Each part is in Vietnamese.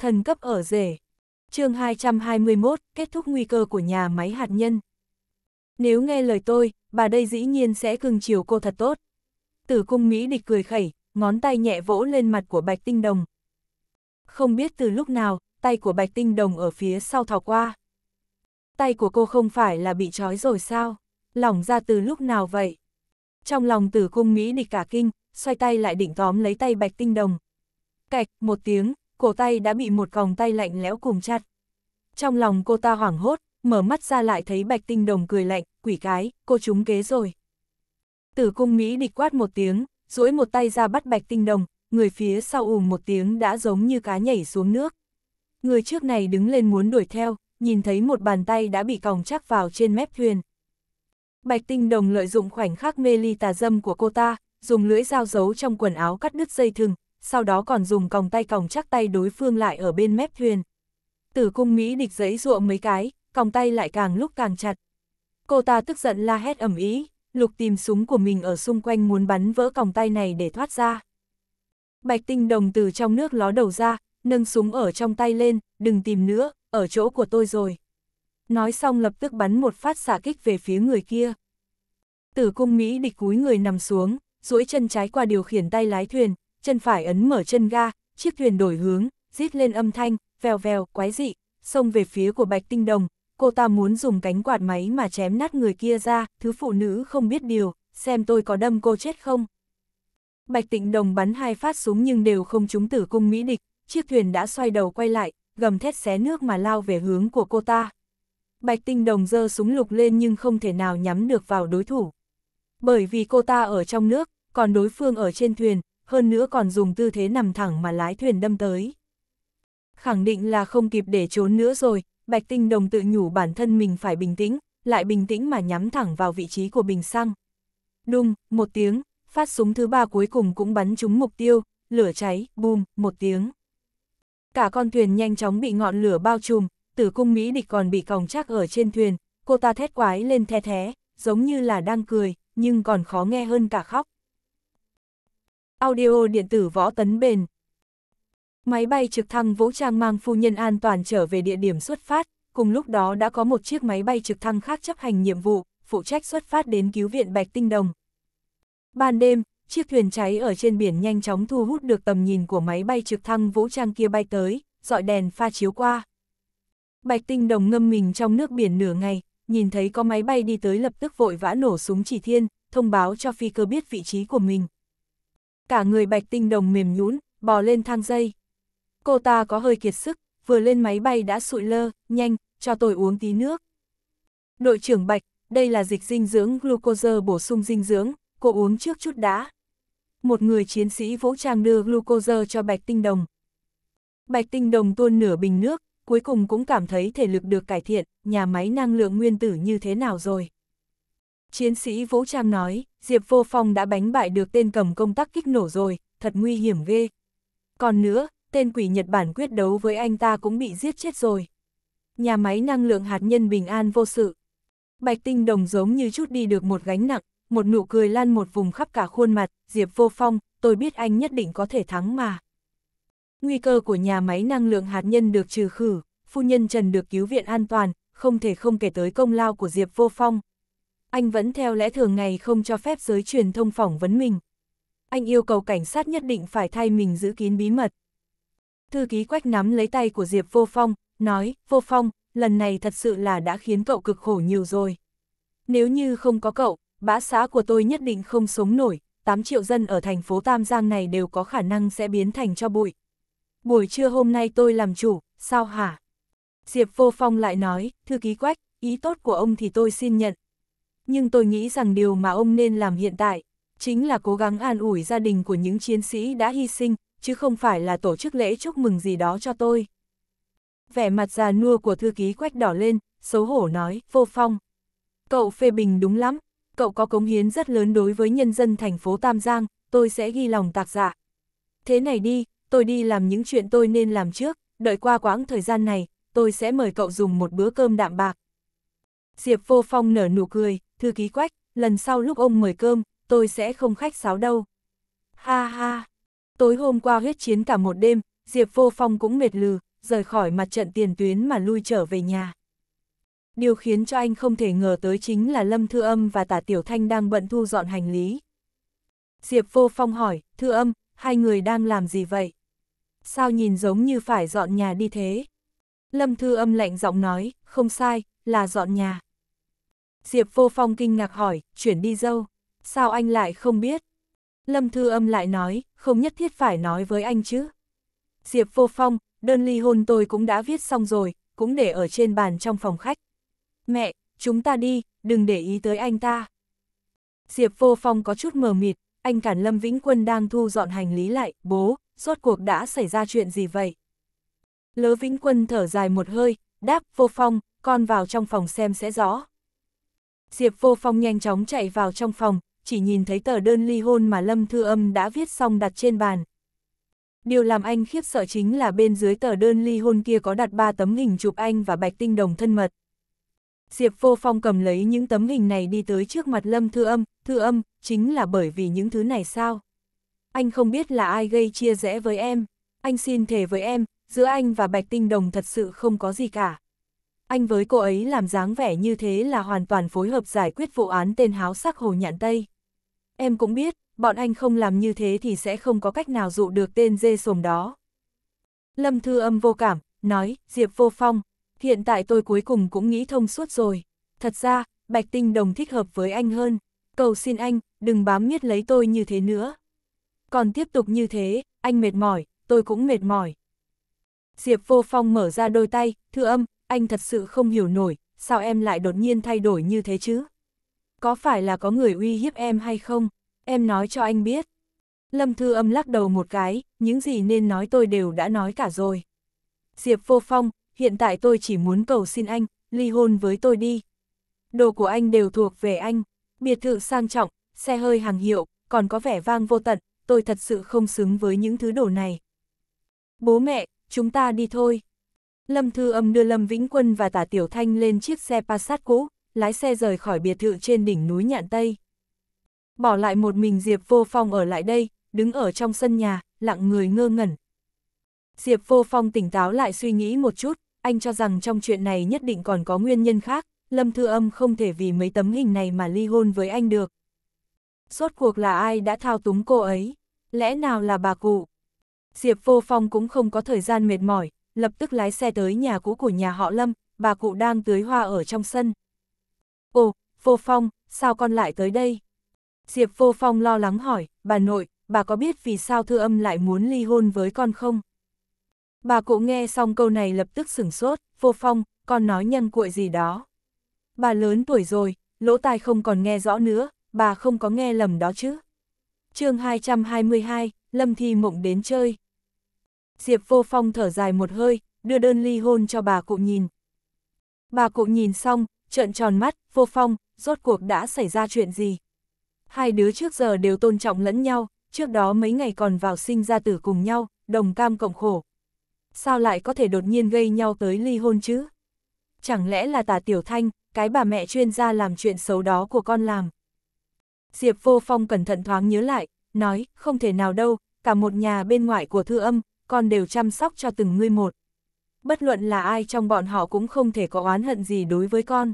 thần cấp ở rể. chương 221, kết thúc nguy cơ của nhà máy hạt nhân. Nếu nghe lời tôi, bà đây dĩ nhiên sẽ cưng chiều cô thật tốt. Tử cung Mỹ địch cười khẩy, ngón tay nhẹ vỗ lên mặt của Bạch Tinh Đồng. Không biết từ lúc nào, tay của Bạch Tinh Đồng ở phía sau thò qua. Tay của cô không phải là bị trói rồi sao? Lỏng ra từ lúc nào vậy? Trong lòng tử cung Mỹ địch cả kinh, xoay tay lại định tóm lấy tay Bạch Tinh Đồng. Cạch, một tiếng, cổ tay đã bị một vòng tay lạnh lẽo cùng chặt. Trong lòng cô ta hoảng hốt, mở mắt ra lại thấy bạch tinh đồng cười lạnh, quỷ cái, cô trúng kế rồi. Tử cung Mỹ địch quát một tiếng, duỗi một tay ra bắt bạch tinh đồng, người phía sau ùm một tiếng đã giống như cá nhảy xuống nước. Người trước này đứng lên muốn đuổi theo, nhìn thấy một bàn tay đã bị còng chắc vào trên mép thuyền. Bạch tinh đồng lợi dụng khoảnh khắc mê ly tà dâm của cô ta, dùng lưỡi dao giấu trong quần áo cắt đứt dây thừng, sau đó còn dùng còng tay còng chắc tay đối phương lại ở bên mép thuyền. Tử cung Mỹ địch giấy ruộng mấy cái, còng tay lại càng lúc càng chặt. Cô ta tức giận la hét ẩm ý, lục tìm súng của mình ở xung quanh muốn bắn vỡ còng tay này để thoát ra. Bạch tinh đồng từ trong nước ló đầu ra, nâng súng ở trong tay lên, đừng tìm nữa, ở chỗ của tôi rồi. Nói xong lập tức bắn một phát xạ kích về phía người kia. Tử cung Mỹ địch cúi người nằm xuống, duỗi chân trái qua điều khiển tay lái thuyền, chân phải ấn mở chân ga, chiếc thuyền đổi hướng, rít lên âm thanh, vèo vèo, quái dị, xông về phía của Bạch Tinh Đồng, cô ta muốn dùng cánh quạt máy mà chém nát người kia ra, thứ phụ nữ không biết điều, xem tôi có đâm cô chết không. Bạch Tịnh Đồng bắn hai phát súng nhưng đều không trúng tử cung Mỹ địch, chiếc thuyền đã xoay đầu quay lại, gầm thét xé nước mà lao về hướng của cô ta. Bạch Tinh Đồng giơ súng lục lên nhưng không thể nào nhắm được vào đối thủ. Bởi vì cô ta ở trong nước, còn đối phương ở trên thuyền, hơn nữa còn dùng tư thế nằm thẳng mà lái thuyền đâm tới. Khẳng định là không kịp để trốn nữa rồi, Bạch Tinh Đồng tự nhủ bản thân mình phải bình tĩnh, lại bình tĩnh mà nhắm thẳng vào vị trí của bình xăng. Đung, một tiếng, phát súng thứ ba cuối cùng cũng bắn trúng mục tiêu, lửa cháy, bùm, một tiếng. Cả con thuyền nhanh chóng bị ngọn lửa bao trùm, tử cung Mỹ địch còn bị còng chắc ở trên thuyền, cô ta thét quái lên the thé, giống như là đang cười, nhưng còn khó nghe hơn cả khóc audio điện tử võ tấn bền. Máy bay trực thăng vũ trang mang phu nhân an toàn trở về địa điểm xuất phát, cùng lúc đó đã có một chiếc máy bay trực thăng khác chấp hành nhiệm vụ, phụ trách xuất phát đến cứu viện Bạch Tinh Đồng. Ban đêm, chiếc thuyền cháy ở trên biển nhanh chóng thu hút được tầm nhìn của máy bay trực thăng vũ trang kia bay tới, dọi đèn pha chiếu qua. Bạch Tinh Đồng ngâm mình trong nước biển nửa ngày, nhìn thấy có máy bay đi tới lập tức vội vã nổ súng chỉ thiên, thông báo cho phi cơ biết vị trí của mình cả người bạch tinh đồng mềm nhũn bò lên thang dây. Cô ta có hơi kiệt sức, vừa lên máy bay đã sụi lơ, nhanh, cho tôi uống tí nước. Đội trưởng Bạch, đây là dịch dinh dưỡng glucose bổ sung dinh dưỡng, cô uống trước chút đã. Một người chiến sĩ vũ trang đưa glucose cho Bạch Tinh Đồng. Bạch Tinh Đồng tuôn nửa bình nước, cuối cùng cũng cảm thấy thể lực được cải thiện, nhà máy năng lượng nguyên tử như thế nào rồi. Chiến sĩ Vũ Trang nói, Diệp Vô Phong đã đánh bại được tên cầm công tắc kích nổ rồi, thật nguy hiểm ghê. Còn nữa, tên quỷ Nhật Bản quyết đấu với anh ta cũng bị giết chết rồi. Nhà máy năng lượng hạt nhân bình an vô sự. Bạch Tinh Đồng giống như chút đi được một gánh nặng, một nụ cười lan một vùng khắp cả khuôn mặt, Diệp Vô Phong, tôi biết anh nhất định có thể thắng mà. Nguy cơ của nhà máy năng lượng hạt nhân được trừ khử, phu nhân Trần được cứu viện an toàn, không thể không kể tới công lao của Diệp Vô Phong anh vẫn theo lẽ thường ngày không cho phép giới truyền thông phỏng vấn mình. Anh yêu cầu cảnh sát nhất định phải thay mình giữ kín bí mật. Thư ký quách nắm lấy tay của Diệp Vô Phong, nói, Vô Phong, lần này thật sự là đã khiến cậu cực khổ nhiều rồi. Nếu như không có cậu, bã xã của tôi nhất định không sống nổi, 8 triệu dân ở thành phố Tam Giang này đều có khả năng sẽ biến thành cho bụi. Buổi trưa hôm nay tôi làm chủ, sao hả? Diệp Vô Phong lại nói, thư ký quách, ý tốt của ông thì tôi xin nhận, nhưng tôi nghĩ rằng điều mà ông nên làm hiện tại, chính là cố gắng an ủi gia đình của những chiến sĩ đã hy sinh, chứ không phải là tổ chức lễ chúc mừng gì đó cho tôi. Vẻ mặt già nua của thư ký quách đỏ lên, xấu hổ nói, vô phong. Cậu phê bình đúng lắm, cậu có cống hiến rất lớn đối với nhân dân thành phố Tam Giang, tôi sẽ ghi lòng tạc dạ. Thế này đi, tôi đi làm những chuyện tôi nên làm trước, đợi qua quãng thời gian này, tôi sẽ mời cậu dùng một bữa cơm đạm bạc. Diệp vô phong nở nụ cười, thư ký quách, lần sau lúc ông mời cơm, tôi sẽ không khách sáo đâu. Ha ha, tối hôm qua huyết chiến cả một đêm, Diệp Vô Phong cũng mệt lừ, rời khỏi mặt trận tiền tuyến mà lui trở về nhà. Điều khiến cho anh không thể ngờ tới chính là Lâm Thư Âm và Tả Tiểu Thanh đang bận thu dọn hành lý. Diệp Vô Phong hỏi, Thư Âm, hai người đang làm gì vậy? Sao nhìn giống như phải dọn nhà đi thế? Lâm Thư Âm lạnh giọng nói, không sai, là dọn nhà. Diệp Vô Phong kinh ngạc hỏi, chuyển đi dâu, sao anh lại không biết? Lâm Thư Âm lại nói, không nhất thiết phải nói với anh chứ. Diệp Vô Phong, đơn ly hôn tôi cũng đã viết xong rồi, cũng để ở trên bàn trong phòng khách. Mẹ, chúng ta đi, đừng để ý tới anh ta. Diệp Vô Phong có chút mờ mịt, anh cản Lâm Vĩnh Quân đang thu dọn hành lý lại, bố, rốt cuộc đã xảy ra chuyện gì vậy? Lớ Vĩnh Quân thở dài một hơi, đáp Vô Phong, con vào trong phòng xem sẽ rõ. Diệp Vô Phong nhanh chóng chạy vào trong phòng, chỉ nhìn thấy tờ đơn ly hôn mà Lâm Thư Âm đã viết xong đặt trên bàn. Điều làm anh khiếp sợ chính là bên dưới tờ đơn ly hôn kia có đặt ba tấm hình chụp anh và Bạch Tinh Đồng thân mật. Diệp Vô Phong cầm lấy những tấm hình này đi tới trước mặt Lâm Thư Âm, Thư Âm, chính là bởi vì những thứ này sao? Anh không biết là ai gây chia rẽ với em, anh xin thề với em, giữa anh và Bạch Tinh Đồng thật sự không có gì cả anh với cô ấy làm dáng vẻ như thế là hoàn toàn phối hợp giải quyết vụ án tên háo sắc Hồ Nhạn Tây. Em cũng biết, bọn anh không làm như thế thì sẽ không có cách nào dụ được tên dê sồm đó. Lâm Thư Âm vô cảm, nói, Diệp Vô Phong, hiện tại tôi cuối cùng cũng nghĩ thông suốt rồi. Thật ra, Bạch Tinh Đồng thích hợp với anh hơn. Cầu xin anh, đừng bám miết lấy tôi như thế nữa. Còn tiếp tục như thế, anh mệt mỏi, tôi cũng mệt mỏi. Diệp Vô Phong mở ra đôi tay, Thư Âm, anh thật sự không hiểu nổi, sao em lại đột nhiên thay đổi như thế chứ? Có phải là có người uy hiếp em hay không? Em nói cho anh biết. Lâm Thư Âm lắc đầu một cái, những gì nên nói tôi đều đã nói cả rồi. Diệp Vô Phong, hiện tại tôi chỉ muốn cầu xin anh, ly hôn với tôi đi. Đồ của anh đều thuộc về anh, biệt thự sang trọng, xe hơi hàng hiệu, còn có vẻ vang vô tận, tôi thật sự không xứng với những thứ đồ này. Bố mẹ, chúng ta đi thôi. Lâm Thư Âm đưa Lâm Vĩnh Quân và Tả Tiểu Thanh lên chiếc xe Passat cũ, lái xe rời khỏi biệt thự trên đỉnh núi Nhạn Tây. Bỏ lại một mình Diệp Vô Phong ở lại đây, đứng ở trong sân nhà, lặng người ngơ ngẩn. Diệp Vô Phong tỉnh táo lại suy nghĩ một chút, anh cho rằng trong chuyện này nhất định còn có nguyên nhân khác, Lâm Thư Âm không thể vì mấy tấm hình này mà ly hôn với anh được. Rốt cuộc là ai đã thao túng cô ấy? Lẽ nào là bà cụ? Diệp Vô Phong cũng không có thời gian mệt mỏi, lập tức lái xe tới nhà cũ của nhà họ Lâm, bà cụ đang tưới hoa ở trong sân. Ồ, Vô Phong, sao con lại tới đây? Diệp Vô Phong lo lắng hỏi, bà nội, bà có biết vì sao Thư Âm lại muốn ly hôn với con không? Bà cụ nghe xong câu này lập tức sửng sốt, Vô Phong, con nói nhân cuội gì đó. Bà lớn tuổi rồi, lỗ tai không còn nghe rõ nữa, bà không có nghe lầm đó chứ. chương 222, Lâm Thi Mộng đến chơi. Diệp Vô Phong thở dài một hơi, đưa đơn ly hôn cho bà cụ nhìn. Bà cụ nhìn xong, trợn tròn mắt, Vô Phong, rốt cuộc đã xảy ra chuyện gì? Hai đứa trước giờ đều tôn trọng lẫn nhau, trước đó mấy ngày còn vào sinh ra tử cùng nhau, đồng cam cộng khổ. Sao lại có thể đột nhiên gây nhau tới ly hôn chứ? Chẳng lẽ là tà tiểu thanh, cái bà mẹ chuyên gia làm chuyện xấu đó của con làm? Diệp Vô Phong cẩn thận thoáng nhớ lại, nói, không thể nào đâu, cả một nhà bên ngoại của thư âm, con đều chăm sóc cho từng ngươi một. Bất luận là ai trong bọn họ cũng không thể có oán hận gì đối với con.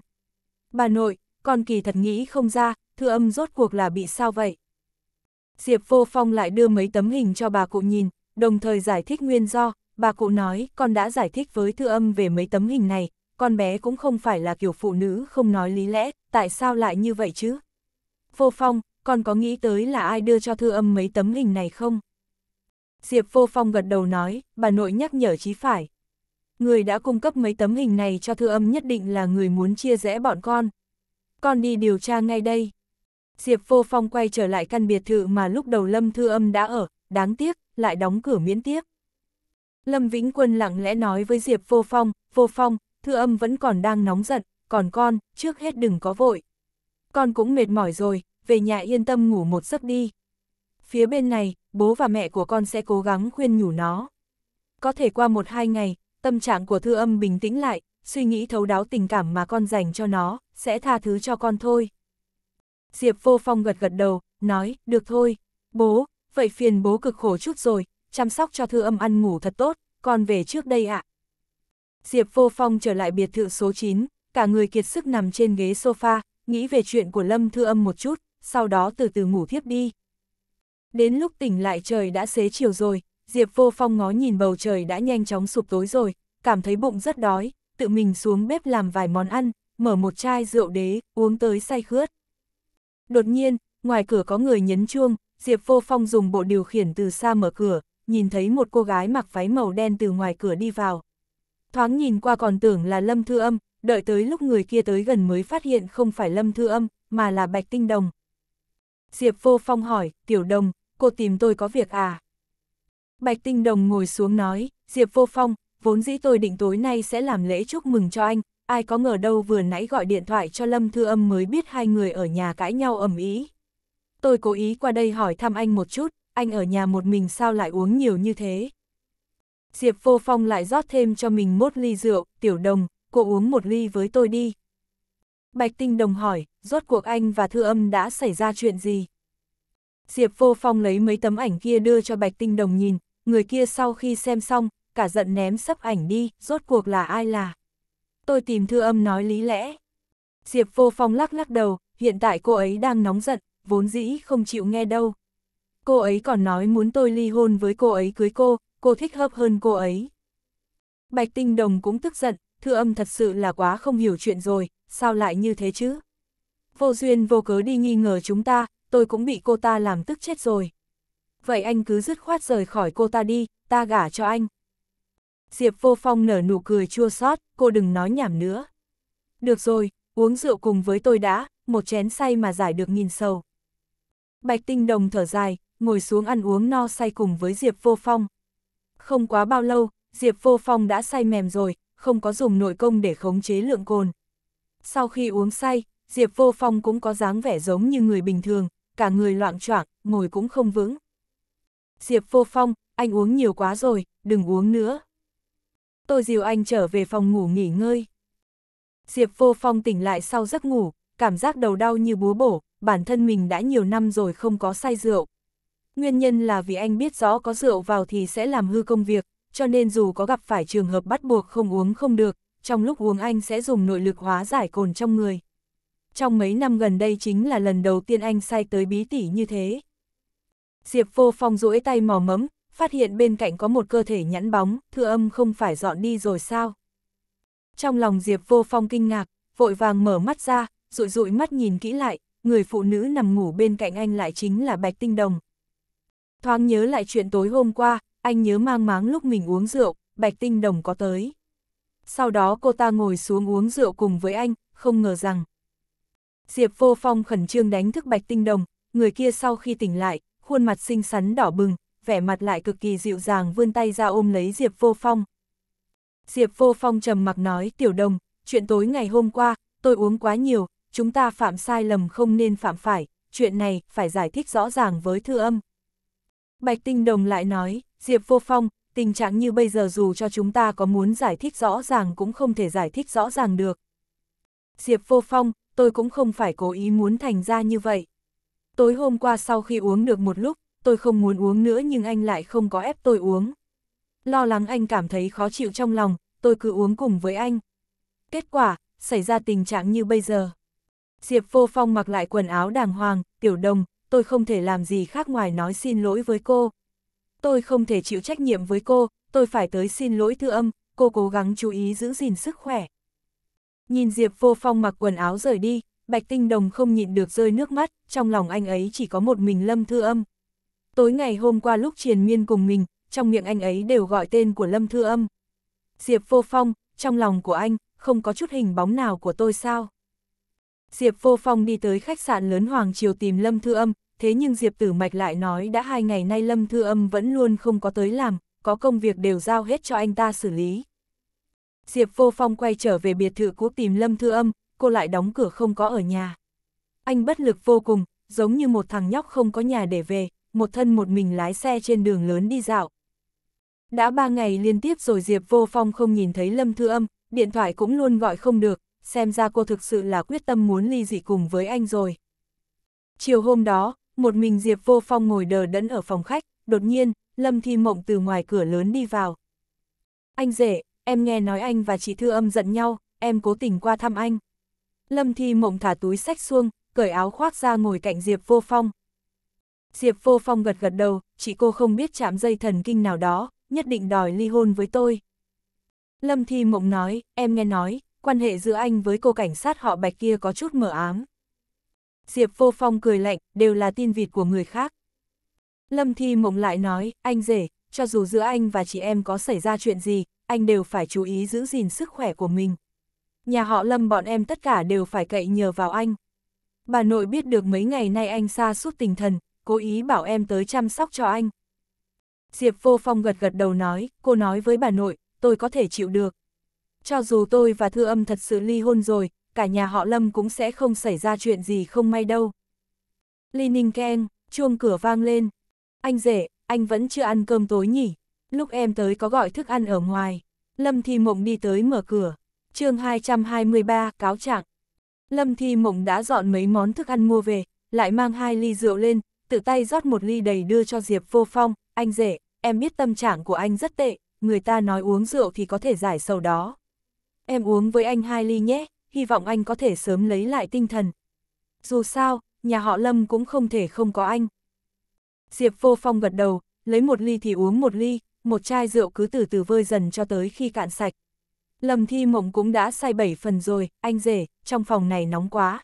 Bà nội, con kỳ thật nghĩ không ra, thư âm rốt cuộc là bị sao vậy? Diệp Vô Phong lại đưa mấy tấm hình cho bà cụ nhìn, đồng thời giải thích nguyên do, bà cụ nói con đã giải thích với thư âm về mấy tấm hình này, con bé cũng không phải là kiểu phụ nữ không nói lý lẽ, tại sao lại như vậy chứ? Vô Phong, con có nghĩ tới là ai đưa cho thư âm mấy tấm hình này không? Diệp Vô Phong gật đầu nói, bà nội nhắc nhở chí phải. Người đã cung cấp mấy tấm hình này cho thư âm nhất định là người muốn chia rẽ bọn con. Con đi điều tra ngay đây. Diệp Vô Phong quay trở lại căn biệt thự mà lúc đầu Lâm Thư Âm đã ở, đáng tiếc, lại đóng cửa miễn tiếc. Lâm Vĩnh Quân lặng lẽ nói với Diệp Vô Phong, Vô Phong, Thư Âm vẫn còn đang nóng giận, còn con, trước hết đừng có vội. Con cũng mệt mỏi rồi, về nhà yên tâm ngủ một giấc đi phía bên này, bố và mẹ của con sẽ cố gắng khuyên nhủ nó. Có thể qua một hai ngày, tâm trạng của Thư Âm bình tĩnh lại, suy nghĩ thấu đáo tình cảm mà con dành cho nó, sẽ tha thứ cho con thôi. Diệp Vô Phong gật gật đầu, nói, được thôi, bố, vậy phiền bố cực khổ chút rồi, chăm sóc cho Thư Âm ăn ngủ thật tốt, con về trước đây ạ. Diệp Vô Phong trở lại biệt thự số 9, cả người kiệt sức nằm trên ghế sofa, nghĩ về chuyện của Lâm Thư Âm một chút, sau đó từ từ ngủ thiếp đi. Đến lúc tỉnh lại trời đã xế chiều rồi, Diệp Vô Phong ngó nhìn bầu trời đã nhanh chóng sụp tối rồi, cảm thấy bụng rất đói, tự mình xuống bếp làm vài món ăn, mở một chai rượu đế, uống tới say khướt. Đột nhiên, ngoài cửa có người nhấn chuông, Diệp Vô Phong dùng bộ điều khiển từ xa mở cửa, nhìn thấy một cô gái mặc váy màu đen từ ngoài cửa đi vào. Thoáng nhìn qua còn tưởng là Lâm Thư Âm, đợi tới lúc người kia tới gần mới phát hiện không phải Lâm Thư Âm, mà là Bạch Tinh Đồng. Diệp Vô Phong hỏi, Tiểu Đồng, cô tìm tôi có việc à? Bạch Tinh Đồng ngồi xuống nói, Diệp Vô Phong, vốn dĩ tôi định tối nay sẽ làm lễ chúc mừng cho anh, ai có ngờ đâu vừa nãy gọi điện thoại cho Lâm Thư Âm mới biết hai người ở nhà cãi nhau ầm ý. Tôi cố ý qua đây hỏi thăm anh một chút, anh ở nhà một mình sao lại uống nhiều như thế? Diệp Vô Phong lại rót thêm cho mình một ly rượu, tiểu đồng, cô uống một ly với tôi đi. Bạch Tinh Đồng hỏi, rốt cuộc anh và Thư Âm đã xảy ra chuyện gì? Diệp Vô Phong lấy mấy tấm ảnh kia đưa cho Bạch Tinh Đồng nhìn, người kia sau khi xem xong, cả giận ném sắp ảnh đi, rốt cuộc là ai là. Tôi tìm thư âm nói lý lẽ. Diệp Vô Phong lắc lắc đầu, hiện tại cô ấy đang nóng giận, vốn dĩ không chịu nghe đâu. Cô ấy còn nói muốn tôi ly hôn với cô ấy cưới cô, cô thích hợp hơn cô ấy. Bạch Tinh Đồng cũng tức giận, thư âm thật sự là quá không hiểu chuyện rồi, sao lại như thế chứ? Vô duyên vô cớ đi nghi ngờ chúng ta, tôi cũng bị cô ta làm tức chết rồi. Vậy anh cứ dứt khoát rời khỏi cô ta đi, ta gả cho anh. Diệp Vô Phong nở nụ cười chua xót, cô đừng nói nhảm nữa. Được rồi, uống rượu cùng với tôi đã, một chén say mà giải được nghìn sầu. Bạch Tinh Đồng thở dài, ngồi xuống ăn uống no say cùng với Diệp Vô Phong. Không quá bao lâu, Diệp Vô Phong đã say mềm rồi, không có dùng nội công để khống chế lượng cồn. Sau khi uống say, Diệp Vô Phong cũng có dáng vẻ giống như người bình thường, cả người loạn choạng, ngồi cũng không vững. Diệp Vô Phong, anh uống nhiều quá rồi, đừng uống nữa. Tôi dìu anh trở về phòng ngủ nghỉ ngơi. Diệp Vô Phong tỉnh lại sau giấc ngủ, cảm giác đầu đau như búa bổ, bản thân mình đã nhiều năm rồi không có say rượu. Nguyên nhân là vì anh biết rõ có rượu vào thì sẽ làm hư công việc, cho nên dù có gặp phải trường hợp bắt buộc không uống không được, trong lúc uống anh sẽ dùng nội lực hóa giải cồn trong người trong mấy năm gần đây chính là lần đầu tiên anh sai tới bí tỉ như thế. Diệp vô phong duỗi tay mò mẫm, phát hiện bên cạnh có một cơ thể nhẵn bóng, thưa âm không phải dọn đi rồi sao. Trong lòng Diệp vô phong kinh ngạc, vội vàng mở mắt ra, rụi rụi mắt nhìn kỹ lại, người phụ nữ nằm ngủ bên cạnh anh lại chính là Bạch Tinh Đồng. Thoáng nhớ lại chuyện tối hôm qua, anh nhớ mang máng lúc mình uống rượu, Bạch Tinh Đồng có tới. Sau đó cô ta ngồi xuống uống rượu cùng với anh, không ngờ rằng Diệp Vô Phong khẩn trương đánh thức Bạch Tinh Đồng, người kia sau khi tỉnh lại, khuôn mặt xinh xắn đỏ bừng, vẻ mặt lại cực kỳ dịu dàng vươn tay ra ôm lấy Diệp Vô Phong. Diệp Vô Phong trầm mặc nói, "Tiểu Đồng, chuyện tối ngày hôm qua, tôi uống quá nhiều, chúng ta phạm sai lầm không nên phạm phải, chuyện này phải giải thích rõ ràng với Thư Âm." Bạch Tinh Đồng lại nói, "Diệp Vô Phong, tình trạng như bây giờ dù cho chúng ta có muốn giải thích rõ ràng cũng không thể giải thích rõ ràng được." Diệp Vô Phong, tôi cũng không phải cố ý muốn thành ra như vậy. Tối hôm qua sau khi uống được một lúc, tôi không muốn uống nữa nhưng anh lại không có ép tôi uống. Lo lắng anh cảm thấy khó chịu trong lòng, tôi cứ uống cùng với anh. Kết quả, xảy ra tình trạng như bây giờ. Diệp vô phong mặc lại quần áo đàng hoàng, tiểu đồng, tôi không thể làm gì khác ngoài nói xin lỗi với cô. Tôi không thể chịu trách nhiệm với cô, tôi phải tới xin lỗi thư âm, cô cố gắng chú ý giữ gìn sức khỏe. Nhìn Diệp Vô Phong mặc quần áo rời đi, Bạch Tinh Đồng không nhịn được rơi nước mắt, trong lòng anh ấy chỉ có một mình Lâm Thư Âm. Tối ngày hôm qua lúc triền miên cùng mình, trong miệng anh ấy đều gọi tên của Lâm Thư Âm. Diệp Vô Phong, trong lòng của anh, không có chút hình bóng nào của tôi sao? Diệp Vô Phong đi tới khách sạn lớn Hoàng Triều tìm Lâm Thư Âm, thế nhưng Diệp Tử Mạch lại nói đã hai ngày nay Lâm Thư Âm vẫn luôn không có tới làm, có công việc đều giao hết cho anh ta xử lý. Diệp Vô Phong quay trở về biệt thự cố tìm Lâm Thư Âm, cô lại đóng cửa không có ở nhà. Anh bất lực vô cùng, giống như một thằng nhóc không có nhà để về, một thân một mình lái xe trên đường lớn đi dạo. Đã ba ngày liên tiếp rồi Diệp Vô Phong không nhìn thấy Lâm Thư Âm, điện thoại cũng luôn gọi không được, xem ra cô thực sự là quyết tâm muốn ly dị cùng với anh rồi. Chiều hôm đó, một mình Diệp Vô Phong ngồi đờ đẫn ở phòng khách, đột nhiên, Lâm Thi Mộng từ ngoài cửa lớn đi vào. Anh rể, em nghe nói anh và chị Thư Âm giận nhau, em cố tình qua thăm anh. Lâm Thi Mộng thả túi sách xuông, cởi áo khoác ra ngồi cạnh Diệp Vô Phong. Diệp Vô Phong gật gật đầu, chị cô không biết chạm dây thần kinh nào đó, nhất định đòi ly hôn với tôi. Lâm Thi Mộng nói, em nghe nói, quan hệ giữa anh với cô cảnh sát họ bạch kia có chút mở ám. Diệp Vô Phong cười lạnh, đều là tin vịt của người khác. Lâm Thi Mộng lại nói, anh rể, cho dù giữa anh và chị em có xảy ra chuyện gì, anh đều phải chú ý giữ gìn sức khỏe của mình. Nhà họ Lâm bọn em tất cả đều phải cậy nhờ vào anh. Bà nội biết được mấy ngày nay anh xa suốt tình thần, cố ý bảo em tới chăm sóc cho anh. Diệp Vô Phong gật gật đầu nói, cô nói với bà nội, tôi có thể chịu được. Cho dù tôi và Thư Âm thật sự ly hôn rồi, cả nhà họ Lâm cũng sẽ không xảy ra chuyện gì không may đâu. Li Ninh Ken, chuông cửa vang lên. Anh rể, anh vẫn chưa ăn cơm tối nhỉ? Lúc em tới có gọi thức ăn ở ngoài, Lâm Thi Mộng đi tới mở cửa, chương 223 cáo trạng. Lâm Thi Mộng đã dọn mấy món thức ăn mua về, lại mang hai ly rượu lên, tự tay rót một ly đầy đưa cho Diệp Vô Phong, anh rể, em biết tâm trạng của anh rất tệ, người ta nói uống rượu thì có thể giải sầu đó. Em uống với anh hai ly nhé, hy vọng anh có thể sớm lấy lại tinh thần. Dù sao, nhà họ Lâm cũng không thể không có anh. Diệp Vô Phong gật đầu, lấy một ly thì uống một ly, một chai rượu cứ từ từ vơi dần cho tới khi cạn sạch. Lâm Thi Mộng cũng đã say bảy phần rồi, anh rể, trong phòng này nóng quá.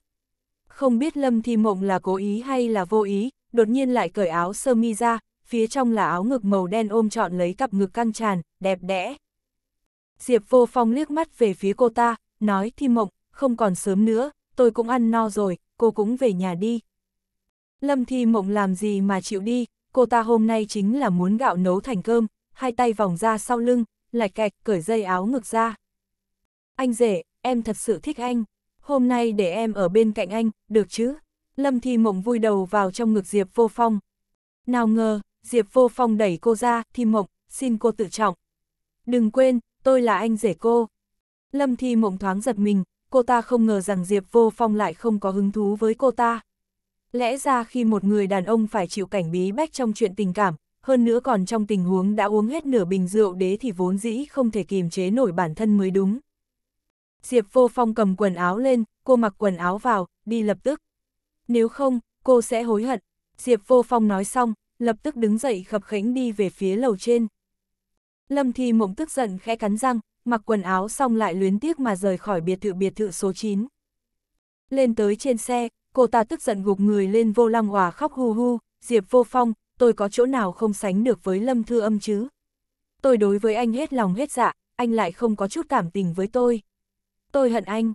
Không biết Lâm Thi Mộng là cố ý hay là vô ý, đột nhiên lại cởi áo sơ mi ra, phía trong là áo ngực màu đen ôm trọn lấy cặp ngực căng tràn, đẹp đẽ. Diệp Vô Phong liếc mắt về phía cô ta, nói Thi Mộng, không còn sớm nữa, tôi cũng ăn no rồi, cô cũng về nhà đi. Lâm Thi Mộng làm gì mà chịu đi, cô ta hôm nay chính là muốn gạo nấu thành cơm, hai tay vòng ra sau lưng, lạch cạch cởi dây áo ngực ra. Anh rể, em thật sự thích anh, hôm nay để em ở bên cạnh anh, được chứ? Lâm Thi Mộng vui đầu vào trong ngực Diệp Vô Phong. Nào ngờ, Diệp Vô Phong đẩy cô ra, Thi Mộng, xin cô tự trọng. Đừng quên, tôi là anh rể cô. Lâm Thi Mộng thoáng giật mình, cô ta không ngờ rằng Diệp Vô Phong lại không có hứng thú với cô ta. Lẽ ra khi một người đàn ông phải chịu cảnh bí bách trong chuyện tình cảm, hơn nữa còn trong tình huống đã uống hết nửa bình rượu đế thì vốn dĩ không thể kiềm chế nổi bản thân mới đúng. Diệp vô phong cầm quần áo lên, cô mặc quần áo vào, đi lập tức. Nếu không, cô sẽ hối hận. Diệp vô phong nói xong, lập tức đứng dậy khập khẽnh đi về phía lầu trên. Lâm thì Mộng tức giận khẽ cắn răng, mặc quần áo xong lại luyến tiếc mà rời khỏi biệt thự biệt thự số 9. Lên tới trên xe, cô ta tức giận gục người lên vô lăng hòa khóc hu hu, Diệp vô phong, tôi có chỗ nào không sánh được với Lâm Thư Âm chứ? Tôi đối với anh hết lòng hết dạ, anh lại không có chút cảm tình với tôi. Tôi hận anh.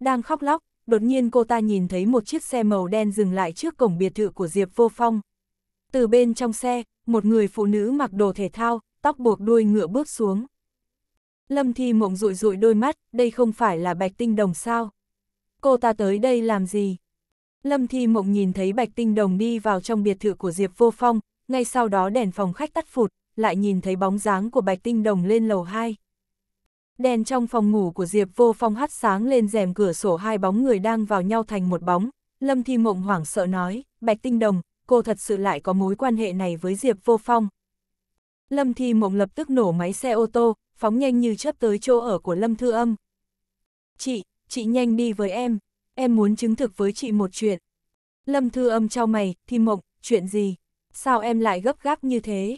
Đang khóc lóc, đột nhiên cô ta nhìn thấy một chiếc xe màu đen dừng lại trước cổng biệt thự của Diệp Vô Phong. Từ bên trong xe, một người phụ nữ mặc đồ thể thao, tóc buộc đuôi ngựa bước xuống. Lâm Thi Mộng rụi rụi đôi mắt, đây không phải là Bạch Tinh Đồng sao? Cô ta tới đây làm gì? Lâm Thi Mộng nhìn thấy Bạch Tinh Đồng đi vào trong biệt thự của Diệp Vô Phong, ngay sau đó đèn phòng khách tắt phụt, lại nhìn thấy bóng dáng của Bạch Tinh Đồng lên lầu 2. Đèn trong phòng ngủ của Diệp Vô Phong hắt sáng lên rèm cửa sổ hai bóng người đang vào nhau thành một bóng, Lâm Thi Mộng hoảng sợ nói, Bạch Tinh Đồng, cô thật sự lại có mối quan hệ này với Diệp Vô Phong. Lâm Thi Mộng lập tức nổ máy xe ô tô, phóng nhanh như chớp tới chỗ ở của Lâm Thư Âm. Chị, chị nhanh đi với em, em muốn chứng thực với chị một chuyện. Lâm Thư Âm trao mày, Thi Mộng, chuyện gì? sao em lại gấp gáp như thế?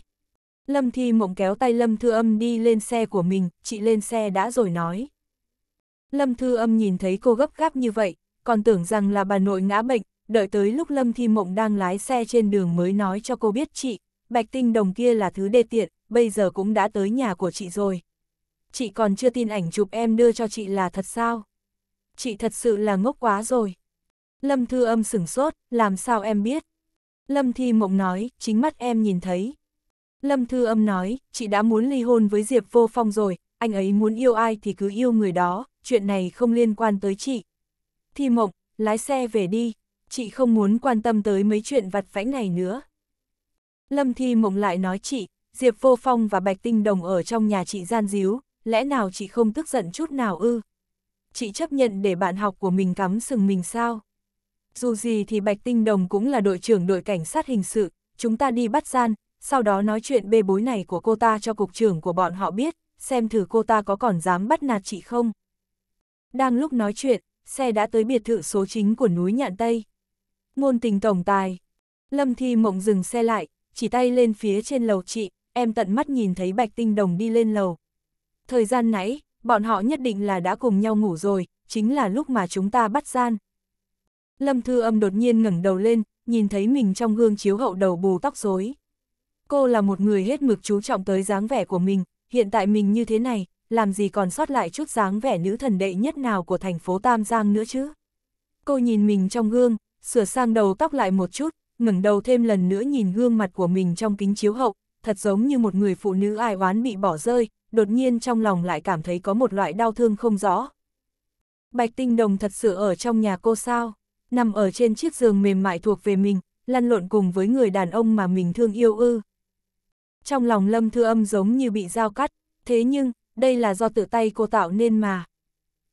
Lâm Thi Mộng kéo tay Lâm Thư Âm đi lên xe của mình, chị lên xe đã rồi nói. Lâm Thư Âm nhìn thấy cô gấp gáp như vậy, còn tưởng rằng là bà nội ngã bệnh, đợi tới lúc Lâm Thi Mộng đang lái xe trên đường mới nói cho cô biết chị, Bạch Tinh Đồng kia là thứ đê tiện, bây giờ cũng đã tới nhà của chị rồi. Chị còn chưa tin ảnh chụp em đưa cho chị là thật sao? Chị thật sự là ngốc quá rồi. Lâm Thư Âm sửng sốt, làm sao em biết? Lâm Thi Mộng nói, chính mắt em nhìn thấy. Lâm Thư Âm nói, chị đã muốn ly hôn với Diệp Vô Phong rồi, anh ấy muốn yêu ai thì cứ yêu người đó, chuyện này không liên quan tới chị. Thi Mộng, lái xe về đi, chị không muốn quan tâm tới mấy chuyện vặt vãnh này nữa. Lâm Thi Mộng lại nói chị, Diệp Vô Phong và Bạch Tinh Đồng ở trong nhà chị gian díu, lẽ nào chị không tức giận chút nào ư? Chị chấp nhận để bạn học của mình cắm sừng mình sao? dù gì thì Bạch Tinh Đồng cũng là đội trưởng đội cảnh sát hình sự, chúng ta đi bắt gian, sau đó nói chuyện bê bối này của cô ta cho cục trưởng của bọn họ biết, xem thử cô ta có còn dám bắt nạt chị không. Đang lúc nói chuyện, xe đã tới biệt thự số chính của núi Nhạn Tây. Ngôn tình tổng tài. Lâm Thi Mộng dừng xe lại, chỉ tay lên phía trên lầu chị, em tận mắt nhìn thấy Bạch Tinh Đồng đi lên lầu. Thời gian nãy, bọn họ nhất định là đã cùng nhau ngủ rồi, chính là lúc mà chúng ta bắt gian, Lâm Thư Âm đột nhiên ngẩng đầu lên, nhìn thấy mình trong gương chiếu hậu đầu bù tóc rối. Cô là một người hết mực chú trọng tới dáng vẻ của mình, hiện tại mình như thế này, làm gì còn sót lại chút dáng vẻ nữ thần đệ nhất nào của thành phố Tam Giang nữa chứ. Cô nhìn mình trong gương, sửa sang đầu tóc lại một chút, ngẩng đầu thêm lần nữa nhìn gương mặt của mình trong kính chiếu hậu, thật giống như một người phụ nữ ai oán bị bỏ rơi, đột nhiên trong lòng lại cảm thấy có một loại đau thương không rõ. Bạch Tinh Đồng thật sự ở trong nhà cô sao? nằm ở trên chiếc giường mềm mại thuộc về mình, lăn lộn cùng với người đàn ông mà mình thương yêu ư. Trong lòng Lâm Thư Âm giống như bị dao cắt, thế nhưng, đây là do tự tay cô tạo nên mà.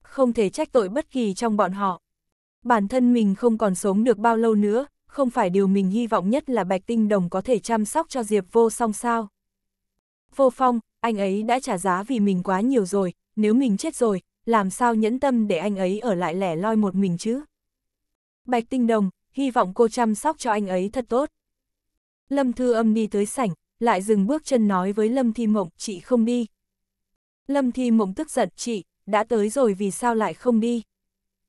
Không thể trách tội bất kỳ trong bọn họ. Bản thân mình không còn sống được bao lâu nữa, không phải điều mình hy vọng nhất là Bạch Tinh Đồng có thể chăm sóc cho Diệp Vô song sao. Vô Phong, anh ấy đã trả giá vì mình quá nhiều rồi, nếu mình chết rồi, làm sao nhẫn tâm để anh ấy ở lại lẻ loi một mình chứ? Bạch Tinh Đồng, hy vọng cô chăm sóc cho anh ấy thật tốt. Lâm Thư Âm đi tới sảnh, lại dừng bước chân nói với Lâm Thi Mộng, chị không đi. Lâm Thi Mộng tức giận, chị, đã tới rồi vì sao lại không đi?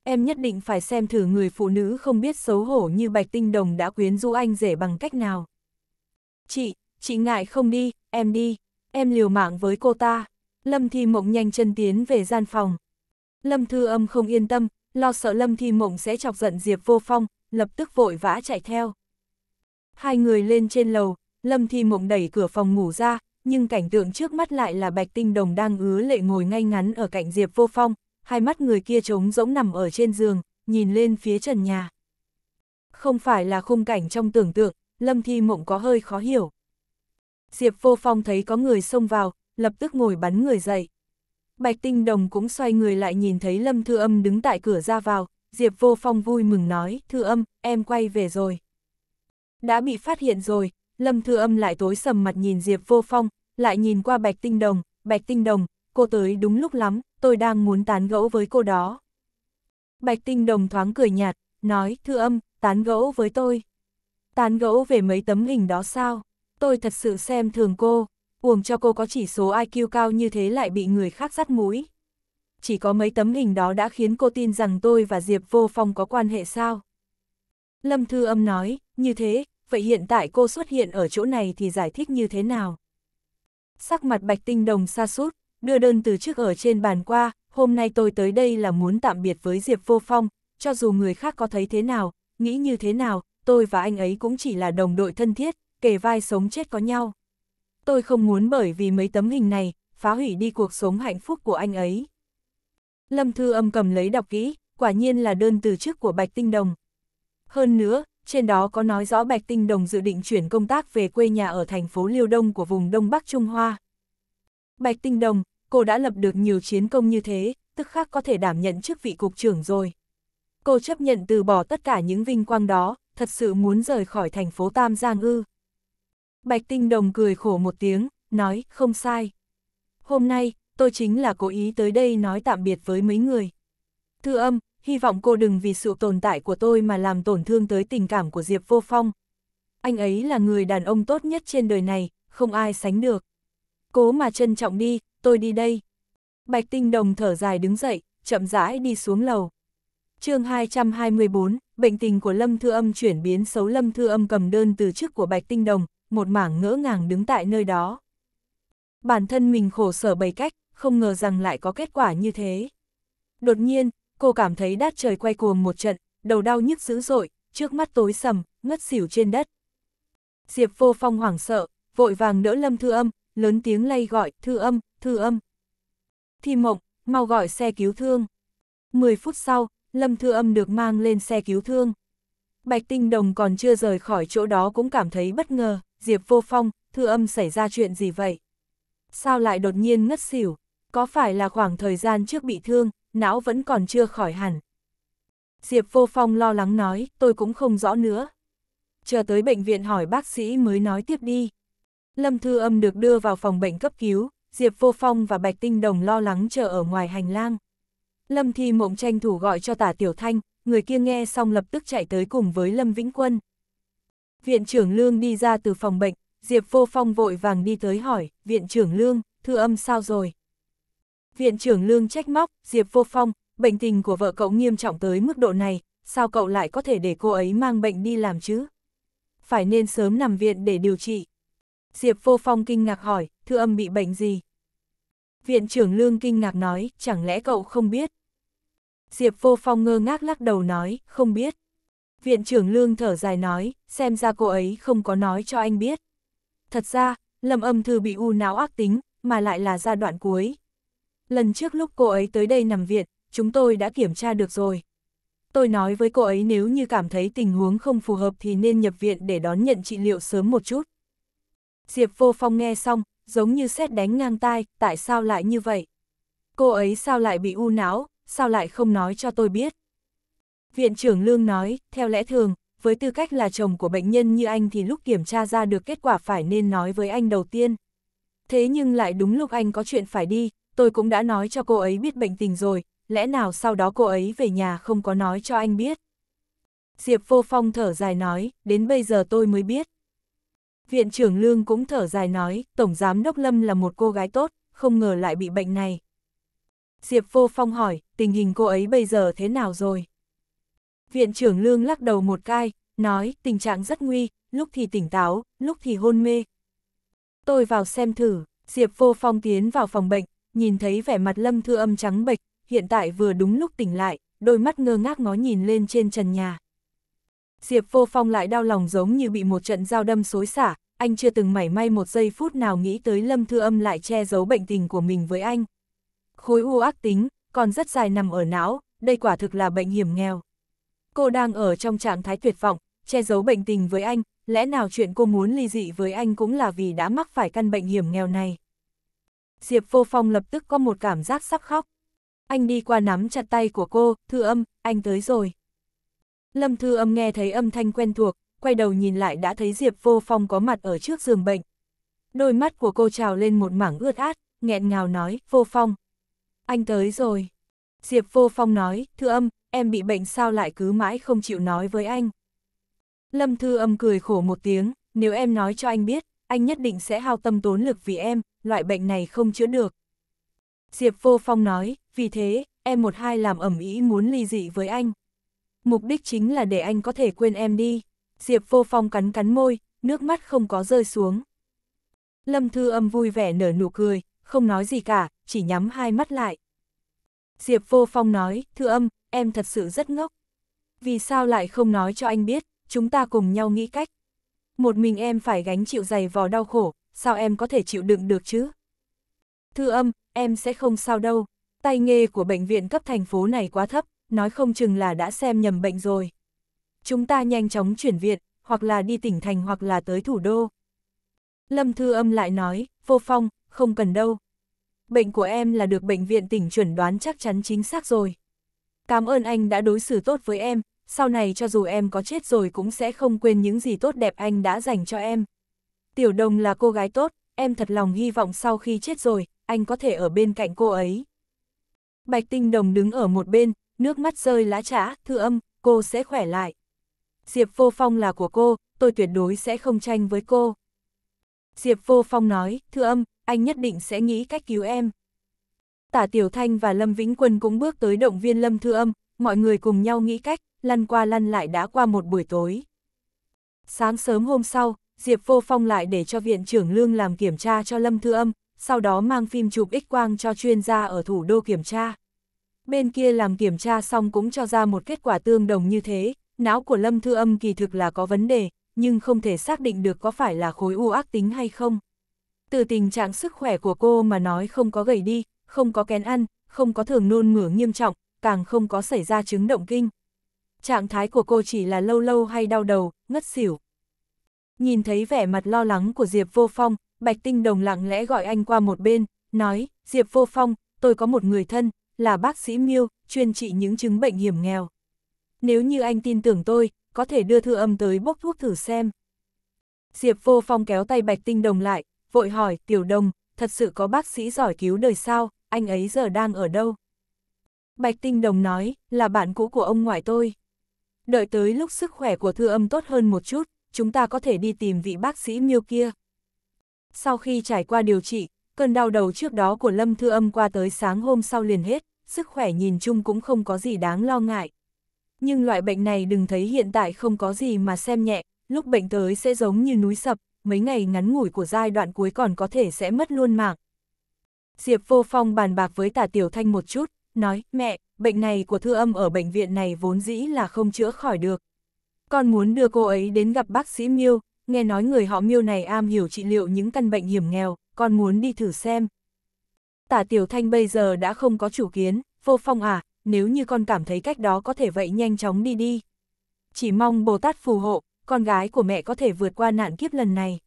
Em nhất định phải xem thử người phụ nữ không biết xấu hổ như Bạch Tinh Đồng đã quyến rũ anh rể bằng cách nào. Chị, chị ngại không đi, em đi, em liều mạng với cô ta. Lâm Thi Mộng nhanh chân tiến về gian phòng. Lâm Thư Âm không yên tâm, lo sợ Lâm Thi Mộng sẽ chọc giận Diệp Vô Phong, lập tức vội vã chạy theo. Hai người lên trên lầu, Lâm Thi Mộng đẩy cửa phòng ngủ ra, nhưng cảnh tượng trước mắt lại là Bạch Tinh Đồng đang ứa lệ ngồi ngay ngắn ở cạnh Diệp Vô Phong, hai mắt người kia trống rỗng nằm ở trên giường, nhìn lên phía trần nhà. Không phải là khung cảnh trong tưởng tượng, Lâm Thi Mộng có hơi khó hiểu. Diệp Vô Phong thấy có người xông vào, lập tức ngồi bắn người dậy. Bạch Tinh Đồng cũng xoay người lại nhìn thấy Lâm Thư Âm đứng tại cửa ra vào, Diệp Vô Phong vui mừng nói, Thư Âm, em quay về rồi. Đã bị phát hiện rồi, Lâm Thư Âm lại tối sầm mặt nhìn Diệp Vô Phong, lại nhìn qua Bạch Tinh Đồng, Bạch Tinh Đồng, cô tới đúng lúc lắm, tôi đang muốn tán gẫu với cô đó. Bạch Tinh Đồng thoáng cười nhạt, nói, Thư Âm, tán gẫu với tôi. Tán gẫu về mấy tấm hình đó sao? Tôi thật sự xem thường cô, uổng cho cô có chỉ số IQ cao như thế lại bị người khác dắt mũi. Chỉ có mấy tấm hình đó đã khiến cô tin rằng tôi và Diệp Vô Phong có quan hệ sao? Lâm Thư Âm nói, như thế, vậy hiện tại cô xuất hiện ở chỗ này thì giải thích như thế nào? Sắc mặt Bạch Tinh Đồng xa sút đưa đơn từ trước ở trên bàn qua, hôm nay tôi tới đây là muốn tạm biệt với Diệp Vô Phong, cho dù người khác có thấy thế nào, nghĩ như thế nào, tôi và anh ấy cũng chỉ là đồng đội thân thiết, kề vai sống chết có nhau tôi không muốn bởi vì mấy tấm hình này, phá hủy đi cuộc sống hạnh phúc của anh ấy. Lâm Thư âm cầm lấy đọc kỹ, quả nhiên là đơn từ chức của Bạch Tinh Đồng. Hơn nữa, trên đó có nói rõ Bạch Tinh Đồng dự định chuyển công tác về quê nhà ở thành phố Liêu Đông của vùng Đông Bắc Trung Hoa. Bạch Tinh Đồng, cô đã lập được nhiều chiến công như thế, tức khác có thể đảm nhận chức vị cục trưởng rồi. Cô chấp nhận từ bỏ tất cả những vinh quang đó, thật sự muốn rời khỏi thành phố Tam Giang ư. Bạch Tinh Đồng cười khổ một tiếng, nói, không sai. Hôm nay, tôi chính là cố ý tới đây nói tạm biệt với mấy người. Thư âm, hy vọng cô đừng vì sự tồn tại của tôi mà làm tổn thương tới tình cảm của Diệp Vô Phong. Anh ấy là người đàn ông tốt nhất trên đời này, không ai sánh được. Cố mà trân trọng đi, tôi đi đây. Bạch Tinh Đồng thở dài đứng dậy, chậm rãi đi xuống lầu. chương 224, bệnh tình của Lâm Thư Âm chuyển biến xấu Lâm Thư Âm cầm đơn từ chức của Bạch Tinh Đồng, một mảng ngỡ ngàng đứng tại nơi đó. Bản thân mình khổ sở bày cách, không ngờ rằng lại có kết quả như thế. Đột nhiên, cô cảm thấy đát trời quay cuồng một trận, đầu đau nhức dữ dội, trước mắt tối sầm, ngất xỉu trên đất. Diệp vô phong hoảng sợ, vội vàng đỡ lâm thư âm, lớn tiếng lay gọi, thư âm, thư âm. Thi mộng, mau gọi xe cứu thương. mười phút sau, lâm thư âm được mang lên xe cứu thương. Bạch tinh đồng còn chưa rời khỏi chỗ đó cũng cảm thấy bất ngờ. Diệp Vô Phong, thư âm xảy ra chuyện gì vậy? Sao lại đột nhiên ngất xỉu? Có phải là khoảng thời gian trước bị thương, não vẫn còn chưa khỏi hẳn? Diệp Vô Phong lo lắng nói, tôi cũng không rõ nữa. Chờ tới bệnh viện hỏi bác sĩ mới nói tiếp đi. Lâm Thư Âm được đưa vào phòng bệnh cấp cứu, Diệp Vô Phong và Bạch Tinh Đồng lo lắng chờ ở ngoài hành lang. Lâm Thi Mộng tranh thủ gọi cho tả Tiểu Thanh, người kia nghe xong lập tức chạy tới cùng với Lâm Vĩnh Quân. Viện trưởng Lương đi ra từ phòng bệnh, Diệp Vô Phong vội vàng đi tới hỏi, Viện trưởng Lương, thư âm sao rồi? Viện trưởng Lương trách móc, Diệp Vô Phong, bệnh tình của vợ cậu nghiêm trọng tới mức độ này, sao cậu lại có thể để cô ấy mang bệnh đi làm chứ? Phải nên sớm nằm viện để điều trị. Diệp Vô Phong kinh ngạc hỏi, thư âm bị bệnh gì? Viện trưởng Lương kinh ngạc nói, chẳng lẽ cậu không biết? Diệp Vô Phong ngơ ngác lắc đầu nói, không biết. Viện trưởng Lương thở dài nói, xem ra cô ấy không có nói cho anh biết. Thật ra, Lâm âm thư bị u não ác tính, mà lại là giai đoạn cuối. Lần trước lúc cô ấy tới đây nằm viện, chúng tôi đã kiểm tra được rồi. Tôi nói với cô ấy nếu như cảm thấy tình huống không phù hợp thì nên nhập viện để đón nhận trị liệu sớm một chút. Diệp vô phong nghe xong, giống như xét đánh ngang tai, tại sao lại như vậy? Cô ấy sao lại bị u não, sao lại không nói cho tôi biết? Viện trưởng Lương nói, theo lẽ thường, với tư cách là chồng của bệnh nhân như anh thì lúc kiểm tra ra được kết quả phải nên nói với anh đầu tiên. Thế nhưng lại đúng lúc anh có chuyện phải đi, tôi cũng đã nói cho cô ấy biết bệnh tình rồi, lẽ nào sau đó cô ấy về nhà không có nói cho anh biết. Diệp Vô Phong thở dài nói, đến bây giờ tôi mới biết. Viện trưởng Lương cũng thở dài nói, Tổng Giám Đốc Lâm là một cô gái tốt, không ngờ lại bị bệnh này. Diệp Vô Phong hỏi, tình hình cô ấy bây giờ thế nào rồi? Viện trưởng Lương lắc đầu một cai, nói tình trạng rất nguy, lúc thì tỉnh táo, lúc thì hôn mê. Tôi vào xem thử, Diệp vô phong tiến vào phòng bệnh, nhìn thấy vẻ mặt lâm thư âm trắng bệch, hiện tại vừa đúng lúc tỉnh lại, đôi mắt ngơ ngác ngó nhìn lên trên trần nhà. Diệp vô phong lại đau lòng giống như bị một trận dao đâm xối xả, anh chưa từng mảy may một giây phút nào nghĩ tới lâm thư âm lại che giấu bệnh tình của mình với anh. Khối u ác tính, còn rất dài nằm ở não, đây quả thực là bệnh hiểm nghèo. Cô đang ở trong trạng thái tuyệt vọng, che giấu bệnh tình với anh, lẽ nào chuyện cô muốn ly dị với anh cũng là vì đã mắc phải căn bệnh hiểm nghèo này. Diệp Vô Phong lập tức có một cảm giác sắp khóc. Anh đi qua nắm chặt tay của cô, thư âm, anh tới rồi. Lâm thư âm nghe thấy âm thanh quen thuộc, quay đầu nhìn lại đã thấy Diệp Vô Phong có mặt ở trước giường bệnh. Đôi mắt của cô trào lên một mảng ướt át, nghẹn ngào nói, Vô Phong. Anh tới rồi. Diệp Vô Phong nói, thư âm, em bị bệnh sao lại cứ mãi không chịu nói với anh. Lâm Thư Âm cười khổ một tiếng, nếu em nói cho anh biết, anh nhất định sẽ hao tâm tốn lực vì em, loại bệnh này không chữa được. Diệp Vô Phong nói, vì thế, em một hai làm ẩm ý muốn ly dị với anh. Mục đích chính là để anh có thể quên em đi. Diệp Vô Phong cắn cắn môi, nước mắt không có rơi xuống. Lâm Thư Âm vui vẻ nở nụ cười, không nói gì cả, chỉ nhắm hai mắt lại. Diệp Vô Phong nói, thư âm, em thật sự rất ngốc. Vì sao lại không nói cho anh biết, chúng ta cùng nhau nghĩ cách. Một mình em phải gánh chịu dày vò đau khổ, sao em có thể chịu đựng được chứ? Thư âm, em sẽ không sao đâu, tay nghề của bệnh viện cấp thành phố này quá thấp, nói không chừng là đã xem nhầm bệnh rồi. Chúng ta nhanh chóng chuyển viện, hoặc là đi tỉnh thành hoặc là tới thủ đô. Lâm Thư âm lại nói, vô phong, không cần đâu bệnh của em là được bệnh viện tỉnh chuẩn đoán chắc chắn chính xác rồi. Cảm ơn anh đã đối xử tốt với em, sau này cho dù em có chết rồi cũng sẽ không quên những gì tốt đẹp anh đã dành cho em. Tiểu Đồng là cô gái tốt, em thật lòng hy vọng sau khi chết rồi, anh có thể ở bên cạnh cô ấy. Bạch Tinh Đồng đứng ở một bên, nước mắt rơi lá trả, thư âm, cô sẽ khỏe lại. Diệp Vô Phong là của cô, tôi tuyệt đối sẽ không tranh với cô. Diệp Vô Phong nói, thư âm, anh nhất định sẽ nghĩ cách cứu em. Tả Tiểu Thanh và Lâm Vĩnh Quân cũng bước tới động viên Lâm Thư Âm, mọi người cùng nhau nghĩ cách, lăn qua lăn lại đã qua một buổi tối. Sáng sớm hôm sau, Diệp Vô Phong lại để cho Viện trưởng Lương làm kiểm tra cho Lâm Thư Âm, sau đó mang phim chụp x-quang cho chuyên gia ở thủ đô kiểm tra. Bên kia làm kiểm tra xong cũng cho ra một kết quả tương đồng như thế, não của Lâm Thư Âm kỳ thực là có vấn đề, nhưng không thể xác định được có phải là khối u ác tính hay không. Từ tình trạng sức khỏe của cô mà nói không có gầy đi, không có kén ăn, không có thường nôn mửa nghiêm trọng, càng không có xảy ra chứng động kinh. Trạng thái của cô chỉ là lâu lâu hay đau đầu, ngất xỉu. Nhìn thấy vẻ mặt lo lắng của Diệp Vô Phong, Bạch Tinh Đồng lặng lẽ gọi anh qua một bên, nói, Diệp Vô Phong, tôi có một người thân, là bác sĩ Miêu, chuyên trị những chứng bệnh hiểm nghèo. Nếu như anh tin tưởng tôi, có thể đưa thư âm tới bốc thuốc thử xem. Diệp Vô Phong kéo tay Bạch Tinh Đồng lại, vội hỏi, tiểu đồng, thật sự có bác sĩ giỏi cứu đời sao, anh ấy giờ đang ở đâu? Bạch Tinh Đồng nói, là bạn cũ của ông ngoại tôi. Đợi tới lúc sức khỏe của thư âm tốt hơn một chút, chúng ta có thể đi tìm vị bác sĩ miêu kia. Sau khi trải qua điều trị, cơn đau đầu trước đó của Lâm Thư Âm qua tới sáng hôm sau liền hết, sức khỏe nhìn chung cũng không có gì đáng lo ngại. Nhưng loại bệnh này đừng thấy hiện tại không có gì mà xem nhẹ, lúc bệnh tới sẽ giống như núi sập, mấy ngày ngắn ngủi của giai đoạn cuối còn có thể sẽ mất luôn mạng. Diệp Vô Phong bàn bạc với Tả Tiểu Thanh một chút, nói, mẹ, bệnh này của Thư Âm ở bệnh viện này vốn dĩ là không chữa khỏi được. Con muốn đưa cô ấy đến gặp bác sĩ Miêu, nghe nói người họ Miêu này am hiểu trị liệu những căn bệnh hiểm nghèo, con muốn đi thử xem. Tả Tiểu Thanh bây giờ đã không có chủ kiến, Vô Phong à, nếu như con cảm thấy cách đó có thể vậy nhanh chóng đi đi. Chỉ mong Bồ Tát phù hộ, con gái của mẹ có thể vượt qua nạn kiếp lần này.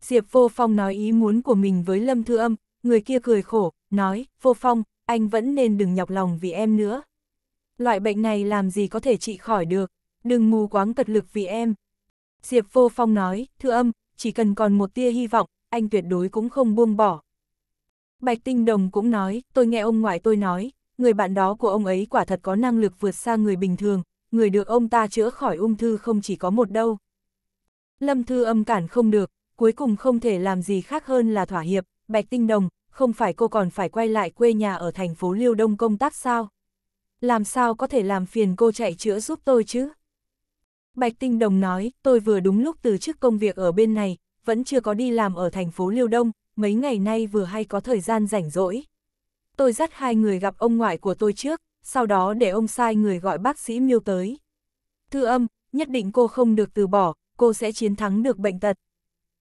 Diệp Vô Phong nói ý muốn của mình với Lâm Thư Âm, người kia cười khổ, nói, Vô Phong, anh vẫn nên đừng nhọc lòng vì em nữa. Loại bệnh này làm gì có thể trị khỏi được, đừng mù quáng cật lực vì em. Diệp Vô Phong nói, Thư Âm, chỉ cần còn một tia hy vọng, anh tuyệt đối cũng không buông bỏ. Bạch Tinh Đồng cũng nói, tôi nghe ông ngoại tôi nói, người bạn đó của ông ấy quả thật có năng lực vượt xa người bình thường, người được ông ta chữa khỏi ung thư không chỉ có một đâu. Lâm Thư âm cản không được, cuối cùng không thể làm gì khác hơn là thỏa hiệp, Bạch Tinh Đồng, không phải cô còn phải quay lại quê nhà ở thành phố Liêu Đông công tác sao? Làm sao có thể làm phiền cô chạy chữa giúp tôi chứ? Bạch Tinh Đồng nói, tôi vừa đúng lúc từ chức công việc ở bên này, vẫn chưa có đi làm ở thành phố Liêu Đông, mấy ngày nay vừa hay có thời gian rảnh rỗi. Tôi dắt hai người gặp ông ngoại của tôi trước, sau đó để ông sai người gọi bác sĩ miêu tới. Thư âm, nhất định cô không được từ bỏ, cô sẽ chiến thắng được bệnh tật.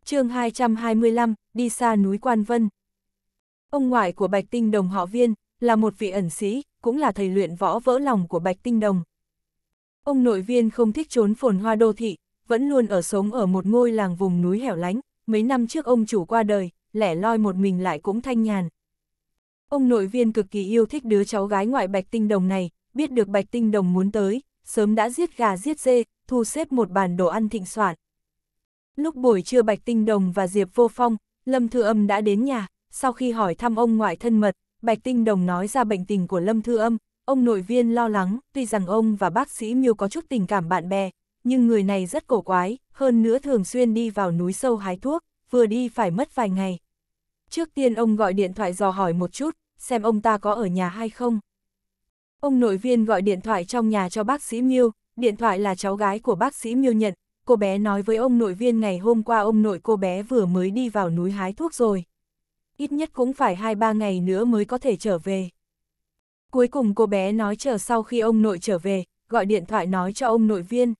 chương 225, đi xa núi Quan Vân. Ông ngoại của Bạch Tinh Đồng họ viên, là một vị ẩn sĩ, cũng là thầy luyện võ vỡ lòng của Bạch Tinh Đồng. Ông nội viên không thích trốn phồn hoa đô thị, vẫn luôn ở sống ở một ngôi làng vùng núi hẻo lánh, mấy năm trước ông chủ qua đời, lẻ loi một mình lại cũng thanh nhàn, Ông nội viên cực kỳ yêu thích đứa cháu gái ngoại Bạch Tinh Đồng này, biết được Bạch Tinh Đồng muốn tới, sớm đã giết gà giết dê, thu xếp một bàn đồ ăn thịnh soạn. Lúc buổi trưa Bạch Tinh Đồng và Diệp Vô Phong, Lâm Thư Âm đã đến nhà, sau khi hỏi thăm ông ngoại thân mật, Bạch Tinh Đồng nói ra bệnh tình của Lâm Thư Âm, ông nội viên lo lắng, tuy rằng ông và bác sĩ Miêu có chút tình cảm bạn bè, nhưng người này rất cổ quái, hơn nữa thường xuyên đi vào núi sâu hái thuốc, vừa đi phải mất vài ngày. Trước tiên ông gọi điện thoại dò hỏi một chút, xem ông ta có ở nhà hay không. Ông nội viên gọi điện thoại trong nhà cho bác sĩ Miêu, điện thoại là cháu gái của bác sĩ Miêu nhận, cô bé nói với ông nội viên ngày hôm qua ông nội cô bé vừa mới đi vào núi hái thuốc rồi. Ít nhất cũng phải 2-3 ngày nữa mới có thể trở về. Cuối cùng cô bé nói chờ sau khi ông nội trở về, gọi điện thoại nói cho ông nội viên.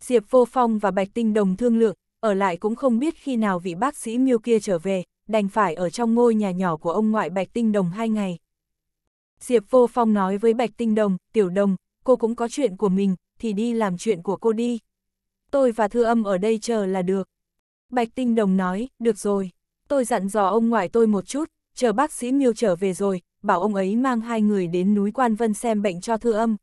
Diệp Vô Phong và Bạch Tinh Đồng thương lượng, ở lại cũng không biết khi nào vị bác sĩ miêu kia trở về, đành phải ở trong ngôi nhà nhỏ của ông ngoại Bạch Tinh Đồng hai ngày. Diệp Vô Phong nói với Bạch Tinh Đồng, Tiểu Đồng, cô cũng có chuyện của mình, thì đi làm chuyện của cô đi. Tôi và Thư Âm ở đây chờ là được. Bạch Tinh Đồng nói, được rồi, tôi dặn dò ông ngoại tôi một chút, chờ bác sĩ Miêu trở về rồi, bảo ông ấy mang hai người đến núi Quan Vân xem bệnh cho Thư Âm.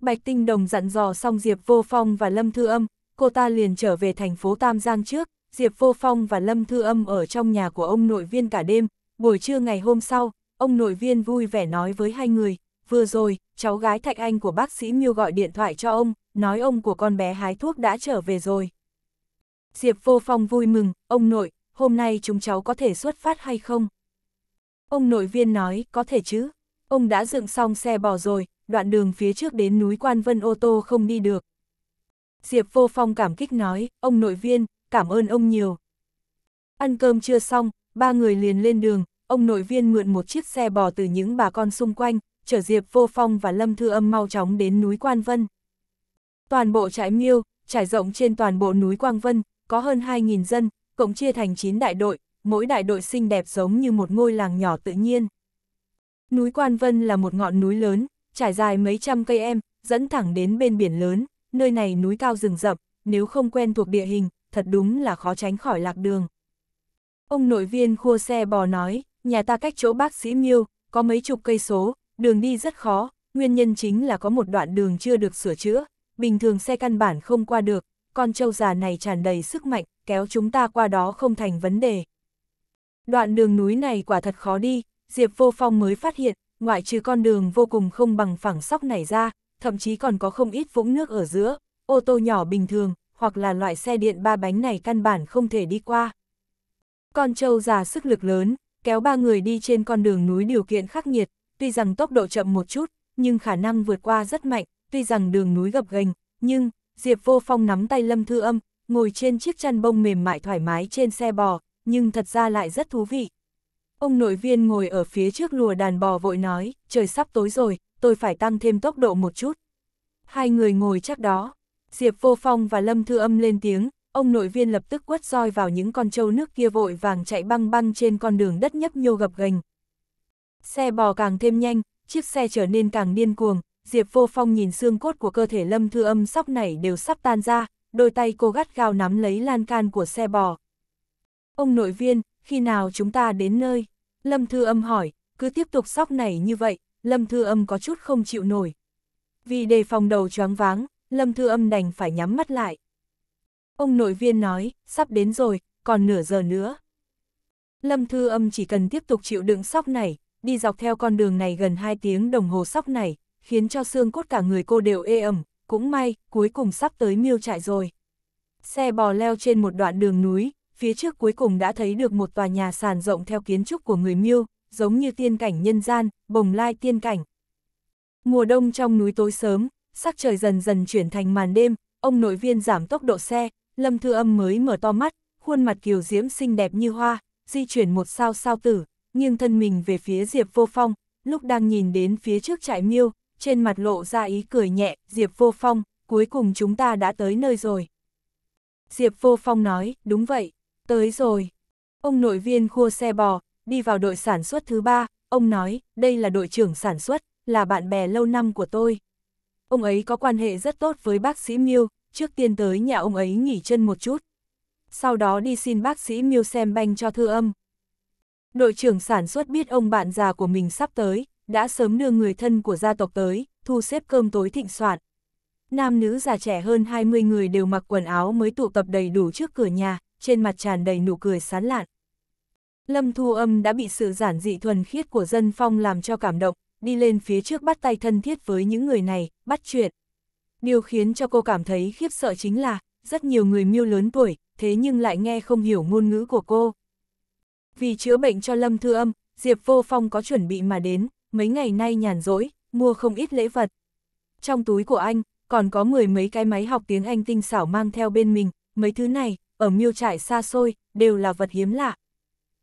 Bạch Tinh Đồng dặn dò xong Diệp Vô Phong và Lâm Thư Âm, cô ta liền trở về thành phố Tam Giang trước, Diệp Vô Phong và Lâm Thư Âm ở trong nhà của ông nội viên cả đêm, buổi trưa ngày hôm sau, ông nội viên vui vẻ nói với hai người, vừa rồi, cháu gái Thạch Anh của bác sĩ Miêu gọi điện thoại cho ông, nói ông của con bé hái thuốc đã trở về rồi. Diệp Vô Phong vui mừng, ông nội, hôm nay chúng cháu có thể xuất phát hay không? Ông nội viên nói, có thể chứ. Ông đã dựng xong xe bò rồi, đoạn đường phía trước đến núi Quan Vân ô tô không đi được. Diệp Vô Phong cảm kích nói, ông nội viên, cảm ơn ông nhiều. Ăn cơm chưa xong, ba người liền lên đường, ông nội viên mượn một chiếc xe bò từ những bà con xung quanh, chở Diệp Vô Phong và Lâm Thư Âm mau chóng đến núi Quan Vân. Toàn bộ trại miêu, trải rộng trên toàn bộ núi Quang Vân, có hơn 2.000 dân, cộng chia thành 9 đại đội, mỗi đại đội xinh đẹp giống như một ngôi làng nhỏ tự nhiên. Núi Quan Vân là một ngọn núi lớn, trải dài mấy trăm cây em, dẫn thẳng đến bên biển lớn, nơi này núi cao rừng rậm, nếu không quen thuộc địa hình, thật đúng là khó tránh khỏi lạc đường. Ông nội viên khua xe bò nói, nhà ta cách chỗ bác sĩ miêu, có mấy chục cây số, đường đi rất khó, nguyên nhân chính là có một đoạn đường chưa được sửa chữa, bình thường xe căn bản không qua được, con trâu già này tràn đầy sức mạnh, kéo chúng ta qua đó không thành vấn đề. Đoạn đường núi này quả thật khó đi, Diệp Vô Phong mới phát hiện, ngoại trừ con đường vô cùng không bằng phẳng sóc này ra, thậm chí còn có không ít vũng nước ở giữa, ô tô nhỏ bình thường, hoặc là loại xe điện ba bánh này căn bản không thể đi qua. Con trâu già sức lực lớn, kéo ba người đi trên con đường núi điều kiện khắc nghiệt, tuy rằng tốc độ chậm một chút, nhưng khả năng vượt qua rất mạnh, tuy rằng đường núi gập ghềnh, nhưng Diệp Vô Phong nắm tay Lâm Thư Âm, ngồi trên chiếc chăn bông mềm mại thoải mái trên xe bò, nhưng thật ra lại rất thú vị. Ông nội viên ngồi ở phía trước lùa đàn bò vội nói, trời sắp tối rồi, tôi phải tăng thêm tốc độ một chút. Hai người ngồi chắc đó, Diệp Vô Phong và Lâm Thư Âm lên tiếng, ông nội viên lập tức quất roi vào những con trâu nước kia vội vàng chạy băng băng trên con đường đất nhấp nhô gập ghềnh. Xe bò càng thêm nhanh, chiếc xe trở nên càng điên cuồng, Diệp Vô Phong nhìn xương cốt của cơ thể Lâm Thư Âm sóc nảy đều sắp tan ra, đôi tay cô gắt gao nắm lấy lan can của xe bò. Ông nội viên, khi nào chúng ta đến nơi? Lâm Thư Âm hỏi, cứ tiếp tục sóc nảy như vậy, Lâm Thư Âm có chút không chịu nổi. Vì đề phòng đầu choáng váng, Lâm Thư Âm đành phải nhắm mắt lại. Ông nội viên nói, sắp đến rồi, còn nửa giờ nữa. Lâm Thư Âm chỉ cần tiếp tục chịu đựng sóc này, đi dọc theo con đường này gần 2 tiếng đồng hồ sóc này, khiến cho xương cốt cả người cô đều ê ẩm, cũng may, cuối cùng sắp tới miêu trại rồi. Xe bò leo trên một đoạn đường núi, phía trước cuối cùng đã thấy được một tòa nhà sàn rộng theo kiến trúc của người miêu, giống như tiên cảnh nhân gian, bồng lai tiên cảnh. Mùa đông trong núi tối sớm, sắc trời dần dần chuyển thành màn đêm, ông nội viên giảm tốc độ xe, Lâm Thư Âm mới mở to mắt, khuôn mặt kiều diễm xinh đẹp như hoa, di chuyển một sao sao tử, nghiêng thân mình về phía Diệp Vô Phong, lúc đang nhìn đến phía trước trại miêu, trên mặt lộ ra ý cười nhẹ, Diệp Vô Phong, cuối cùng chúng ta đã tới nơi rồi. Diệp Vô Phong nói, đúng vậy, tới rồi. Ông nội viên khua xe bò, đi vào đội sản xuất thứ ba, ông nói, đây là đội trưởng sản xuất, là bạn bè lâu năm của tôi ông ấy có quan hệ rất tốt với bác sĩ Miêu, trước tiên tới nhà ông ấy nghỉ chân một chút. Sau đó đi xin bác sĩ Miêu xem banh cho thư âm. Đội trưởng sản xuất biết ông bạn già của mình sắp tới, đã sớm đưa người thân của gia tộc tới, thu xếp cơm tối thịnh soạn. Nam nữ già trẻ hơn 20 người đều mặc quần áo mới tụ tập đầy đủ trước cửa nhà, trên mặt tràn đầy nụ cười sán lạn. Lâm Thu Âm đã bị sự giản dị thuần khiết của dân phong làm cho cảm động, đi lên phía trước bắt tay thân thiết với những người này, bắt chuyện. Điều khiến cho cô cảm thấy khiếp sợ chính là, rất nhiều người miêu lớn tuổi, thế nhưng lại nghe không hiểu ngôn ngữ của cô. Vì chữa bệnh cho Lâm Thư Âm, Diệp Vô Phong có chuẩn bị mà đến, mấy ngày nay nhàn rỗi, mua không ít lễ vật. Trong túi của anh, còn có mười mấy cái máy học tiếng Anh tinh xảo mang theo bên mình, mấy thứ này, ở miêu trại xa xôi, đều là vật hiếm lạ.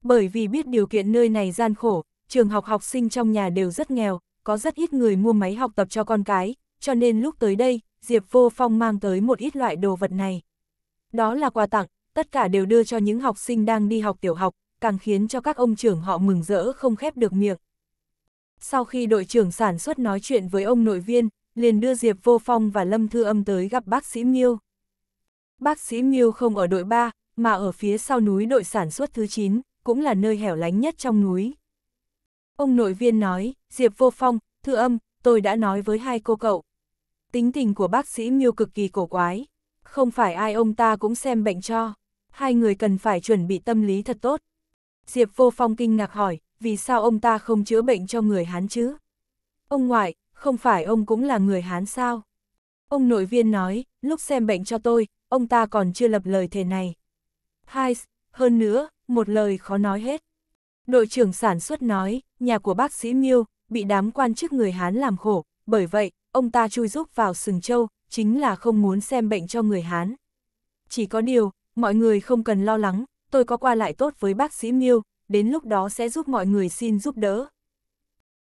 Bởi vì biết điều kiện nơi này gian khổ, trường học học sinh trong nhà đều rất nghèo, có rất ít người mua máy học tập cho con cái, cho nên lúc tới đây, Diệp Vô Phong mang tới một ít loại đồ vật này. Đó là quà tặng, tất cả đều đưa cho những học sinh đang đi học tiểu học, càng khiến cho các ông trưởng họ mừng rỡ không khép được miệng. Sau khi đội trưởng sản xuất nói chuyện với ông nội viên, liền đưa Diệp Vô Phong và Lâm Thư Âm tới gặp bác sĩ Miêu. Bác sĩ Miêu không ở đội 3, mà ở phía sau núi đội sản xuất thứ 9, cũng là nơi hẻo lánh nhất trong núi. Ông nội viên nói, Diệp Vô Phong, thư âm, tôi đã nói với hai cô cậu. Tính tình của bác sĩ miêu cực kỳ cổ quái. Không phải ai ông ta cũng xem bệnh cho. Hai người cần phải chuẩn bị tâm lý thật tốt. Diệp Vô Phong kinh ngạc hỏi, vì sao ông ta không chữa bệnh cho người Hán chứ? Ông ngoại, không phải ông cũng là người Hán sao? Ông nội viên nói, lúc xem bệnh cho tôi, ông ta còn chưa lập lời thề này. Hai, hơn nữa, một lời khó nói hết. Đội trưởng sản xuất nói, nhà của bác sĩ Miêu bị đám quan chức người Hán làm khổ, bởi vậy, ông ta chui rúc vào sừng châu, chính là không muốn xem bệnh cho người Hán. Chỉ có điều, mọi người không cần lo lắng, tôi có qua lại tốt với bác sĩ Miêu, đến lúc đó sẽ giúp mọi người xin giúp đỡ.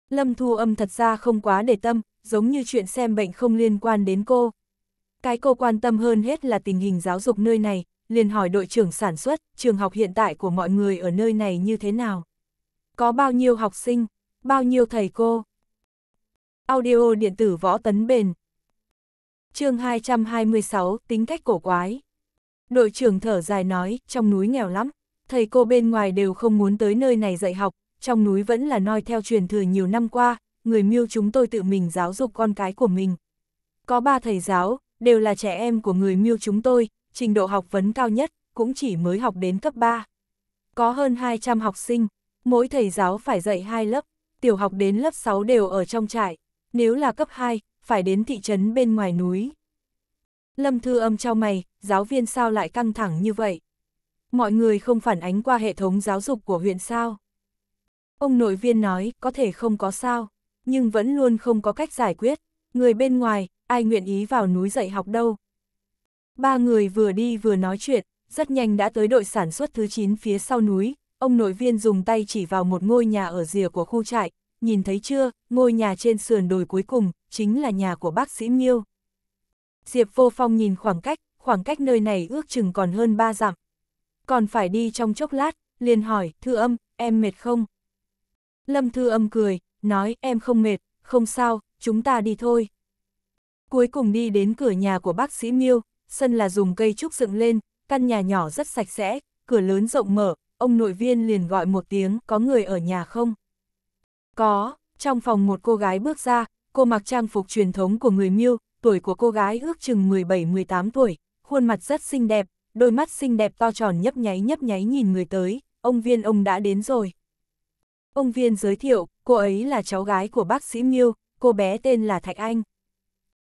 Lâm Thu Âm thật ra không quá để tâm, giống như chuyện xem bệnh không liên quan đến cô. Cái cô quan tâm hơn hết là tình hình giáo dục nơi này, liền hỏi đội trưởng sản xuất, trường học hiện tại của mọi người ở nơi này như thế nào. Có bao nhiêu học sinh, bao nhiêu thầy cô. Audio điện tử võ tấn bền. chương 226, tính cách cổ quái. Đội trưởng thở dài nói, trong núi nghèo lắm, thầy cô bên ngoài đều không muốn tới nơi này dạy học, trong núi vẫn là noi theo truyền thừa nhiều năm qua, người miêu chúng tôi tự mình giáo dục con cái của mình. Có ba thầy giáo, đều là trẻ em của người miêu chúng tôi, trình độ học vấn cao nhất, cũng chỉ mới học đến cấp 3. Có hơn 200 học sinh, Mỗi thầy giáo phải dạy hai lớp, tiểu học đến lớp 6 đều ở trong trại, nếu là cấp 2, phải đến thị trấn bên ngoài núi. Lâm Thư Âm trao mày, giáo viên sao lại căng thẳng như vậy? Mọi người không phản ánh qua hệ thống giáo dục của huyện sao? Ông nội viên nói, có thể không có sao, nhưng vẫn luôn không có cách giải quyết. Người bên ngoài, ai nguyện ý vào núi dạy học đâu. Ba người vừa đi vừa nói chuyện, rất nhanh đã tới đội sản xuất thứ 9 phía sau núi, ông nội viên dùng tay chỉ vào một ngôi nhà ở rìa của khu trại, nhìn thấy chưa, ngôi nhà trên sườn đồi cuối cùng, chính là nhà của bác sĩ Miêu. Diệp vô phong nhìn khoảng cách, khoảng cách nơi này ước chừng còn hơn ba dặm. Còn phải đi trong chốc lát, liền hỏi, thư âm, em mệt không? Lâm thư âm cười, nói, em không mệt, không sao, chúng ta đi thôi. Cuối cùng đi đến cửa nhà của bác sĩ Miêu, sân là dùng cây trúc dựng lên, căn nhà nhỏ rất sạch sẽ, cửa lớn rộng mở, ông nội viên liền gọi một tiếng, có người ở nhà không? Có, trong phòng một cô gái bước ra, cô mặc trang phục truyền thống của người Miêu, tuổi của cô gái ước chừng 17-18 tuổi, khuôn mặt rất xinh đẹp, đôi mắt xinh đẹp to tròn nhấp nháy nhấp nháy nhìn người tới, ông viên ông đã đến rồi. Ông viên giới thiệu, cô ấy là cháu gái của bác sĩ Miêu, cô bé tên là Thạch Anh.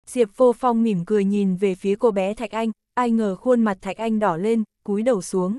Diệp Vô Phong mỉm cười nhìn về phía cô bé Thạch Anh, ai ngờ khuôn mặt Thạch Anh đỏ lên, cúi đầu xuống.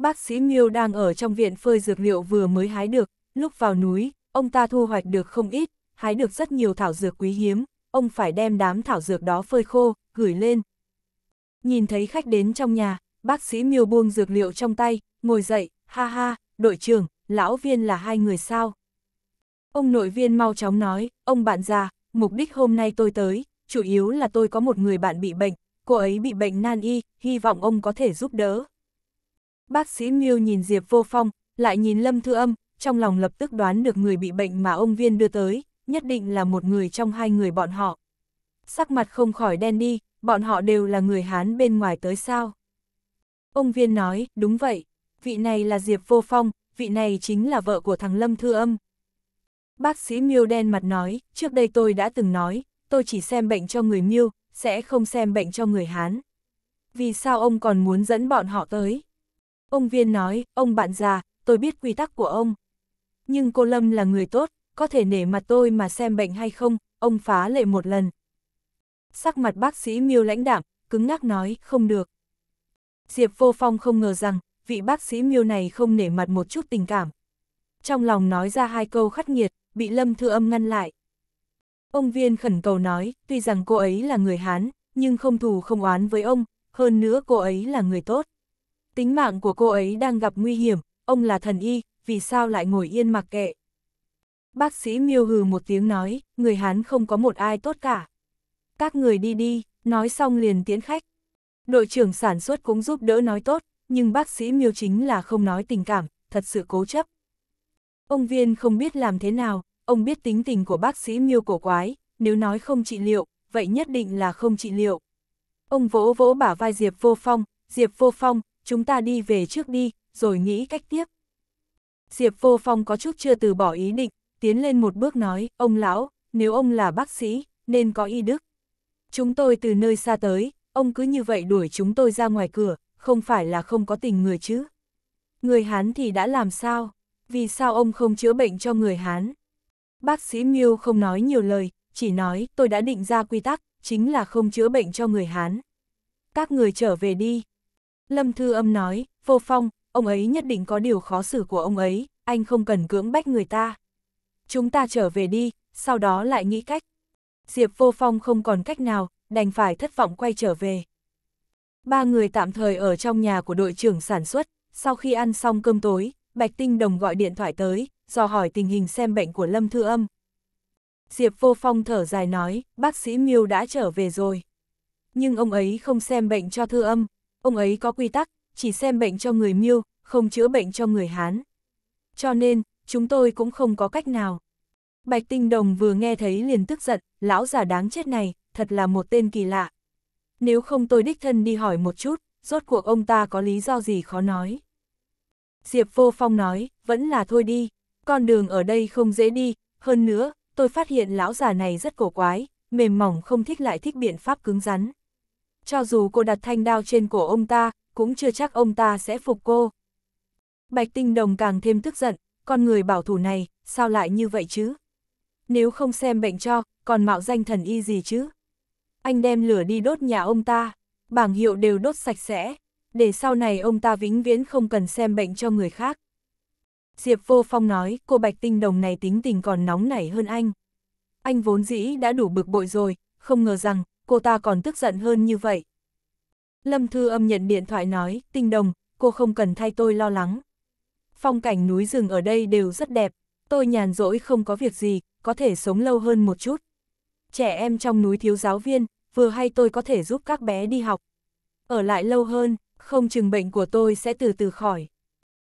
Bác sĩ Miêu đang ở trong viện phơi dược liệu vừa mới hái được, lúc vào núi, ông ta thu hoạch được không ít, hái được rất nhiều thảo dược quý hiếm, ông phải đem đám thảo dược đó phơi khô, gửi lên. Nhìn thấy khách đến trong nhà, bác sĩ Miêu buông dược liệu trong tay, ngồi dậy, ha ha, đội trưởng, lão viên là hai người sao? Ông nội viên mau chóng nói, ông bạn già, mục đích hôm nay tôi tới, chủ yếu là tôi có một người bạn bị bệnh, cô ấy bị bệnh nan y, hy vọng ông có thể giúp đỡ. Bác sĩ Miêu nhìn Diệp Vô Phong, lại nhìn Lâm Thư Âm, trong lòng lập tức đoán được người bị bệnh mà ông Viên đưa tới, nhất định là một người trong hai người bọn họ. Sắc mặt không khỏi đen đi, bọn họ đều là người Hán bên ngoài tới sao. Ông Viên nói, đúng vậy, vị này là Diệp Vô Phong, vị này chính là vợ của thằng Lâm Thư Âm. Bác sĩ Miêu đen mặt nói, trước đây tôi đã từng nói, tôi chỉ xem bệnh cho người Miêu, sẽ không xem bệnh cho người Hán. Vì sao ông còn muốn dẫn bọn họ tới? Ông Viên nói, ông bạn già, tôi biết quy tắc của ông. Nhưng cô Lâm là người tốt, có thể nể mặt tôi mà xem bệnh hay không, ông phá lệ một lần. Sắc mặt bác sĩ miêu lãnh đạm, cứng ngắc nói, không được. Diệp Vô Phong không ngờ rằng, vị bác sĩ miêu này không nể mặt một chút tình cảm. Trong lòng nói ra hai câu khắc nghiệt, bị Lâm Thư Âm ngăn lại. Ông Viên khẩn cầu nói, tuy rằng cô ấy là người Hán, nhưng không thù không oán với ông, hơn nữa cô ấy là người tốt. Tính mạng của cô ấy đang gặp nguy hiểm, ông là thần y, vì sao lại ngồi yên mặc kệ. Bác sĩ miêu hừ một tiếng nói, người Hán không có một ai tốt cả. Các người đi đi, nói xong liền tiễn khách. Đội trưởng sản xuất cũng giúp đỡ nói tốt, nhưng bác sĩ miêu chính là không nói tình cảm, thật sự cố chấp. Ông Viên không biết làm thế nào, ông biết tính tình của bác sĩ miêu cổ quái, nếu nói không trị liệu, vậy nhất định là không trị liệu. Ông vỗ vỗ bả vai Diệp Vô Phong, Diệp Vô Phong, chúng ta đi về trước đi, rồi nghĩ cách tiếp. Diệp Vô Phong có chút chưa từ bỏ ý định, tiến lên một bước nói, ông lão, nếu ông là bác sĩ, nên có y đức. Chúng tôi từ nơi xa tới, ông cứ như vậy đuổi chúng tôi ra ngoài cửa, không phải là không có tình người chứ. Người Hán thì đã làm sao? Vì sao ông không chữa bệnh cho người Hán? Bác sĩ Miêu không nói nhiều lời, chỉ nói tôi đã định ra quy tắc, chính là không chữa bệnh cho người Hán. Các người trở về đi, Lâm Thư Âm nói, vô phong, ông ấy nhất định có điều khó xử của ông ấy, anh không cần cưỡng bách người ta. Chúng ta trở về đi, sau đó lại nghĩ cách. Diệp vô phong không còn cách nào, đành phải thất vọng quay trở về. Ba người tạm thời ở trong nhà của đội trưởng sản xuất, sau khi ăn xong cơm tối, Bạch Tinh Đồng gọi điện thoại tới, do hỏi tình hình xem bệnh của Lâm Thư Âm. Diệp Vô Phong thở dài nói, bác sĩ Miêu đã trở về rồi. Nhưng ông ấy không xem bệnh cho Thư Âm, ông ấy có quy tắc, chỉ xem bệnh cho người miêu, không chữa bệnh cho người Hán. Cho nên, chúng tôi cũng không có cách nào. Bạch Tinh Đồng vừa nghe thấy liền tức giận, lão già đáng chết này, thật là một tên kỳ lạ. Nếu không tôi đích thân đi hỏi một chút, rốt cuộc ông ta có lý do gì khó nói. Diệp Vô Phong nói, vẫn là thôi đi, con đường ở đây không dễ đi, hơn nữa, tôi phát hiện lão già này rất cổ quái, mềm mỏng không thích lại thích biện pháp cứng rắn cho dù cô đặt thanh đao trên cổ ông ta, cũng chưa chắc ông ta sẽ phục cô. Bạch Tinh Đồng càng thêm tức giận, con người bảo thủ này, sao lại như vậy chứ? Nếu không xem bệnh cho, còn mạo danh thần y gì chứ? Anh đem lửa đi đốt nhà ông ta, bảng hiệu đều đốt sạch sẽ, để sau này ông ta vĩnh viễn không cần xem bệnh cho người khác. Diệp Vô Phong nói, cô Bạch Tinh Đồng này tính tình còn nóng nảy hơn anh. Anh vốn dĩ đã đủ bực bội rồi, không ngờ rằng, cô ta còn tức giận hơn như vậy. Lâm Thư Âm nhận điện thoại nói, tinh đồng, cô không cần thay tôi lo lắng. Phong cảnh núi rừng ở đây đều rất đẹp, tôi nhàn rỗi không có việc gì, có thể sống lâu hơn một chút. Trẻ em trong núi thiếu giáo viên, vừa hay tôi có thể giúp các bé đi học. Ở lại lâu hơn, không chừng bệnh của tôi sẽ từ từ khỏi.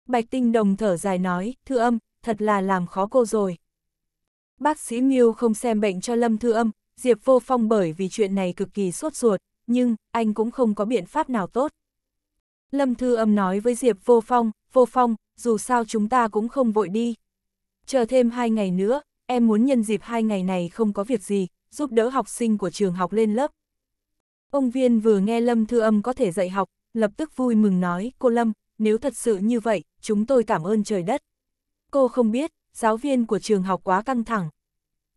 Bạch Tinh Đồng thở dài nói, Thư Âm, thật là làm khó cô rồi. Bác sĩ miu không xem bệnh cho Lâm Thư Âm, Diệp Vô Phong bởi vì chuyện này cực kỳ sốt ruột, nhưng anh cũng không có biện pháp nào tốt. Lâm Thư Âm nói với Diệp Vô Phong, Vô Phong, dù sao chúng ta cũng không vội đi. Chờ thêm hai ngày nữa, em muốn nhân dịp hai ngày này không có việc gì, giúp đỡ học sinh của trường học lên lớp. Ông Viên vừa nghe Lâm Thư Âm có thể dạy học, lập tức vui mừng nói, cô Lâm, nếu thật sự như vậy, chúng tôi cảm ơn trời đất. Cô không biết, giáo viên của trường học quá căng thẳng,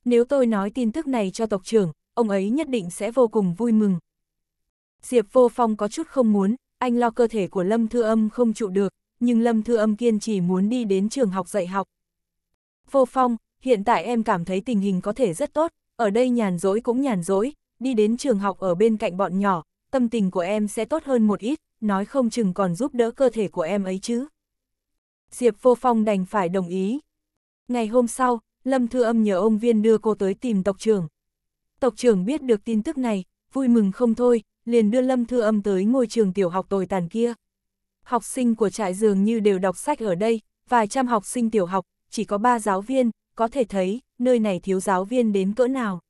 nếu tôi nói tin tức này cho tộc trưởng, ông ấy nhất định sẽ vô cùng vui mừng. Diệp Vô Phong có chút không muốn, anh lo cơ thể của Lâm Thư Âm không trụ được, nhưng Lâm Thư Âm kiên trì muốn đi đến trường học dạy học. Vô Phong, hiện tại em cảm thấy tình hình có thể rất tốt, ở đây nhàn rỗi cũng nhàn rỗi, đi đến trường học ở bên cạnh bọn nhỏ, tâm tình của em sẽ tốt hơn một ít, nói không chừng còn giúp đỡ cơ thể của em ấy chứ. Diệp Vô Phong đành phải đồng ý. Ngày hôm sau, Lâm Thư Âm nhờ ông viên đưa cô tới tìm tộc trưởng. Tộc trưởng biết được tin tức này, vui mừng không thôi, liền đưa Lâm Thư Âm tới ngôi trường tiểu học tồi tàn kia. Học sinh của trại dường như đều đọc sách ở đây, vài trăm học sinh tiểu học, chỉ có ba giáo viên, có thể thấy, nơi này thiếu giáo viên đến cỡ nào.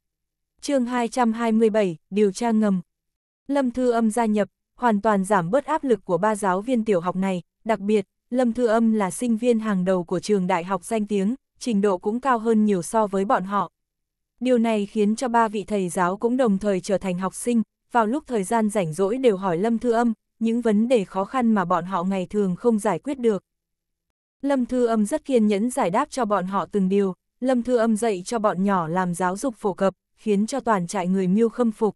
chương 227, điều tra ngầm. Lâm Thư Âm gia nhập, hoàn toàn giảm bớt áp lực của ba giáo viên tiểu học này, đặc biệt, Lâm Thư Âm là sinh viên hàng đầu của trường đại học danh tiếng, trình độ cũng cao hơn nhiều so với bọn họ. Điều này khiến cho ba vị thầy giáo cũng đồng thời trở thành học sinh, vào lúc thời gian rảnh rỗi đều hỏi Lâm Thư Âm, những vấn đề khó khăn mà bọn họ ngày thường không giải quyết được. Lâm Thư Âm rất kiên nhẫn giải đáp cho bọn họ từng điều, Lâm Thư Âm dạy cho bọn nhỏ làm giáo dục phổ cập, khiến cho toàn trại người miêu khâm phục.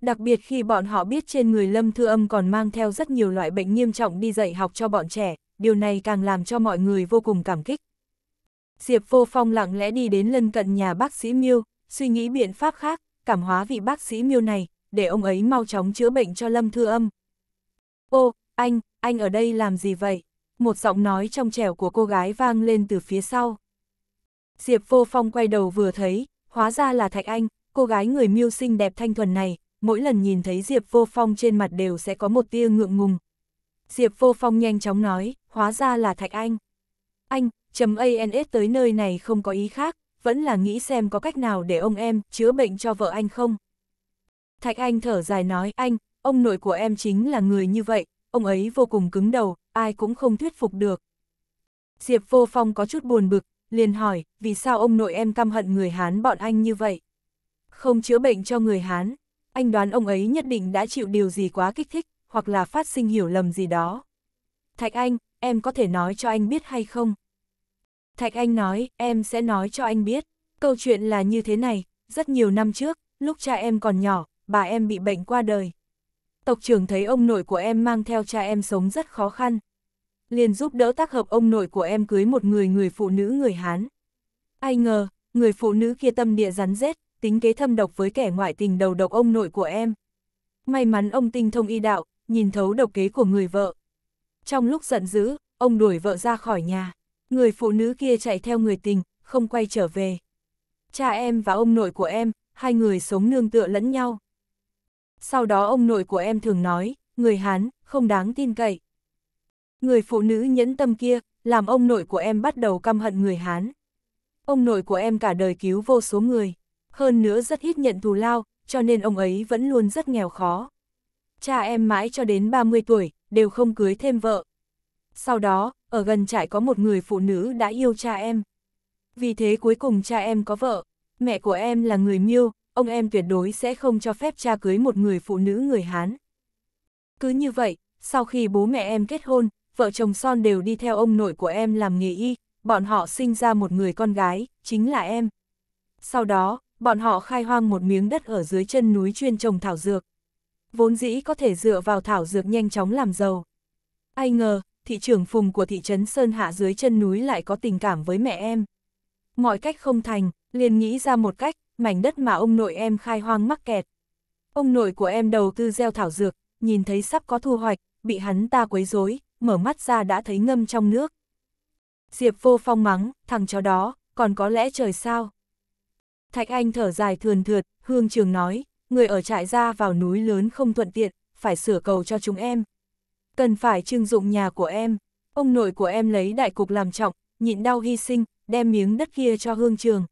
Đặc biệt khi bọn họ biết trên người Lâm Thư Âm còn mang theo rất nhiều loại bệnh nghiêm trọng đi dạy học cho bọn trẻ, điều này càng làm cho mọi người vô cùng cảm kích. Diệp Vô Phong lặng lẽ đi đến lân cận nhà bác sĩ Miêu, suy nghĩ biện pháp khác, cảm hóa vị bác sĩ Miêu này, để ông ấy mau chóng chữa bệnh cho Lâm Thư Âm. Ô, anh, anh ở đây làm gì vậy? Một giọng nói trong trẻo của cô gái vang lên từ phía sau. Diệp Vô Phong quay đầu vừa thấy, hóa ra là Thạch Anh, cô gái người miêu xinh đẹp thanh thuần này, mỗi lần nhìn thấy Diệp Vô Phong trên mặt đều sẽ có một tia ngượng ngùng. Diệp Vô Phong nhanh chóng nói, hóa ra là Thạch Anh. Anh, chấm ans tới nơi này không có ý khác, vẫn là nghĩ xem có cách nào để ông em chữa bệnh cho vợ anh không. Thạch Anh thở dài nói, anh, ông nội của em chính là người như vậy, ông ấy vô cùng cứng đầu, ai cũng không thuyết phục được. Diệp Vô Phong có chút buồn bực, liền hỏi, vì sao ông nội em căm hận người Hán bọn anh như vậy? Không chữa bệnh cho người Hán, anh đoán ông ấy nhất định đã chịu điều gì quá kích thích, hoặc là phát sinh hiểu lầm gì đó. Thạch Anh, em có thể nói cho anh biết hay không? Thạch Anh nói, em sẽ nói cho anh biết. Câu chuyện là như thế này, rất nhiều năm trước, lúc cha em còn nhỏ, bà em bị bệnh qua đời. Tộc trưởng thấy ông nội của em mang theo cha em sống rất khó khăn. Liền giúp đỡ tác hợp ông nội của em cưới một người người phụ nữ người Hán. Ai ngờ, người phụ nữ kia tâm địa rắn rết, tính kế thâm độc với kẻ ngoại tình đầu độc ông nội của em. May mắn ông tinh thông y đạo, nhìn thấu độc kế của người vợ. Trong lúc giận dữ, ông đuổi vợ ra khỏi nhà. Người phụ nữ kia chạy theo người tình, không quay trở về. Cha em và ông nội của em, hai người sống nương tựa lẫn nhau. Sau đó ông nội của em thường nói, người Hán, không đáng tin cậy. Người phụ nữ nhẫn tâm kia, làm ông nội của em bắt đầu căm hận người Hán. Ông nội của em cả đời cứu vô số người, hơn nữa rất ít nhận thù lao, cho nên ông ấy vẫn luôn rất nghèo khó. Cha em mãi cho đến 30 tuổi, đều không cưới thêm vợ. Sau đó, ở gần trại có một người phụ nữ đã yêu cha em. Vì thế cuối cùng cha em có vợ, mẹ của em là người miêu, ông em tuyệt đối sẽ không cho phép cha cưới một người phụ nữ người Hán. Cứ như vậy, sau khi bố mẹ em kết hôn, vợ chồng Son đều đi theo ông nội của em làm nghề y, bọn họ sinh ra một người con gái, chính là em. Sau đó, bọn họ khai hoang một miếng đất ở dưới chân núi chuyên trồng thảo dược. Vốn dĩ có thể dựa vào thảo dược nhanh chóng làm giàu. Ai ngờ, thị trưởng Phùng của thị trấn Sơn Hạ dưới chân núi lại có tình cảm với mẹ em. Mọi cách không thành, liền nghĩ ra một cách, mảnh đất mà ông nội em khai hoang mắc kẹt. Ông nội của em đầu tư gieo thảo dược, nhìn thấy sắp có thu hoạch, bị hắn ta quấy rối, mở mắt ra đã thấy ngâm trong nước. Diệp vô phong mắng, thằng chó đó, còn có lẽ trời sao. Thạch Anh thở dài thườn thượt, Hương Trường nói, người ở trại ra vào núi lớn không thuận tiện, phải sửa cầu cho chúng em, cần phải trưng dụng nhà của em. Ông nội của em lấy đại cục làm trọng, nhịn đau hy sinh, đem miếng đất kia cho hương trường.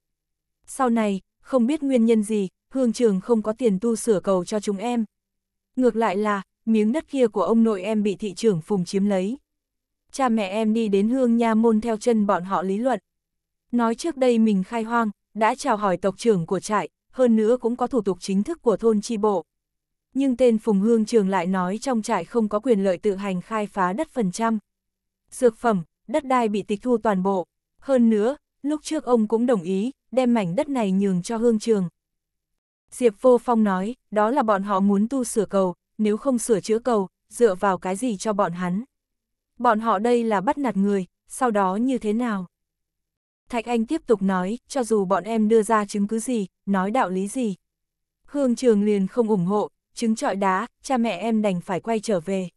Sau này, không biết nguyên nhân gì, hương trường không có tiền tu sửa cầu cho chúng em. Ngược lại là, miếng đất kia của ông nội em bị thị trưởng phùng chiếm lấy. Cha mẹ em đi đến hương nha môn theo chân bọn họ lý luận. Nói trước đây mình khai hoang, đã chào hỏi tộc trưởng của trại, hơn nữa cũng có thủ tục chính thức của thôn chi bộ nhưng tên Phùng Hương Trường lại nói trong trại không có quyền lợi tự hành khai phá đất phần trăm. Dược phẩm, đất đai bị tịch thu toàn bộ. Hơn nữa, lúc trước ông cũng đồng ý, đem mảnh đất này nhường cho Hương Trường. Diệp Vô Phong nói, đó là bọn họ muốn tu sửa cầu, nếu không sửa chữa cầu, dựa vào cái gì cho bọn hắn. Bọn họ đây là bắt nạt người, sau đó như thế nào? Thạch Anh tiếp tục nói, cho dù bọn em đưa ra chứng cứ gì, nói đạo lý gì. Hương Trường liền không ủng hộ, trứng trọi đá, cha mẹ em đành phải quay trở về.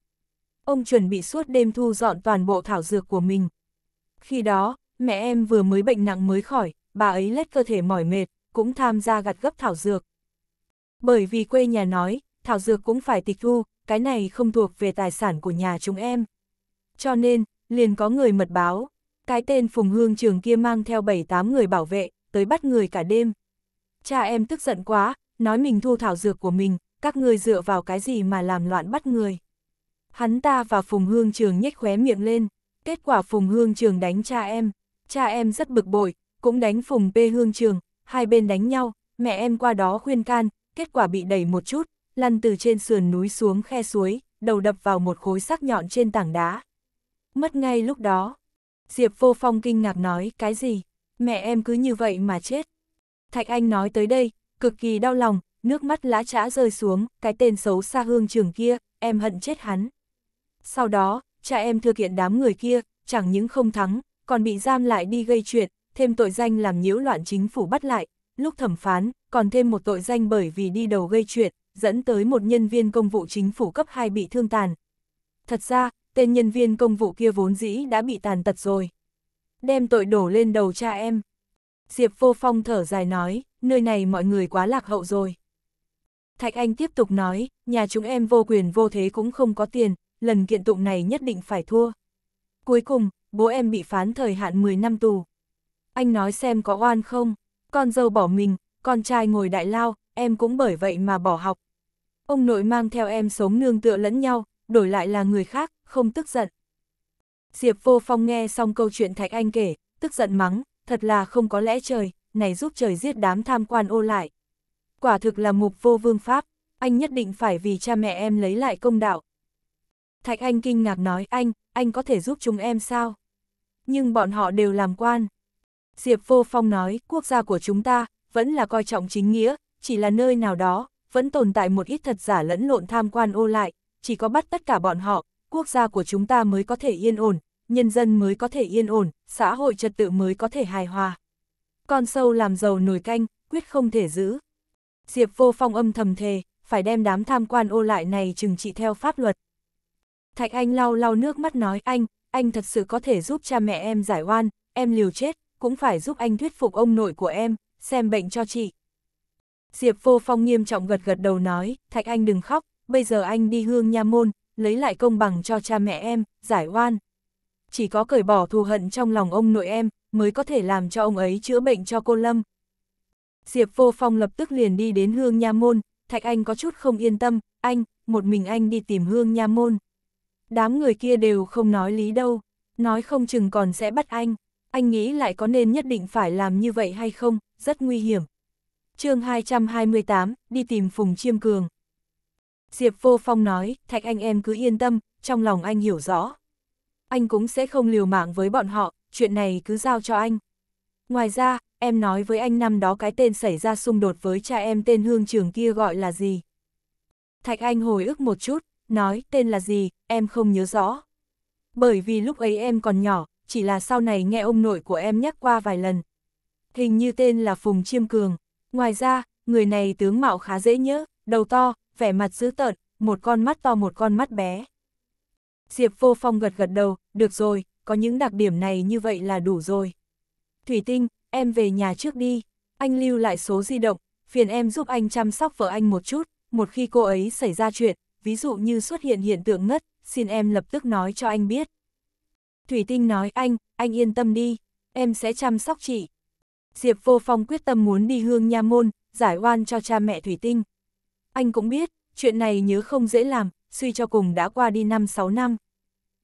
Ông chuẩn bị suốt đêm thu dọn toàn bộ thảo dược của mình. Khi đó, mẹ em vừa mới bệnh nặng mới khỏi, bà ấy lết cơ thể mỏi mệt, cũng tham gia gặt gấp thảo dược. Bởi vì quê nhà nói, thảo dược cũng phải tịch thu, cái này không thuộc về tài sản của nhà chúng em. Cho nên, liền có người mật báo, cái tên Phùng Hương Trường kia mang theo 7-8 người bảo vệ, tới bắt người cả đêm. Cha em tức giận quá, nói mình thu thảo dược của mình, các ngươi dựa vào cái gì mà làm loạn bắt người. Hắn ta và Phùng Hương Trường nhếch khóe miệng lên, kết quả Phùng Hương Trường đánh cha em, cha em rất bực bội, cũng đánh Phùng P Hương Trường, hai bên đánh nhau, mẹ em qua đó khuyên can, kết quả bị đẩy một chút, lăn từ trên sườn núi xuống khe suối, đầu đập vào một khối sắc nhọn trên tảng đá. Mất ngay lúc đó, Diệp Vô Phong kinh ngạc nói cái gì, mẹ em cứ như vậy mà chết. Thạch Anh nói tới đây, cực kỳ đau lòng, nước mắt lá trã rơi xuống, cái tên xấu xa hương trường kia, em hận chết hắn. Sau đó, cha em thừa kiện đám người kia, chẳng những không thắng, còn bị giam lại đi gây chuyện, thêm tội danh làm nhiễu loạn chính phủ bắt lại, lúc thẩm phán, còn thêm một tội danh bởi vì đi đầu gây chuyện, dẫn tới một nhân viên công vụ chính phủ cấp 2 bị thương tàn. Thật ra, tên nhân viên công vụ kia vốn dĩ đã bị tàn tật rồi. Đem tội đổ lên đầu cha em. Diệp vô phong thở dài nói, nơi này mọi người quá lạc hậu rồi. Thạch Anh tiếp tục nói, nhà chúng em vô quyền vô thế cũng không có tiền, lần kiện tụng này nhất định phải thua. Cuối cùng, bố em bị phán thời hạn 10 năm tù. Anh nói xem có oan không, con dâu bỏ mình, con trai ngồi đại lao, em cũng bởi vậy mà bỏ học. Ông nội mang theo em sống nương tựa lẫn nhau, đổi lại là người khác, không tức giận. Diệp vô phong nghe xong câu chuyện Thạch Anh kể, tức giận mắng, thật là không có lẽ trời, này giúp trời giết đám tham quan ô lại quả thực là mục vô vương pháp, anh nhất định phải vì cha mẹ em lấy lại công đạo. Thạch Anh kinh ngạc nói anh, anh có thể giúp chúng em sao? Nhưng bọn họ đều làm quan. Diệp Vô Phong nói, quốc gia của chúng ta, vẫn là coi trọng chính nghĩa, chỉ là nơi nào đó, vẫn tồn tại một ít thật giả lẫn lộn tham quan ô lại, chỉ có bắt tất cả bọn họ, quốc gia của chúng ta mới có thể yên ổn, nhân dân mới có thể yên ổn, xã hội trật tự mới có thể hài hòa. Con sâu làm giàu nồi canh, quyết không thể giữ. Diệp Vô Phong âm thầm thề, phải đem đám tham quan ô lại này trừng trị theo pháp luật. Thạch Anh lau lau nước mắt nói anh, anh thật sự có thể giúp cha mẹ em giải oan, em liều chết, cũng phải giúp anh thuyết phục ông nội của em, xem bệnh cho chị. Diệp Vô Phong nghiêm trọng gật gật đầu nói, Thạch Anh đừng khóc, bây giờ anh đi hương nha môn, lấy lại công bằng cho cha mẹ em, giải oan. Chỉ có cởi bỏ thù hận trong lòng ông nội em, mới có thể làm cho ông ấy chữa bệnh cho cô Lâm, Diệp Vô Phong lập tức liền đi đến Hương Nha Môn, Thạch Anh có chút không yên tâm, anh, một mình anh đi tìm Hương Nha Môn. Đám người kia đều không nói lý đâu, nói không chừng còn sẽ bắt anh, anh nghĩ lại có nên nhất định phải làm như vậy hay không, rất nguy hiểm. chương 228, đi tìm Phùng Chiêm Cường. Diệp Vô Phong nói, Thạch Anh em cứ yên tâm, trong lòng anh hiểu rõ. Anh cũng sẽ không liều mạng với bọn họ, chuyện này cứ giao cho anh. Ngoài ra, em nói với anh năm đó cái tên xảy ra xung đột với cha em tên Hương Trường kia gọi là gì? Thạch Anh hồi ức một chút, nói tên là gì, em không nhớ rõ. Bởi vì lúc ấy em còn nhỏ, chỉ là sau này nghe ông nội của em nhắc qua vài lần. Hình như tên là Phùng Chiêm Cường. Ngoài ra, người này tướng mạo khá dễ nhớ, đầu to, vẻ mặt dữ tợn, một con mắt to một con mắt bé. Diệp vô phong gật gật đầu, được rồi, có những đặc điểm này như vậy là đủ rồi. Thủy tinh, em về nhà trước đi, anh lưu lại số di động, phiền em giúp anh chăm sóc vợ anh một chút, một khi cô ấy xảy ra chuyện, ví dụ như xuất hiện hiện tượng ngất, xin em lập tức nói cho anh biết. Thủy Tinh nói anh, anh yên tâm đi, em sẽ chăm sóc chị. Diệp Vô Phong quyết tâm muốn đi hương nha môn, giải oan cho cha mẹ Thủy Tinh. Anh cũng biết, chuyện này nhớ không dễ làm, suy cho cùng đã qua đi 5-6 năm.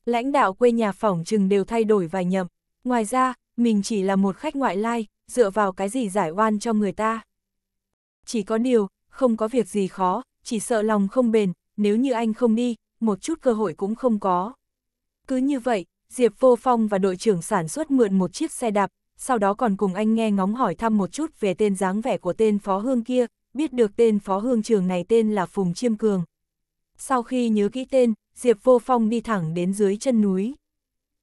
Lãnh đạo quê nhà phỏng trừng đều thay đổi vài nhậm. Ngoài ra, mình chỉ là một khách ngoại lai, dựa vào cái gì giải oan cho người ta. Chỉ có điều, không có việc gì khó, chỉ sợ lòng không bền, nếu như anh không đi, một chút cơ hội cũng không có. Cứ như vậy, Diệp Vô Phong và đội trưởng sản xuất mượn một chiếc xe đạp, sau đó còn cùng anh nghe ngóng hỏi thăm một chút về tên dáng vẻ của tên phó hương kia, biết được tên phó hương trường này tên là Phùng Chiêm Cường. Sau khi nhớ kỹ tên, Diệp Vô Phong đi thẳng đến dưới chân núi.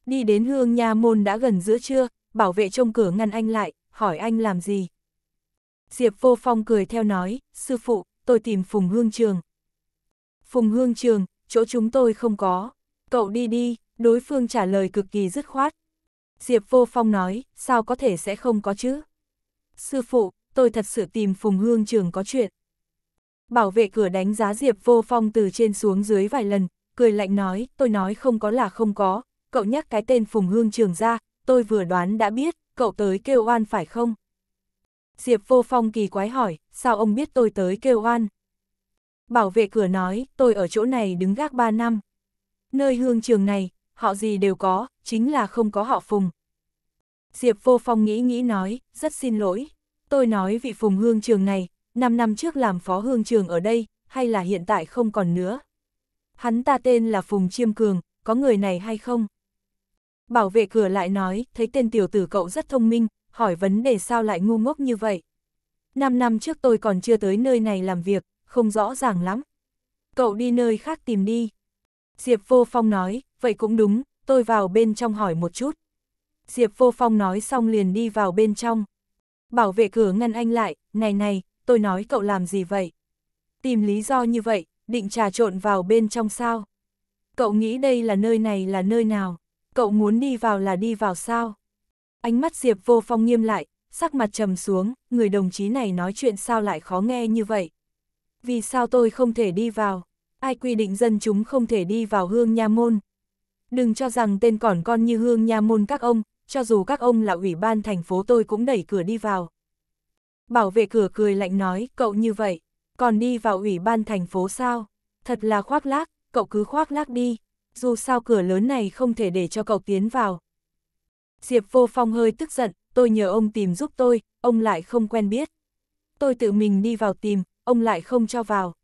Đi đến hương nha môn đã gần giữa trưa, bảo vệ trông cửa ngăn anh lại, hỏi anh làm gì. Diệp Vô Phong cười theo nói, sư phụ, tôi tìm Phùng Hương Trường. Phùng Hương Trường, chỗ chúng tôi không có, cậu đi đi, đối phương trả lời cực kỳ dứt khoát. Diệp Vô Phong nói, sao có thể sẽ không có chứ? Sư phụ, tôi thật sự tìm Phùng Hương Trường có chuyện. Bảo vệ cửa đánh giá Diệp Vô Phong từ trên xuống dưới vài lần, cười lạnh nói, tôi nói không có là không có, cậu nhắc cái tên Phùng Hương Trường ra, tôi vừa đoán đã biết, cậu tới kêu oan phải không? Diệp vô phong kỳ quái hỏi, sao ông biết tôi tới kêu oan? Bảo vệ cửa nói, tôi ở chỗ này đứng gác 3 năm. Nơi hương trường này, họ gì đều có, chính là không có họ Phùng. Diệp vô phong nghĩ nghĩ nói, rất xin lỗi. Tôi nói vị Phùng hương trường này, 5 năm trước làm phó hương trường ở đây, hay là hiện tại không còn nữa. Hắn ta tên là Phùng Chiêm Cường, có người này hay không? Bảo vệ cửa lại nói, thấy tên tiểu tử cậu rất thông minh, hỏi vấn đề sao lại ngu ngốc như vậy. Năm năm trước tôi còn chưa tới nơi này làm việc, không rõ ràng lắm. Cậu đi nơi khác tìm đi. Diệp Vô Phong nói, vậy cũng đúng, tôi vào bên trong hỏi một chút. Diệp Vô Phong nói xong liền đi vào bên trong. Bảo vệ cửa ngăn anh lại, này này, tôi nói cậu làm gì vậy? Tìm lý do như vậy, định trà trộn vào bên trong sao? Cậu nghĩ đây là nơi này là nơi nào? cậu muốn đi vào là đi vào sao? Ánh mắt Diệp vô phong nghiêm lại, sắc mặt trầm xuống, người đồng chí này nói chuyện sao lại khó nghe như vậy? Vì sao tôi không thể đi vào? Ai quy định dân chúng không thể đi vào hương nha môn? Đừng cho rằng tên còn con như hương nha môn các ông, cho dù các ông là ủy ban thành phố tôi cũng đẩy cửa đi vào. Bảo vệ cửa cười lạnh nói, cậu như vậy, còn đi vào ủy ban thành phố sao? Thật là khoác lác, cậu cứ khoác lác đi, dù sao cửa lớn này không thể để cho cậu tiến vào. Diệp Vô Phong hơi tức giận, tôi nhờ ông tìm giúp tôi, ông lại không quen biết. Tôi tự mình đi vào tìm, ông lại không cho vào.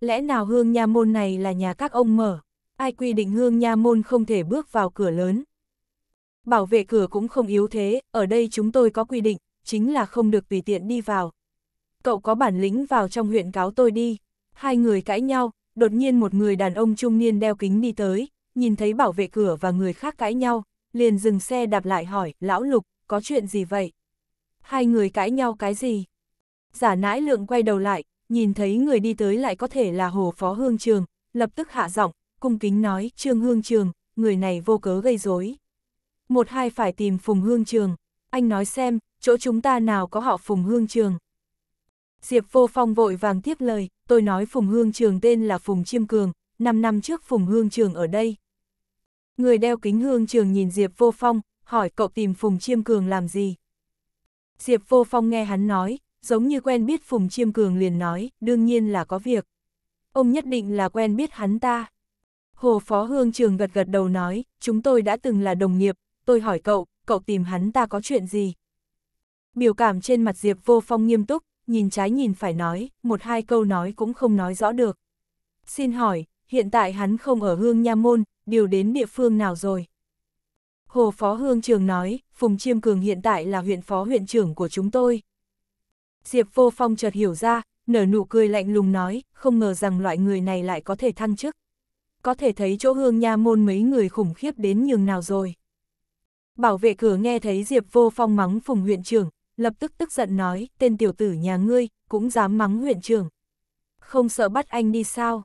Lẽ nào hương nha môn này là nhà các ông mở, ai quy định hương nha môn không thể bước vào cửa lớn. Bảo vệ cửa cũng không yếu thế, ở đây chúng tôi có quy định, chính là không được tùy tiện đi vào. Cậu có bản lĩnh vào trong huyện cáo tôi đi. Hai người cãi nhau, đột nhiên một người đàn ông trung niên đeo kính đi tới, nhìn thấy bảo vệ cửa và người khác cãi nhau, liền dừng xe đạp lại hỏi, lão lục, có chuyện gì vậy? Hai người cãi nhau cái gì? Giả nãi lượng quay đầu lại, nhìn thấy người đi tới lại có thể là hồ phó hương trường, lập tức hạ giọng, cung kính nói, trương hương trường, người này vô cớ gây rối. Một hai phải tìm phùng hương trường, anh nói xem, chỗ chúng ta nào có họ phùng hương trường. Diệp vô phong vội vàng tiếp lời, tôi nói Phùng Hương Trường tên là Phùng Chiêm Cường, 5 năm trước Phùng Hương Trường ở đây. Người đeo kính Hương Trường nhìn Diệp Vô Phong, hỏi cậu tìm Phùng Chiêm Cường làm gì? Diệp Vô Phong nghe hắn nói, giống như quen biết Phùng Chiêm Cường liền nói, đương nhiên là có việc. Ông nhất định là quen biết hắn ta. Hồ Phó Hương Trường gật gật đầu nói, chúng tôi đã từng là đồng nghiệp, tôi hỏi cậu, cậu tìm hắn ta có chuyện gì? Biểu cảm trên mặt Diệp Vô Phong nghiêm túc, nhìn trái nhìn phải nói, một hai câu nói cũng không nói rõ được. Xin hỏi, hiện tại hắn không ở hương nha môn, điều đến địa phương nào rồi? Hồ Phó Hương Trường nói, Phùng Chiêm Cường hiện tại là huyện phó huyện trưởng của chúng tôi. Diệp Vô Phong chợt hiểu ra, nở nụ cười lạnh lùng nói, không ngờ rằng loại người này lại có thể thăng chức. Có thể thấy chỗ hương nha môn mấy người khủng khiếp đến nhường nào rồi. Bảo vệ cửa nghe thấy Diệp Vô Phong mắng Phùng huyện trưởng, lập tức tức giận nói, tên tiểu tử nhà ngươi, cũng dám mắng huyện trưởng. Không sợ bắt anh đi sao?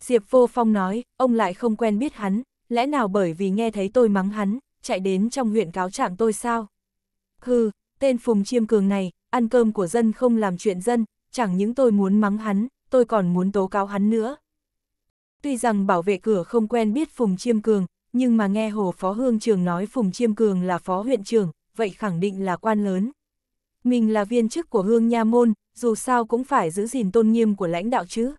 Diệp Vô Phong nói, ông lại không quen biết hắn, lẽ nào bởi vì nghe thấy tôi mắng hắn, chạy đến trong huyện cáo trạng tôi sao? Hừ, tên Phùng Chiêm Cường này, ăn cơm của dân không làm chuyện dân, chẳng những tôi muốn mắng hắn, tôi còn muốn tố cáo hắn nữa. Tuy rằng bảo vệ cửa không quen biết Phùng Chiêm Cường, nhưng mà nghe Hồ Phó Hương Trường nói Phùng Chiêm Cường là phó huyện trưởng, vậy khẳng định là quan lớn. Mình là viên chức của hương nha môn, dù sao cũng phải giữ gìn tôn nghiêm của lãnh đạo chứ.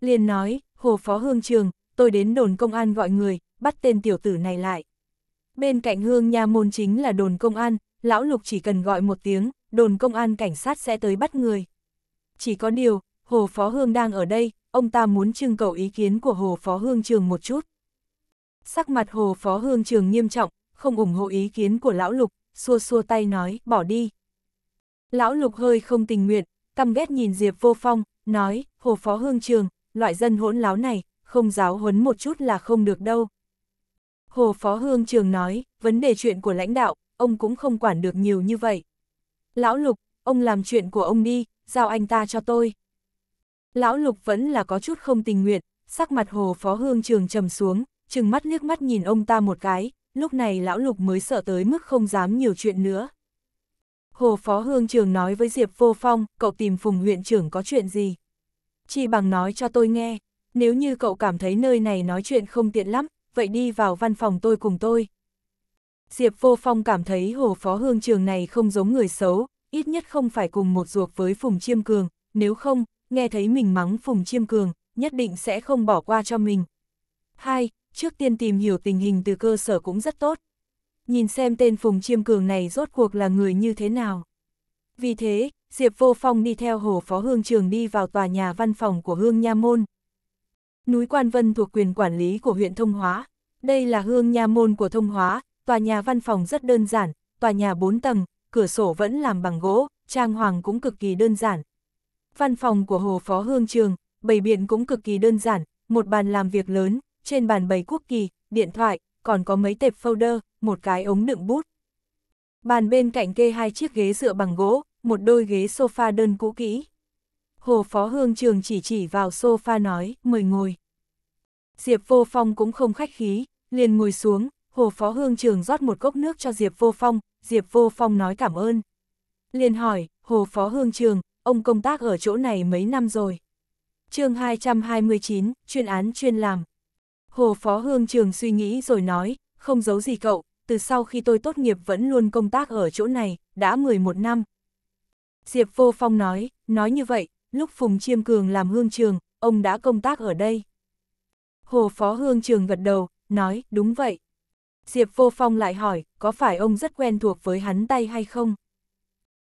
Liền nói, hồ phó hương trường, tôi đến đồn công an gọi người, bắt tên tiểu tử này lại. Bên cạnh hương nha môn chính là đồn công an, lão lục chỉ cần gọi một tiếng, đồn công an cảnh sát sẽ tới bắt người. Chỉ có điều, hồ phó hương đang ở đây, ông ta muốn trưng cầu ý kiến của hồ phó hương trường một chút. Sắc mặt hồ phó hương trường nghiêm trọng, không ủng hộ ý kiến của lão lục, xua xua tay nói, bỏ đi. Lão Lục hơi không tình nguyện, căm ghét nhìn Diệp Vô Phong, nói, hồ phó hương trường, loại dân hỗn láo này, không giáo huấn một chút là không được đâu. Hồ phó hương trường nói, vấn đề chuyện của lãnh đạo, ông cũng không quản được nhiều như vậy. Lão Lục, ông làm chuyện của ông đi, giao anh ta cho tôi. Lão Lục vẫn là có chút không tình nguyện, sắc mặt hồ phó hương trường trầm xuống, chừng mắt liếc mắt nhìn ông ta một cái, lúc này lão Lục mới sợ tới mức không dám nhiều chuyện nữa. Hồ Phó Hương Trường nói với Diệp Vô Phong, cậu tìm Phùng huyện trưởng có chuyện gì? Chi bằng nói cho tôi nghe, nếu như cậu cảm thấy nơi này nói chuyện không tiện lắm, vậy đi vào văn phòng tôi cùng tôi. Diệp Vô Phong cảm thấy Hồ Phó Hương Trường này không giống người xấu, ít nhất không phải cùng một ruột với Phùng Chiêm Cường, nếu không, nghe thấy mình mắng Phùng Chiêm Cường, nhất định sẽ không bỏ qua cho mình. 2. Trước tiên tìm hiểu tình hình từ cơ sở cũng rất tốt nhìn xem tên Phùng Chiêm Cường này rốt cuộc là người như thế nào. Vì thế, Diệp Vô Phong đi theo hồ phó hương trường đi vào tòa nhà văn phòng của hương Nha Môn. Núi Quan Vân thuộc quyền quản lý của huyện Thông Hóa. Đây là hương Nha Môn của Thông Hóa, tòa nhà văn phòng rất đơn giản, tòa nhà 4 tầng, cửa sổ vẫn làm bằng gỗ, trang hoàng cũng cực kỳ đơn giản. Văn phòng của hồ phó hương trường, bày biện cũng cực kỳ đơn giản, một bàn làm việc lớn, trên bàn bày quốc kỳ, điện thoại, còn có mấy tệp folder, một cái ống đựng bút. Bàn bên cạnh kê hai chiếc ghế dựa bằng gỗ, một đôi ghế sofa đơn cũ kỹ. Hồ Phó Hương Trường chỉ chỉ vào sofa nói, mời ngồi. Diệp Vô Phong cũng không khách khí, liền ngồi xuống, Hồ Phó Hương Trường rót một cốc nước cho Diệp Vô Phong, Diệp Vô Phong nói cảm ơn. Liền hỏi, Hồ Phó Hương Trường, ông công tác ở chỗ này mấy năm rồi? chương 229, chuyên án chuyên làm. Hồ Phó Hương Trường suy nghĩ rồi nói, không giấu gì cậu, từ sau khi tôi tốt nghiệp vẫn luôn công tác ở chỗ này, đã 11 năm. Diệp Vô Phong nói, nói như vậy, lúc Phùng Chiêm Cường làm Hương Trường, ông đã công tác ở đây. Hồ Phó Hương Trường gật đầu, nói, đúng vậy. Diệp Vô Phong lại hỏi, có phải ông rất quen thuộc với hắn tay hay không?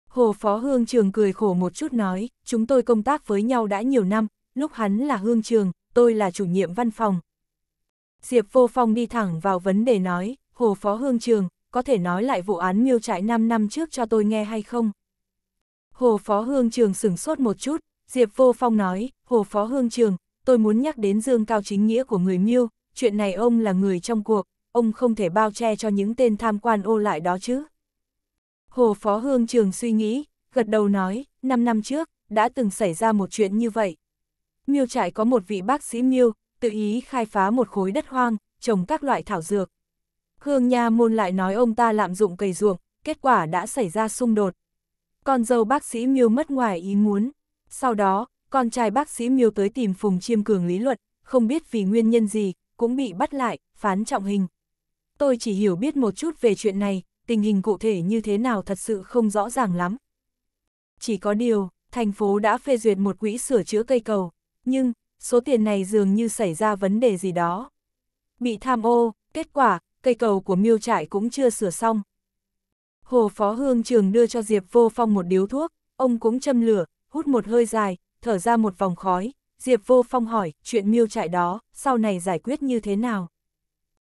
Hồ Phó Hương Trường cười khổ một chút nói, chúng tôi công tác với nhau đã nhiều năm, lúc hắn là Hương Trường, tôi là chủ nhiệm văn phòng, Diệp Vô Phong đi thẳng vào vấn đề nói, Hồ Phó Hương Trường, có thể nói lại vụ án miêu trại 5 năm trước cho tôi nghe hay không? Hồ Phó Hương Trường sửng sốt một chút, Diệp Vô Phong nói, Hồ Phó Hương Trường, tôi muốn nhắc đến dương cao chính nghĩa của người miêu, chuyện này ông là người trong cuộc, ông không thể bao che cho những tên tham quan ô lại đó chứ. Hồ Phó Hương Trường suy nghĩ, gật đầu nói, 5 năm trước, đã từng xảy ra một chuyện như vậy. Miêu trại có một vị bác sĩ miêu, tự ý khai phá một khối đất hoang, trồng các loại thảo dược. Hương Nha Môn lại nói ông ta lạm dụng cây ruộng, kết quả đã xảy ra xung đột. Con dâu bác sĩ Miêu mất ngoài ý muốn. Sau đó, con trai bác sĩ Miêu tới tìm Phùng Chiêm Cường lý luận, không biết vì nguyên nhân gì, cũng bị bắt lại, phán trọng hình. Tôi chỉ hiểu biết một chút về chuyện này, tình hình cụ thể như thế nào thật sự không rõ ràng lắm. Chỉ có điều, thành phố đã phê duyệt một quỹ sửa chữa cây cầu, nhưng số tiền này dường như xảy ra vấn đề gì đó. Bị tham ô, kết quả, cây cầu của miêu trại cũng chưa sửa xong. Hồ Phó Hương Trường đưa cho Diệp Vô Phong một điếu thuốc, ông cũng châm lửa, hút một hơi dài, thở ra một vòng khói. Diệp Vô Phong hỏi, chuyện miêu trại đó, sau này giải quyết như thế nào?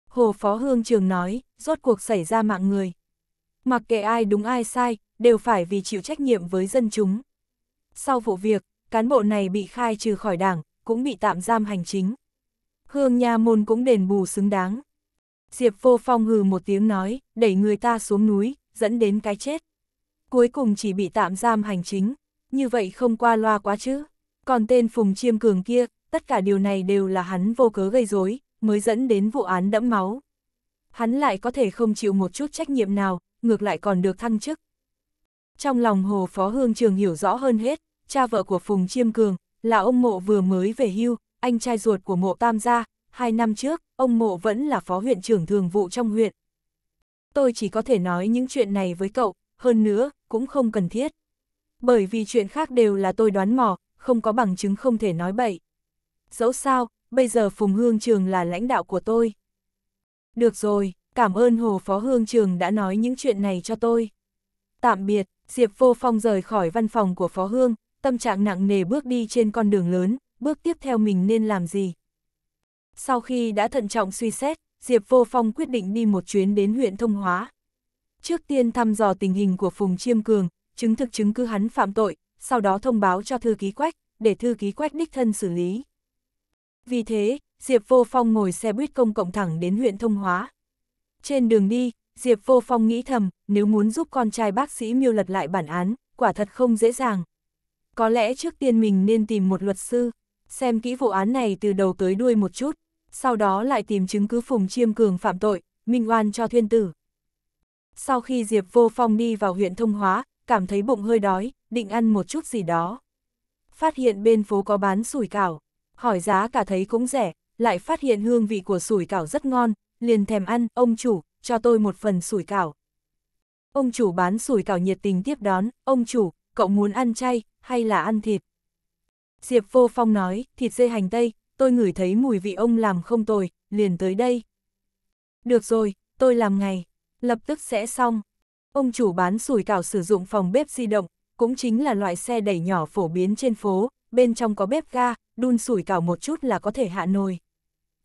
Hồ Phó Hương Trường nói, rốt cuộc xảy ra mạng người. Mặc kệ ai đúng ai sai, đều phải vì chịu trách nhiệm với dân chúng. Sau vụ việc, cán bộ này bị khai trừ khỏi đảng, cũng bị tạm giam hành chính. Hương nha môn cũng đền bù xứng đáng. Diệp vô phong hừ một tiếng nói, đẩy người ta xuống núi, dẫn đến cái chết. Cuối cùng chỉ bị tạm giam hành chính, như vậy không qua loa quá chứ. Còn tên Phùng Chiêm Cường kia, tất cả điều này đều là hắn vô cớ gây rối, mới dẫn đến vụ án đẫm máu. Hắn lại có thể không chịu một chút trách nhiệm nào, ngược lại còn được thăng chức. Trong lòng Hồ Phó Hương Trường hiểu rõ hơn hết, cha vợ của Phùng Chiêm Cường, là ông mộ vừa mới về hưu, anh trai ruột của mộ tam gia, hai năm trước, ông mộ vẫn là phó huyện trưởng thường vụ trong huyện. Tôi chỉ có thể nói những chuyện này với cậu, hơn nữa, cũng không cần thiết. Bởi vì chuyện khác đều là tôi đoán mò, không có bằng chứng không thể nói bậy. Dẫu sao, bây giờ Phùng Hương Trường là lãnh đạo của tôi. Được rồi, cảm ơn Hồ Phó Hương Trường đã nói những chuyện này cho tôi. Tạm biệt, Diệp Vô Phong rời khỏi văn phòng của Phó Hương, tâm trạng nặng nề bước đi trên con đường lớn, bước tiếp theo mình nên làm gì. Sau khi đã thận trọng suy xét, Diệp Vô Phong quyết định đi một chuyến đến huyện Thông Hóa. Trước tiên thăm dò tình hình của Phùng Chiêm Cường, chứng thực chứng cứ hắn phạm tội, sau đó thông báo cho thư ký Quách, để thư ký Quách đích thân xử lý. Vì thế, Diệp Vô Phong ngồi xe buýt công cộng thẳng đến huyện Thông Hóa. Trên đường đi, Diệp Vô Phong nghĩ thầm, nếu muốn giúp con trai bác sĩ miêu lật lại bản án, quả thật không dễ dàng. Có lẽ trước tiên mình nên tìm một luật sư, xem kỹ vụ án này từ đầu tới đuôi một chút, sau đó lại tìm chứng cứ Phùng Chiêm Cường phạm tội, minh oan cho thiên tử. Sau khi Diệp Vô Phong đi vào huyện Thông Hóa, cảm thấy bụng hơi đói, định ăn một chút gì đó. Phát hiện bên phố có bán sủi cảo, hỏi giá cả thấy cũng rẻ, lại phát hiện hương vị của sủi cảo rất ngon, liền thèm ăn, ông chủ, cho tôi một phần sủi cảo. Ông chủ bán sủi cảo nhiệt tình tiếp đón, ông chủ, cậu muốn ăn chay, hay là ăn thịt? Diệp Vô Phong nói, thịt dê hành tây, tôi ngửi thấy mùi vị ông làm không tồi, liền tới đây. Được rồi, tôi làm ngày, lập tức sẽ xong. Ông chủ bán sủi cảo sử dụng phòng bếp di động, cũng chính là loại xe đẩy nhỏ phổ biến trên phố, bên trong có bếp ga, đun sủi cảo một chút là có thể hạ nồi.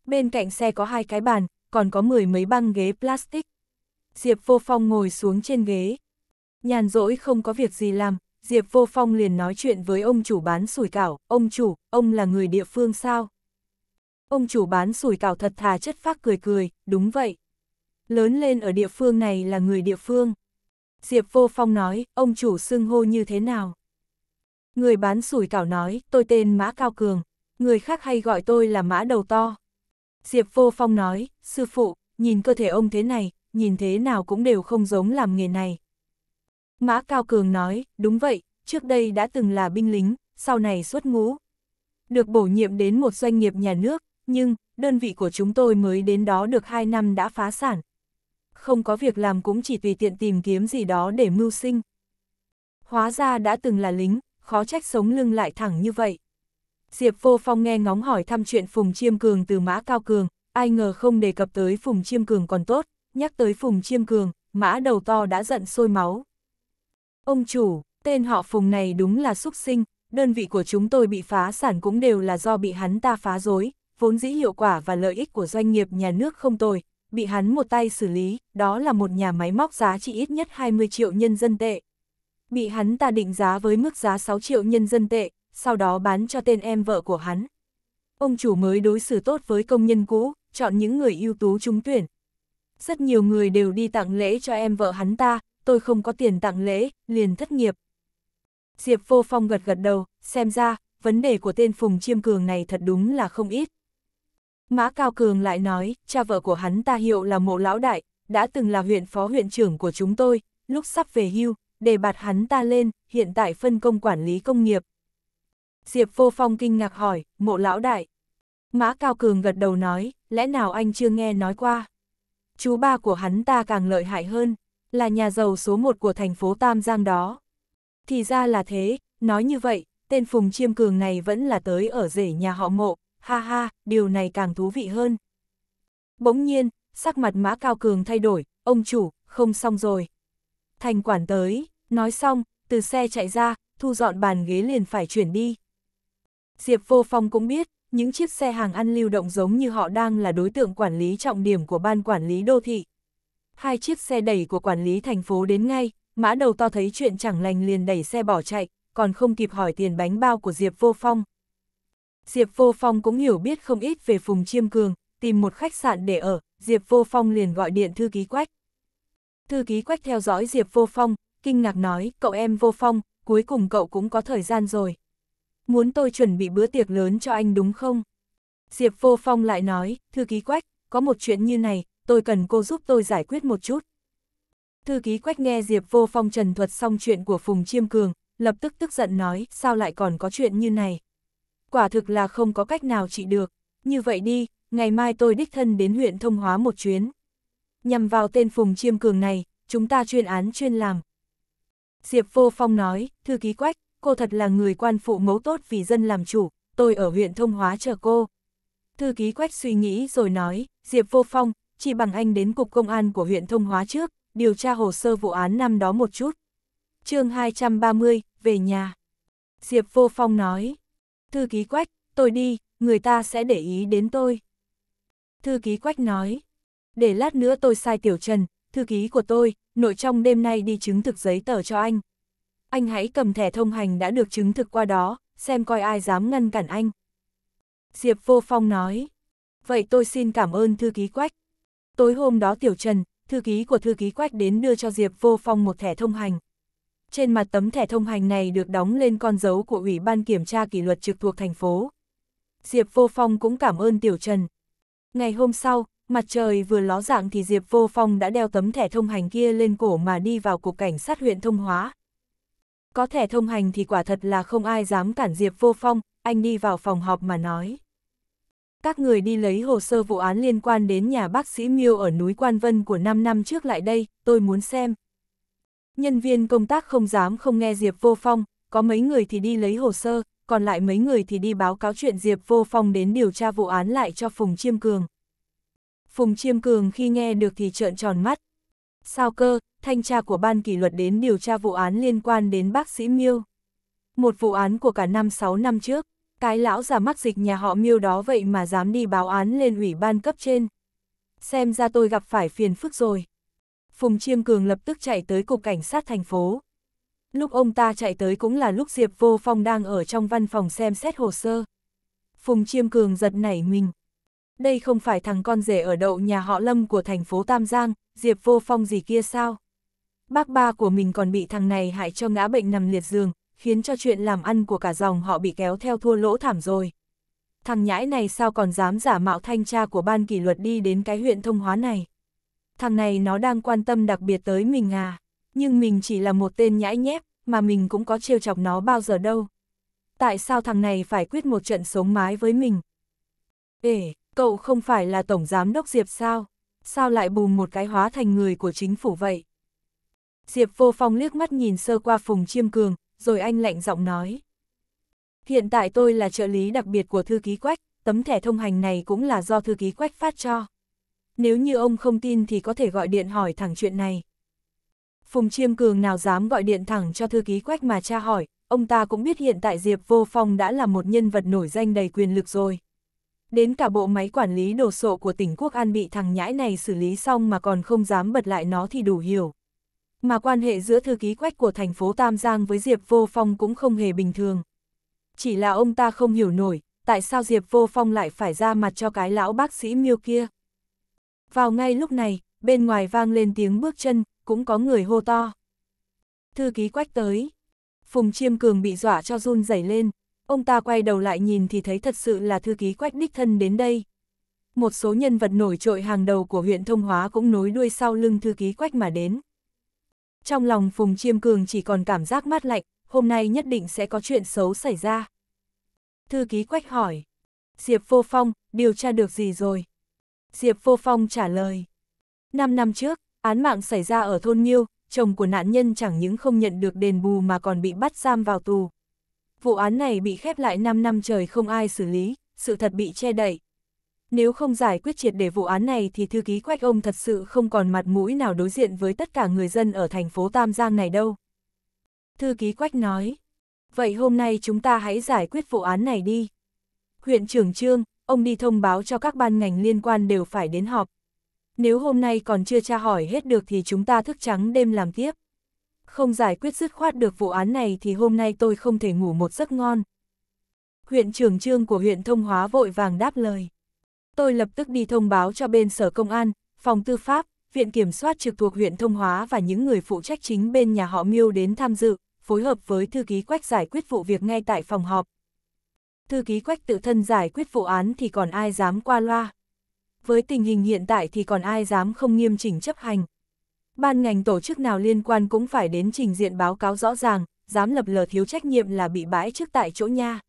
Bên cạnh xe có hai cái bàn, còn có mười mấy băng ghế plastic. Diệp Vô Phong ngồi xuống trên ghế. Nhàn rỗi không có việc gì làm, Diệp Vô Phong liền nói chuyện với ông chủ bán sủi cảo, ông chủ, ông là người địa phương sao? Ông chủ bán sủi cảo thật thà chất phác cười cười, đúng vậy. Lớn lên ở địa phương này là người địa phương. Diệp Vô Phong nói, ông chủ xưng hô như thế nào? Người bán sủi cảo nói, tôi tên Mã Cao Cường, người khác hay gọi tôi là Mã Đầu To. Diệp Vô Phong nói, sư phụ, nhìn cơ thể ông thế này, nhìn thế nào cũng đều không giống làm nghề này. Mã Cao Cường nói, đúng vậy, trước đây đã từng là binh lính, sau này xuất ngũ. Được bổ nhiệm đến một doanh nghiệp nhà nước, nhưng, đơn vị của chúng tôi mới đến đó được 2 năm đã phá sản. Không có việc làm cũng chỉ tùy tiện tìm kiếm gì đó để mưu sinh. Hóa ra đã từng là lính, khó trách sống lưng lại thẳng như vậy. Diệp Vô Phong nghe ngóng hỏi thăm chuyện Phùng Chiêm Cường từ Mã Cao Cường, ai ngờ không đề cập tới Phùng Chiêm Cường còn tốt, nhắc tới Phùng Chiêm Cường, Mã đầu to đã giận sôi máu. Ông chủ, tên họ Phùng này đúng là xúc sinh, đơn vị của chúng tôi bị phá sản cũng đều là do bị hắn ta phá dối, vốn dĩ hiệu quả và lợi ích của doanh nghiệp nhà nước không tồi, bị hắn một tay xử lý, đó là một nhà máy móc giá trị ít nhất 20 triệu nhân dân tệ. Bị hắn ta định giá với mức giá 6 triệu nhân dân tệ, sau đó bán cho tên em vợ của hắn. Ông chủ mới đối xử tốt với công nhân cũ, chọn những người ưu tú trúng tuyển. Rất nhiều người đều đi tặng lễ cho em vợ hắn ta, tôi không có tiền tặng lễ, liền thất nghiệp. Diệp Vô Phong gật gật đầu, xem ra, vấn đề của tên Phùng Chiêm Cường này thật đúng là không ít. Mã Cao Cường lại nói, cha vợ của hắn ta hiệu là mộ lão đại, đã từng là huyện phó huyện trưởng của chúng tôi, lúc sắp về hưu, để bạt hắn ta lên, hiện tại phân công quản lý công nghiệp. Diệp Vô Phong kinh ngạc hỏi, mộ lão đại. Mã Cao Cường gật đầu nói, lẽ nào anh chưa nghe nói qua. Chú ba của hắn ta càng lợi hại hơn là nhà giàu số một của thành phố Tam Giang đó. Thì ra là thế, nói như vậy, tên Phùng Chiêm Cường này vẫn là tới ở rể nhà họ mộ, ha ha, điều này càng thú vị hơn. Bỗng nhiên, sắc mặt Mã Cao Cường thay đổi, ông chủ, không xong rồi. Thành quản tới, nói xong, từ xe chạy ra, thu dọn bàn ghế liền phải chuyển đi. Diệp Vô Phong cũng biết, những chiếc xe hàng ăn lưu động giống như họ đang là đối tượng quản lý trọng điểm của ban quản lý đô thị hai chiếc xe đẩy của quản lý thành phố đến ngay, mã đầu to thấy chuyện chẳng lành liền đẩy xe bỏ chạy, còn không kịp hỏi tiền bánh bao của Diệp Vô Phong. Diệp Vô Phong cũng hiểu biết không ít về Phùng Chiêm Cường, tìm một khách sạn để ở, Diệp Vô Phong liền gọi điện thư ký Quách. Thư ký Quách theo dõi Diệp Vô Phong, kinh ngạc nói, cậu em Vô Phong, cuối cùng cậu cũng có thời gian rồi. Muốn tôi chuẩn bị bữa tiệc lớn cho anh đúng không? Diệp Vô Phong lại nói, thư ký Quách, có một chuyện như này, tôi cần cô giúp tôi giải quyết một chút. Thư ký Quách nghe Diệp Vô Phong trần thuật xong chuyện của Phùng Chiêm Cường, lập tức tức giận nói, sao lại còn có chuyện như này? Quả thực là không có cách nào trị được, như vậy đi, ngày mai tôi đích thân đến huyện Thông Hóa một chuyến. Nhằm vào tên Phùng Chiêm Cường này, chúng ta chuyên án chuyên làm. Diệp Vô Phong nói, thư ký Quách, cô thật là người quan phụ mẫu tốt vì dân làm chủ, tôi ở huyện Thông Hóa chờ cô. Thư ký Quách suy nghĩ rồi nói, Diệp Vô Phong, chỉ bằng anh đến Cục Công an của huyện Thông Hóa trước, điều tra hồ sơ vụ án năm đó một chút. chương 230, về nhà. Diệp Vô Phong nói, thư ký quách, tôi đi, người ta sẽ để ý đến tôi. Thư ký quách nói, để lát nữa tôi sai Tiểu Trần, thư ký của tôi, nội trong đêm nay đi chứng thực giấy tờ cho anh. Anh hãy cầm thẻ thông hành đã được chứng thực qua đó, xem coi ai dám ngăn cản anh. Diệp Vô Phong nói, vậy tôi xin cảm ơn thư ký quách. Tối hôm đó Tiểu Trần, thư ký của thư ký Quách đến đưa cho Diệp Vô Phong một thẻ thông hành. Trên mặt tấm thẻ thông hành này được đóng lên con dấu của Ủy ban Kiểm tra Kỷ luật trực thuộc thành phố. Diệp Vô Phong cũng cảm ơn Tiểu Trần. Ngày hôm sau, mặt trời vừa ló dạng thì Diệp Vô Phong đã đeo tấm thẻ thông hành kia lên cổ mà đi vào cục cảnh sát huyện Thông Hóa. Có thẻ thông hành thì quả thật là không ai dám cản Diệp Vô Phong, anh đi vào phòng họp mà nói các người đi lấy hồ sơ vụ án liên quan đến nhà bác sĩ Miêu ở núi Quan Vân của 5 năm trước lại đây, tôi muốn xem. Nhân viên công tác không dám không nghe Diệp Vô Phong, có mấy người thì đi lấy hồ sơ, còn lại mấy người thì đi báo cáo chuyện Diệp Vô Phong đến điều tra vụ án lại cho Phùng Chiêm Cường. Phùng Chiêm Cường khi nghe được thì trợn tròn mắt. Sao cơ, thanh tra của ban kỷ luật đến điều tra vụ án liên quan đến bác sĩ Miêu. Một vụ án của cả năm 6 năm trước. Cái lão già mắc dịch nhà họ miêu đó vậy mà dám đi báo án lên ủy ban cấp trên. Xem ra tôi gặp phải phiền phức rồi. Phùng Chiêm Cường lập tức chạy tới cục cảnh sát thành phố. Lúc ông ta chạy tới cũng là lúc Diệp Vô Phong đang ở trong văn phòng xem xét hồ sơ. Phùng Chiêm Cường giật nảy mình. Đây không phải thằng con rể ở đậu nhà họ Lâm của thành phố Tam Giang, Diệp Vô Phong gì kia sao? Bác ba của mình còn bị thằng này hại cho ngã bệnh nằm liệt giường, khiến cho chuyện làm ăn của cả dòng họ bị kéo theo thua lỗ thảm rồi. Thằng nhãi này sao còn dám giả mạo thanh tra của ban kỷ luật đi đến cái huyện thông hóa này. Thằng này nó đang quan tâm đặc biệt tới mình à, nhưng mình chỉ là một tên nhãi nhép, mà mình cũng có trêu chọc nó bao giờ đâu. Tại sao thằng này phải quyết một trận sống mái với mình? Ê, cậu không phải là Tổng Giám Đốc Diệp sao? Sao lại bùm một cái hóa thành người của chính phủ vậy? Diệp vô phong liếc mắt nhìn sơ qua Phùng Chiêm Cường, rồi anh lạnh giọng nói. Hiện tại tôi là trợ lý đặc biệt của thư ký Quách, tấm thẻ thông hành này cũng là do thư ký Quách phát cho. Nếu như ông không tin thì có thể gọi điện hỏi thẳng chuyện này. Phùng Chiêm Cường nào dám gọi điện thẳng cho thư ký Quách mà tra hỏi, ông ta cũng biết hiện tại Diệp Vô Phong đã là một nhân vật nổi danh đầy quyền lực rồi. Đến cả bộ máy quản lý đồ sộ của tỉnh Quốc An bị thằng nhãi này xử lý xong mà còn không dám bật lại nó thì đủ hiểu mà quan hệ giữa thư ký quách của thành phố Tam Giang với Diệp Vô Phong cũng không hề bình thường. Chỉ là ông ta không hiểu nổi, tại sao Diệp Vô Phong lại phải ra mặt cho cái lão bác sĩ miêu kia. Vào ngay lúc này, bên ngoài vang lên tiếng bước chân, cũng có người hô to. Thư ký quách tới. Phùng Chiêm Cường bị dọa cho run rẩy lên, ông ta quay đầu lại nhìn thì thấy thật sự là thư ký quách đích thân đến đây. Một số nhân vật nổi trội hàng đầu của huyện Thông Hóa cũng nối đuôi sau lưng thư ký quách mà đến. Trong lòng Phùng Chiêm Cường chỉ còn cảm giác mát lạnh, hôm nay nhất định sẽ có chuyện xấu xảy ra. Thư ký Quách hỏi, Diệp Vô Phong, điều tra được gì rồi? Diệp Vô Phong trả lời, 5 năm trước, án mạng xảy ra ở thôn nhiêu chồng của nạn nhân chẳng những không nhận được đền bù mà còn bị bắt giam vào tù. Vụ án này bị khép lại 5 năm trời không ai xử lý, sự thật bị che đậy, nếu không giải quyết triệt để vụ án này thì thư ký Quách ông thật sự không còn mặt mũi nào đối diện với tất cả người dân ở thành phố Tam Giang này đâu. Thư ký Quách nói, vậy hôm nay chúng ta hãy giải quyết vụ án này đi. Huyện trưởng Trương, ông đi thông báo cho các ban ngành liên quan đều phải đến họp. Nếu hôm nay còn chưa tra hỏi hết được thì chúng ta thức trắng đêm làm tiếp. Không giải quyết dứt khoát được vụ án này thì hôm nay tôi không thể ngủ một giấc ngon. Huyện trưởng Trương của huyện Thông Hóa vội vàng đáp lời. Tôi lập tức đi thông báo cho bên Sở Công an, Phòng Tư pháp, Viện Kiểm soát trực thuộc huyện Thông Hóa và những người phụ trách chính bên nhà họ Miêu đến tham dự, phối hợp với thư ký Quách giải quyết vụ việc ngay tại phòng họp. Thư ký Quách tự thân giải quyết vụ án thì còn ai dám qua loa. Với tình hình hiện tại thì còn ai dám không nghiêm chỉnh chấp hành. Ban ngành tổ chức nào liên quan cũng phải đến trình diện báo cáo rõ ràng, dám lập lờ thiếu trách nhiệm là bị bãi trước tại chỗ nha.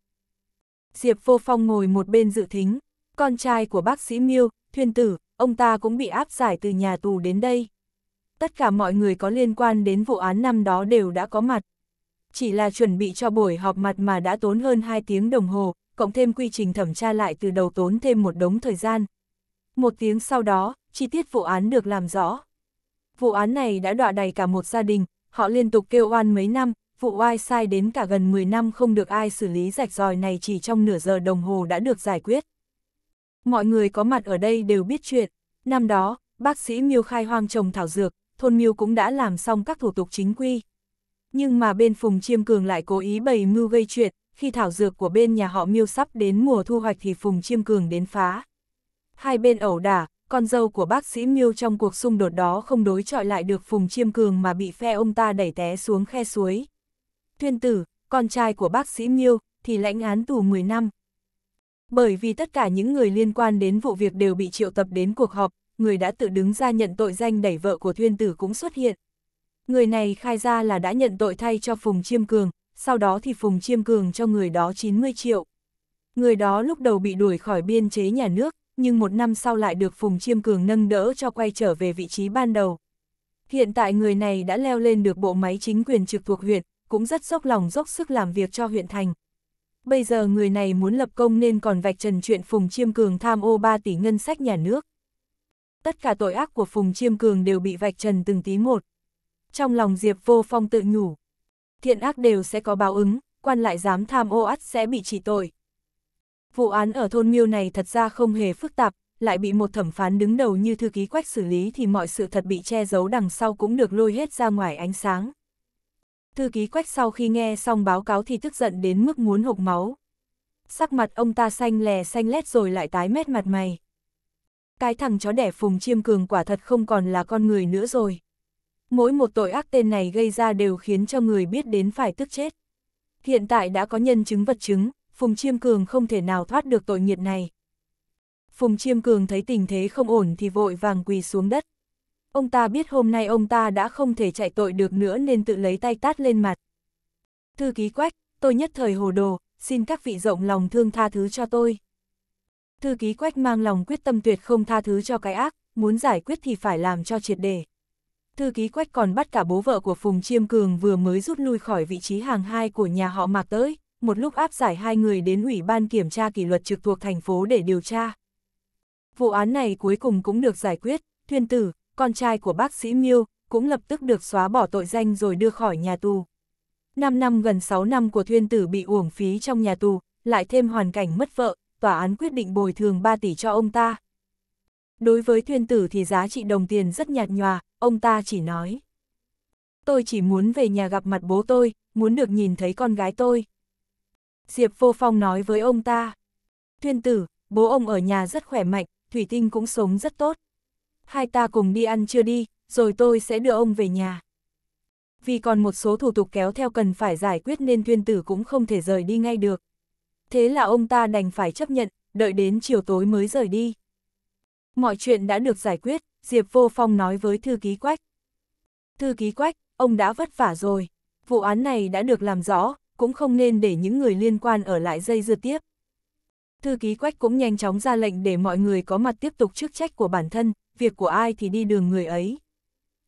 Diệp Vô Phong ngồi một bên dự thính, con trai của bác sĩ Miêu, thuyền tử, ông ta cũng bị áp giải từ nhà tù đến đây. Tất cả mọi người có liên quan đến vụ án năm đó đều đã có mặt. Chỉ là chuẩn bị cho buổi họp mặt mà đã tốn hơn 2 tiếng đồng hồ, cộng thêm quy trình thẩm tra lại từ đầu tốn thêm một đống thời gian. Một tiếng sau đó, chi tiết vụ án được làm rõ. Vụ án này đã đọa đầy cả một gia đình, họ liên tục kêu oan mấy năm, vụ oai sai đến cả gần 10 năm không được ai xử lý rạch ròi này chỉ trong nửa giờ đồng hồ đã được giải quyết mọi người có mặt ở đây đều biết chuyện. Năm đó, bác sĩ Miêu khai hoang trồng thảo dược, thôn Miêu cũng đã làm xong các thủ tục chính quy. Nhưng mà bên Phùng Chiêm Cường lại cố ý bày mưu gây chuyện, khi thảo dược của bên nhà họ Miêu sắp đến mùa thu hoạch thì Phùng Chiêm Cường đến phá. Hai bên ẩu đả, con dâu của bác sĩ Miêu trong cuộc xung đột đó không đối chọi lại được Phùng Chiêm Cường mà bị phe ông ta đẩy té xuống khe suối. Thuyên tử, con trai của bác sĩ Miêu thì lãnh án tù 10 năm, bởi vì tất cả những người liên quan đến vụ việc đều bị triệu tập đến cuộc họp, người đã tự đứng ra nhận tội danh đẩy vợ của Thuyên Tử cũng xuất hiện. Người này khai ra là đã nhận tội thay cho Phùng Chiêm Cường, sau đó thì Phùng Chiêm Cường cho người đó 90 triệu. Người đó lúc đầu bị đuổi khỏi biên chế nhà nước, nhưng một năm sau lại được Phùng Chiêm Cường nâng đỡ cho quay trở về vị trí ban đầu. Hiện tại người này đã leo lên được bộ máy chính quyền trực thuộc huyện, cũng rất dốc lòng dốc sức làm việc cho huyện thành bây giờ người này muốn lập công nên còn vạch trần chuyện Phùng Chiêm Cường tham ô 3 tỷ ngân sách nhà nước. Tất cả tội ác của Phùng Chiêm Cường đều bị vạch trần từng tí một. Trong lòng Diệp Vô Phong tự nhủ, thiện ác đều sẽ có báo ứng, quan lại dám tham ô ắt sẽ bị trị tội. Vụ án ở thôn Miêu này thật ra không hề phức tạp, lại bị một thẩm phán đứng đầu như thư ký quách xử lý thì mọi sự thật bị che giấu đằng sau cũng được lôi hết ra ngoài ánh sáng. Thư ký Quách sau khi nghe xong báo cáo thì tức giận đến mức muốn hộc máu. Sắc mặt ông ta xanh lè xanh lét rồi lại tái mét mặt mày. Cái thằng chó đẻ Phùng Chiêm Cường quả thật không còn là con người nữa rồi. Mỗi một tội ác tên này gây ra đều khiến cho người biết đến phải tức chết. Hiện tại đã có nhân chứng vật chứng, Phùng Chiêm Cường không thể nào thoát được tội nghiệt này. Phùng Chiêm Cường thấy tình thế không ổn thì vội vàng quỳ xuống đất ông ta biết hôm nay ông ta đã không thể chạy tội được nữa nên tự lấy tay tát lên mặt. Thư ký quách, tôi nhất thời hồ đồ, xin các vị rộng lòng thương tha thứ cho tôi. Thư ký quách mang lòng quyết tâm tuyệt không tha thứ cho cái ác, muốn giải quyết thì phải làm cho triệt đề. Thư ký quách còn bắt cả bố vợ của Phùng Chiêm Cường vừa mới rút lui khỏi vị trí hàng hai của nhà họ Mạc tới, một lúc áp giải hai người đến Ủy ban Kiểm tra kỷ luật trực thuộc thành phố để điều tra. Vụ án này cuối cùng cũng được giải quyết, thuyên tử, con trai của bác sĩ Miêu cũng lập tức được xóa bỏ tội danh rồi đưa khỏi nhà tù. 5 năm gần 6 năm của thuyên tử bị uổng phí trong nhà tù, lại thêm hoàn cảnh mất vợ, tòa án quyết định bồi thường 3 tỷ cho ông ta. Đối với thuyên tử thì giá trị đồng tiền rất nhạt nhòa, ông ta chỉ nói. Tôi chỉ muốn về nhà gặp mặt bố tôi, muốn được nhìn thấy con gái tôi. Diệp Vô Phong nói với ông ta. Thuyên tử, bố ông ở nhà rất khỏe mạnh, Thủy Tinh cũng sống rất tốt hai ta cùng đi ăn chưa đi, rồi tôi sẽ đưa ông về nhà. Vì còn một số thủ tục kéo theo cần phải giải quyết nên Thuyên tử cũng không thể rời đi ngay được. Thế là ông ta đành phải chấp nhận, đợi đến chiều tối mới rời đi. Mọi chuyện đã được giải quyết, Diệp Vô Phong nói với thư ký Quách. Thư ký Quách, ông đã vất vả rồi, vụ án này đã được làm rõ, cũng không nên để những người liên quan ở lại dây dưa tiếp. Thư ký Quách cũng nhanh chóng ra lệnh để mọi người có mặt tiếp tục chức trách của bản thân, việc của ai thì đi đường người ấy.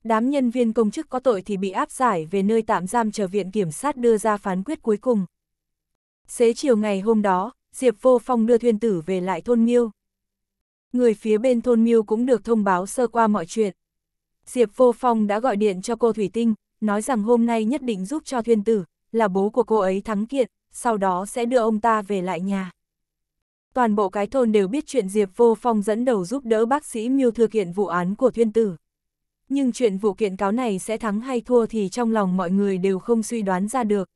Đám nhân viên công chức có tội thì bị áp giải về nơi tạm giam chờ viện kiểm sát đưa ra phán quyết cuối cùng. Xế chiều ngày hôm đó, Diệp Vô Phong đưa thuyên tử về lại thôn Miêu. Người phía bên thôn Miêu cũng được thông báo sơ qua mọi chuyện. Diệp Vô Phong đã gọi điện cho cô Thủy Tinh, nói rằng hôm nay nhất định giúp cho thuyên tử, là bố của cô ấy thắng kiện, sau đó sẽ đưa ông ta về lại nhà toàn bộ cái thôn đều biết chuyện Diệp Vô Phong dẫn đầu giúp đỡ bác sĩ miêu thực hiện vụ án của thiên tử. Nhưng chuyện vụ kiện cáo này sẽ thắng hay thua thì trong lòng mọi người đều không suy đoán ra được.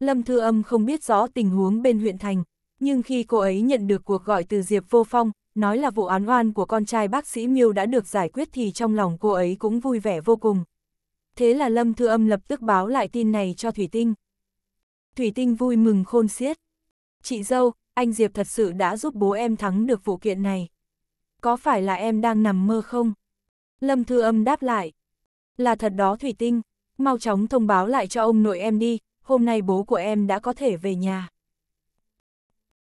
Lâm Thư Âm không biết rõ tình huống bên huyện thành, nhưng khi cô ấy nhận được cuộc gọi từ Diệp Vô Phong, nói là vụ án oan của con trai bác sĩ Miêu đã được giải quyết thì trong lòng cô ấy cũng vui vẻ vô cùng. Thế là Lâm Thư Âm lập tức báo lại tin này cho Thủy Tinh. Thủy Tinh vui mừng khôn xiết. Chị dâu, anh Diệp thật sự đã giúp bố em thắng được vụ kiện này. Có phải là em đang nằm mơ không? Lâm Thư Âm đáp lại. Là thật đó Thủy Tinh, mau chóng thông báo lại cho ông nội em đi, hôm nay bố của em đã có thể về nhà.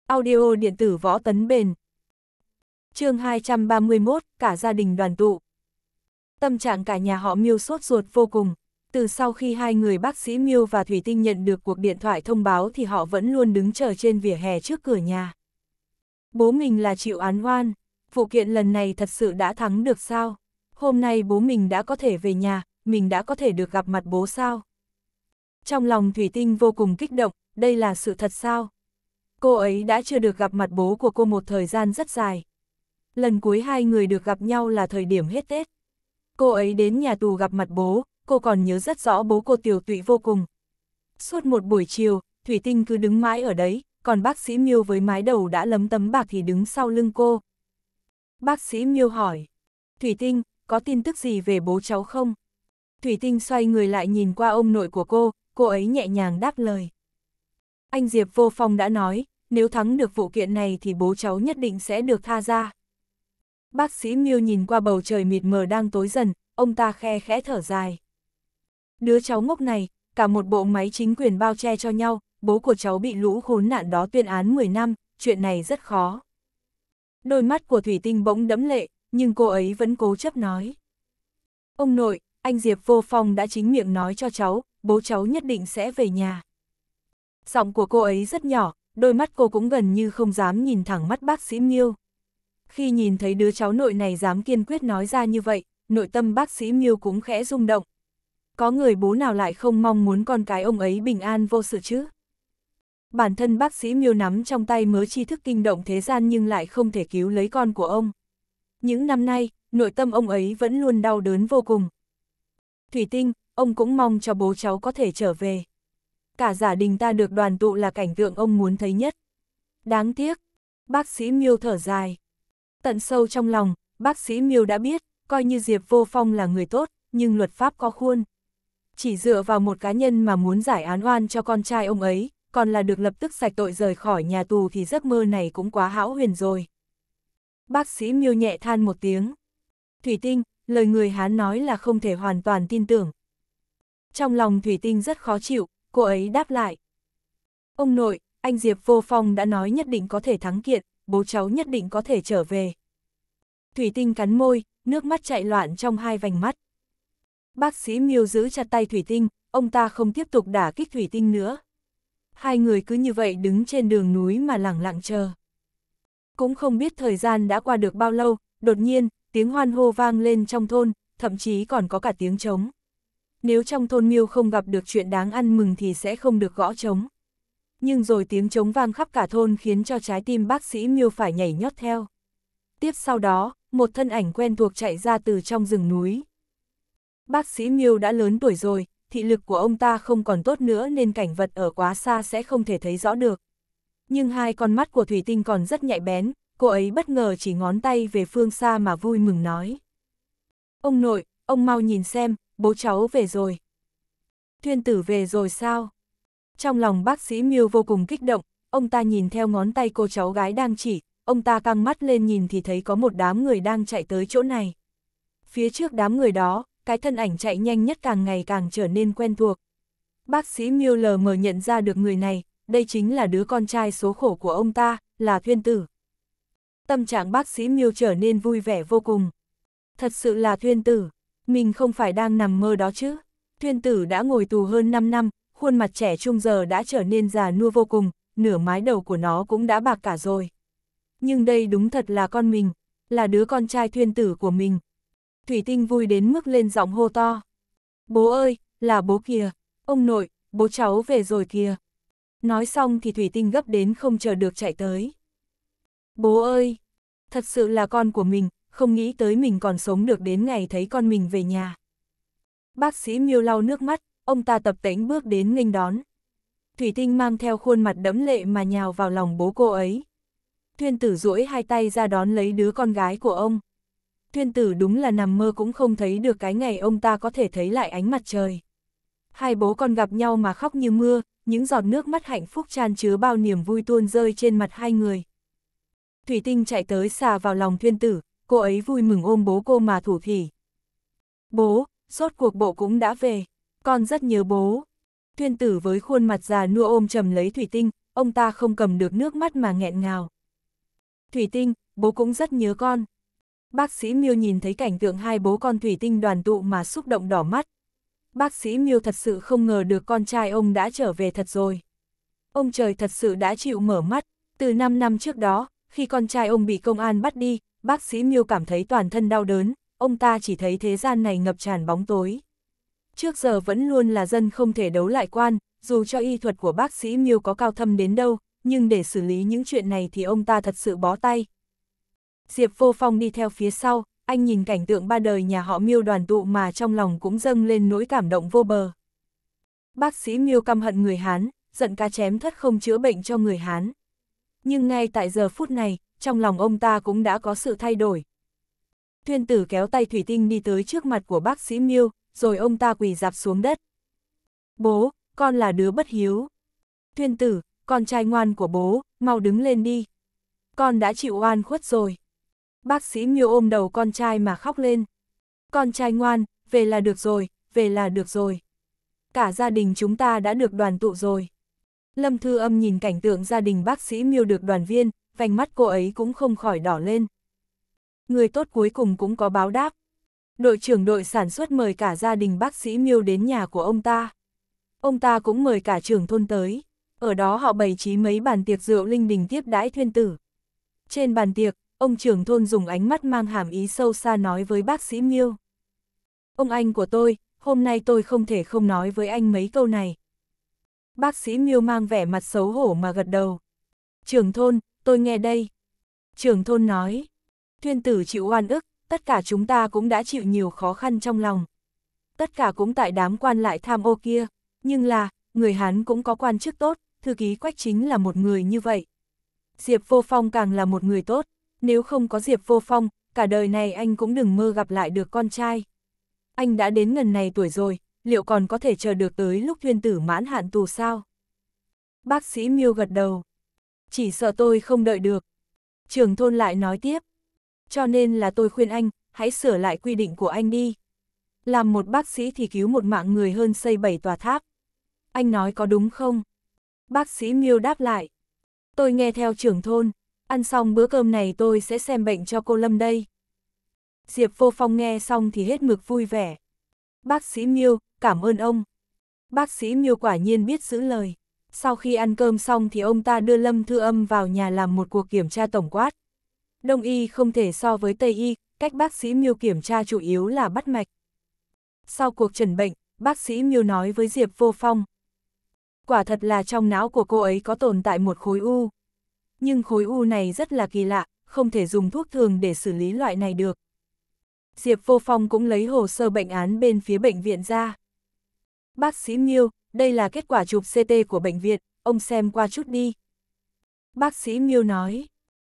Audio điện tử võ tấn bền. chương 231, cả gia đình đoàn tụ. Tâm trạng cả nhà họ miêu sốt ruột vô cùng, từ sau khi hai người bác sĩ Miêu và Thủy Tinh nhận được cuộc điện thoại thông báo thì họ vẫn luôn đứng chờ trên vỉa hè trước cửa nhà. Bố mình là chịu án oan, vụ kiện lần này thật sự đã thắng được sao? Hôm nay bố mình đã có thể về nhà, mình đã có thể được gặp mặt bố sao? Trong lòng Thủy Tinh vô cùng kích động, đây là sự thật sao? Cô ấy đã chưa được gặp mặt bố của cô một thời gian rất dài. Lần cuối hai người được gặp nhau là thời điểm hết Tết. Cô ấy đến nhà tù gặp mặt bố, cô còn nhớ rất rõ bố cô tiểu tụy vô cùng. Suốt một buổi chiều, Thủy Tinh cứ đứng mãi ở đấy, còn bác sĩ Miêu với mái đầu đã lấm tấm bạc thì đứng sau lưng cô. Bác sĩ Miêu hỏi, Thủy Tinh, có tin tức gì về bố cháu không? Thủy Tinh xoay người lại nhìn qua ông nội của cô, cô ấy nhẹ nhàng đáp lời. Anh Diệp Vô Phong đã nói, nếu thắng được vụ kiện này thì bố cháu nhất định sẽ được tha ra. Bác sĩ Miêu nhìn qua bầu trời mịt mờ đang tối dần, ông ta khe khẽ thở dài. Đứa cháu ngốc này, cả một bộ máy chính quyền bao che cho nhau, bố của cháu bị lũ khốn nạn đó tuyên án 10 năm, chuyện này rất khó. Đôi mắt của Thủy Tinh bỗng đẫm lệ, nhưng cô ấy vẫn cố chấp nói. Ông nội, anh Diệp Vô Phong đã chính miệng nói cho cháu, bố cháu nhất định sẽ về nhà. Giọng của cô ấy rất nhỏ, đôi mắt cô cũng gần như không dám nhìn thẳng mắt bác sĩ Miêu. Khi nhìn thấy đứa cháu nội này dám kiên quyết nói ra như vậy, nội tâm bác sĩ Miêu cũng khẽ rung động, có người bố nào lại không mong muốn con cái ông ấy bình an vô sự chứ? Bản thân bác sĩ miêu nắm trong tay mớ tri thức kinh động thế gian nhưng lại không thể cứu lấy con của ông. Những năm nay, nội tâm ông ấy vẫn luôn đau đớn vô cùng. Thủy Tinh, ông cũng mong cho bố cháu có thể trở về. Cả gia đình ta được đoàn tụ là cảnh tượng ông muốn thấy nhất. Đáng tiếc, bác sĩ miêu thở dài. Tận sâu trong lòng, bác sĩ miêu đã biết, coi như Diệp Vô Phong là người tốt, nhưng luật pháp có khuôn chỉ dựa vào một cá nhân mà muốn giải án oan cho con trai ông ấy, còn là được lập tức sạch tội rời khỏi nhà tù thì giấc mơ này cũng quá hão huyền rồi. Bác sĩ miêu nhẹ than một tiếng. Thủy Tinh, lời người Hán nói là không thể hoàn toàn tin tưởng. Trong lòng Thủy Tinh rất khó chịu, cô ấy đáp lại. Ông nội, anh Diệp Vô Phong đã nói nhất định có thể thắng kiện, bố cháu nhất định có thể trở về. Thủy Tinh cắn môi, nước mắt chạy loạn trong hai vành mắt. Bác sĩ Miêu giữ chặt tay thủy tinh, ông ta không tiếp tục đả kích thủy tinh nữa. Hai người cứ như vậy đứng trên đường núi mà lẳng lặng chờ. Cũng không biết thời gian đã qua được bao lâu, đột nhiên, tiếng hoan hô vang lên trong thôn, thậm chí còn có cả tiếng trống. Nếu trong thôn Miêu không gặp được chuyện đáng ăn mừng thì sẽ không được gõ trống. Nhưng rồi tiếng trống vang khắp cả thôn khiến cho trái tim bác sĩ Miêu phải nhảy nhót theo. Tiếp sau đó, một thân ảnh quen thuộc chạy ra từ trong rừng núi, Bác sĩ Miêu đã lớn tuổi rồi, thị lực của ông ta không còn tốt nữa nên cảnh vật ở quá xa sẽ không thể thấy rõ được. Nhưng hai con mắt của Thủy Tinh còn rất nhạy bén, cô ấy bất ngờ chỉ ngón tay về phương xa mà vui mừng nói. Ông nội, ông mau nhìn xem, bố cháu về rồi. Thuyên tử về rồi sao? Trong lòng bác sĩ Miêu vô cùng kích động, ông ta nhìn theo ngón tay cô cháu gái đang chỉ, ông ta căng mắt lên nhìn thì thấy có một đám người đang chạy tới chỗ này. Phía trước đám người đó, cái thân ảnh chạy nhanh nhất càng ngày càng trở nên quen thuộc. Bác sĩ lờ mờ nhận ra được người này, đây chính là đứa con trai số khổ của ông ta, là Thuyên Tử. Tâm trạng bác sĩ Miêu trở nên vui vẻ vô cùng. Thật sự là Thuyên Tử, mình không phải đang nằm mơ đó chứ. Thuyên Tử đã ngồi tù hơn 5 năm, khuôn mặt trẻ trung giờ đã trở nên già nua vô cùng, nửa mái đầu của nó cũng đã bạc cả rồi. Nhưng đây đúng thật là con mình, là đứa con trai Thuyên Tử của mình, Thủy Tinh vui đến mức lên giọng hô to. Bố ơi, là bố kìa, ông nội, bố cháu về rồi kìa. Nói xong thì Thủy Tinh gấp đến không chờ được chạy tới. Bố ơi, thật sự là con của mình, không nghĩ tới mình còn sống được đến ngày thấy con mình về nhà. Bác sĩ miêu lau nước mắt, ông ta tập tễnh bước đến nghênh đón. Thủy Tinh mang theo khuôn mặt đẫm lệ mà nhào vào lòng bố cô ấy. Thuyên tử duỗi hai tay ra đón lấy đứa con gái của ông. Thiên tử đúng là nằm mơ cũng không thấy được cái ngày ông ta có thể thấy lại ánh mặt trời. Hai bố con gặp nhau mà khóc như mưa, những giọt nước mắt hạnh phúc tràn chứa bao niềm vui tuôn rơi trên mặt hai người. Thủy tinh chạy tới xà vào lòng Thiên tử, cô ấy vui mừng ôm bố cô mà thủ thỉ. Bố, rốt cuộc bộ cũng đã về, con rất nhớ bố. Tuyên tử với khuôn mặt già nua ôm chầm lấy thủy tinh, ông ta không cầm được nước mắt mà nghẹn ngào. Thủy tinh, bố cũng rất nhớ con. Bác sĩ Miêu nhìn thấy cảnh tượng hai bố con thủy tinh đoàn tụ mà xúc động đỏ mắt. Bác sĩ Miêu thật sự không ngờ được con trai ông đã trở về thật rồi. Ông trời thật sự đã chịu mở mắt, từ 5 năm trước đó, khi con trai ông bị công an bắt đi, bác sĩ Miêu cảm thấy toàn thân đau đớn, ông ta chỉ thấy thế gian này ngập tràn bóng tối. Trước giờ vẫn luôn là dân không thể đấu lại quan, dù cho y thuật của bác sĩ Miêu có cao thâm đến đâu, nhưng để xử lý những chuyện này thì ông ta thật sự bó tay, Diệp Vô Phong đi theo phía sau, anh nhìn cảnh tượng ba đời nhà họ Miêu đoàn tụ mà trong lòng cũng dâng lên nỗi cảm động vô bờ. Bác sĩ Miêu căm hận người Hán, giận cá chém thất không chữa bệnh cho người Hán. Nhưng ngay tại giờ phút này, trong lòng ông ta cũng đã có sự thay đổi. Thuyên tử kéo tay Thủy Tinh đi tới trước mặt của bác sĩ Miêu, rồi ông ta quỳ dạp xuống đất. Bố, con là đứa bất hiếu. Thuyên tử, con trai ngoan của bố, mau đứng lên đi. Con đã chịu oan khuất rồi bác sĩ miêu ôm đầu con trai mà khóc lên. Con trai ngoan, về là được rồi, về là được rồi. Cả gia đình chúng ta đã được đoàn tụ rồi. Lâm Thư Âm nhìn cảnh tượng gia đình bác sĩ miêu được đoàn viên, vành mắt cô ấy cũng không khỏi đỏ lên. Người tốt cuối cùng cũng có báo đáp. Đội trưởng đội sản xuất mời cả gia đình bác sĩ miêu đến nhà của ông ta. Ông ta cũng mời cả trưởng thôn tới. Ở đó họ bày trí mấy bàn tiệc rượu linh đình tiếp đãi thiên tử. Trên bàn tiệc, ông trưởng thôn dùng ánh mắt mang hàm ý sâu xa nói với bác sĩ Miêu. Ông anh của tôi, hôm nay tôi không thể không nói với anh mấy câu này. Bác sĩ Miêu mang vẻ mặt xấu hổ mà gật đầu. Trưởng thôn, tôi nghe đây. Trưởng thôn nói, thuyên tử chịu oan ức, tất cả chúng ta cũng đã chịu nhiều khó khăn trong lòng. Tất cả cũng tại đám quan lại tham ô kia, nhưng là, người Hán cũng có quan chức tốt, thư ký Quách Chính là một người như vậy. Diệp Vô Phong càng là một người tốt nếu không có Diệp Vô Phong, cả đời này anh cũng đừng mơ gặp lại được con trai. Anh đã đến ngần này tuổi rồi, liệu còn có thể chờ được tới lúc thuyên tử mãn hạn tù sao? Bác sĩ Miêu gật đầu. Chỉ sợ tôi không đợi được. Trường thôn lại nói tiếp. Cho nên là tôi khuyên anh, hãy sửa lại quy định của anh đi. Làm một bác sĩ thì cứu một mạng người hơn xây bảy tòa tháp. Anh nói có đúng không? Bác sĩ Miêu đáp lại. Tôi nghe theo trưởng thôn ăn xong bữa cơm này tôi sẽ xem bệnh cho cô Lâm đây. Diệp Vô Phong nghe xong thì hết mực vui vẻ. Bác sĩ Miêu, cảm ơn ông. Bác sĩ Miêu quả nhiên biết giữ lời. Sau khi ăn cơm xong thì ông ta đưa Lâm Thư Âm vào nhà làm một cuộc kiểm tra tổng quát. Đông y không thể so với Tây y, cách bác sĩ Miêu kiểm tra chủ yếu là bắt mạch. Sau cuộc trần bệnh, bác sĩ Miêu nói với Diệp Vô Phong. Quả thật là trong não của cô ấy có tồn tại một khối u nhưng khối u này rất là kỳ lạ, không thể dùng thuốc thường để xử lý loại này được. Diệp Vô Phong cũng lấy hồ sơ bệnh án bên phía bệnh viện ra. Bác sĩ Miêu, đây là kết quả chụp CT của bệnh viện, ông xem qua chút đi. Bác sĩ Miêu nói,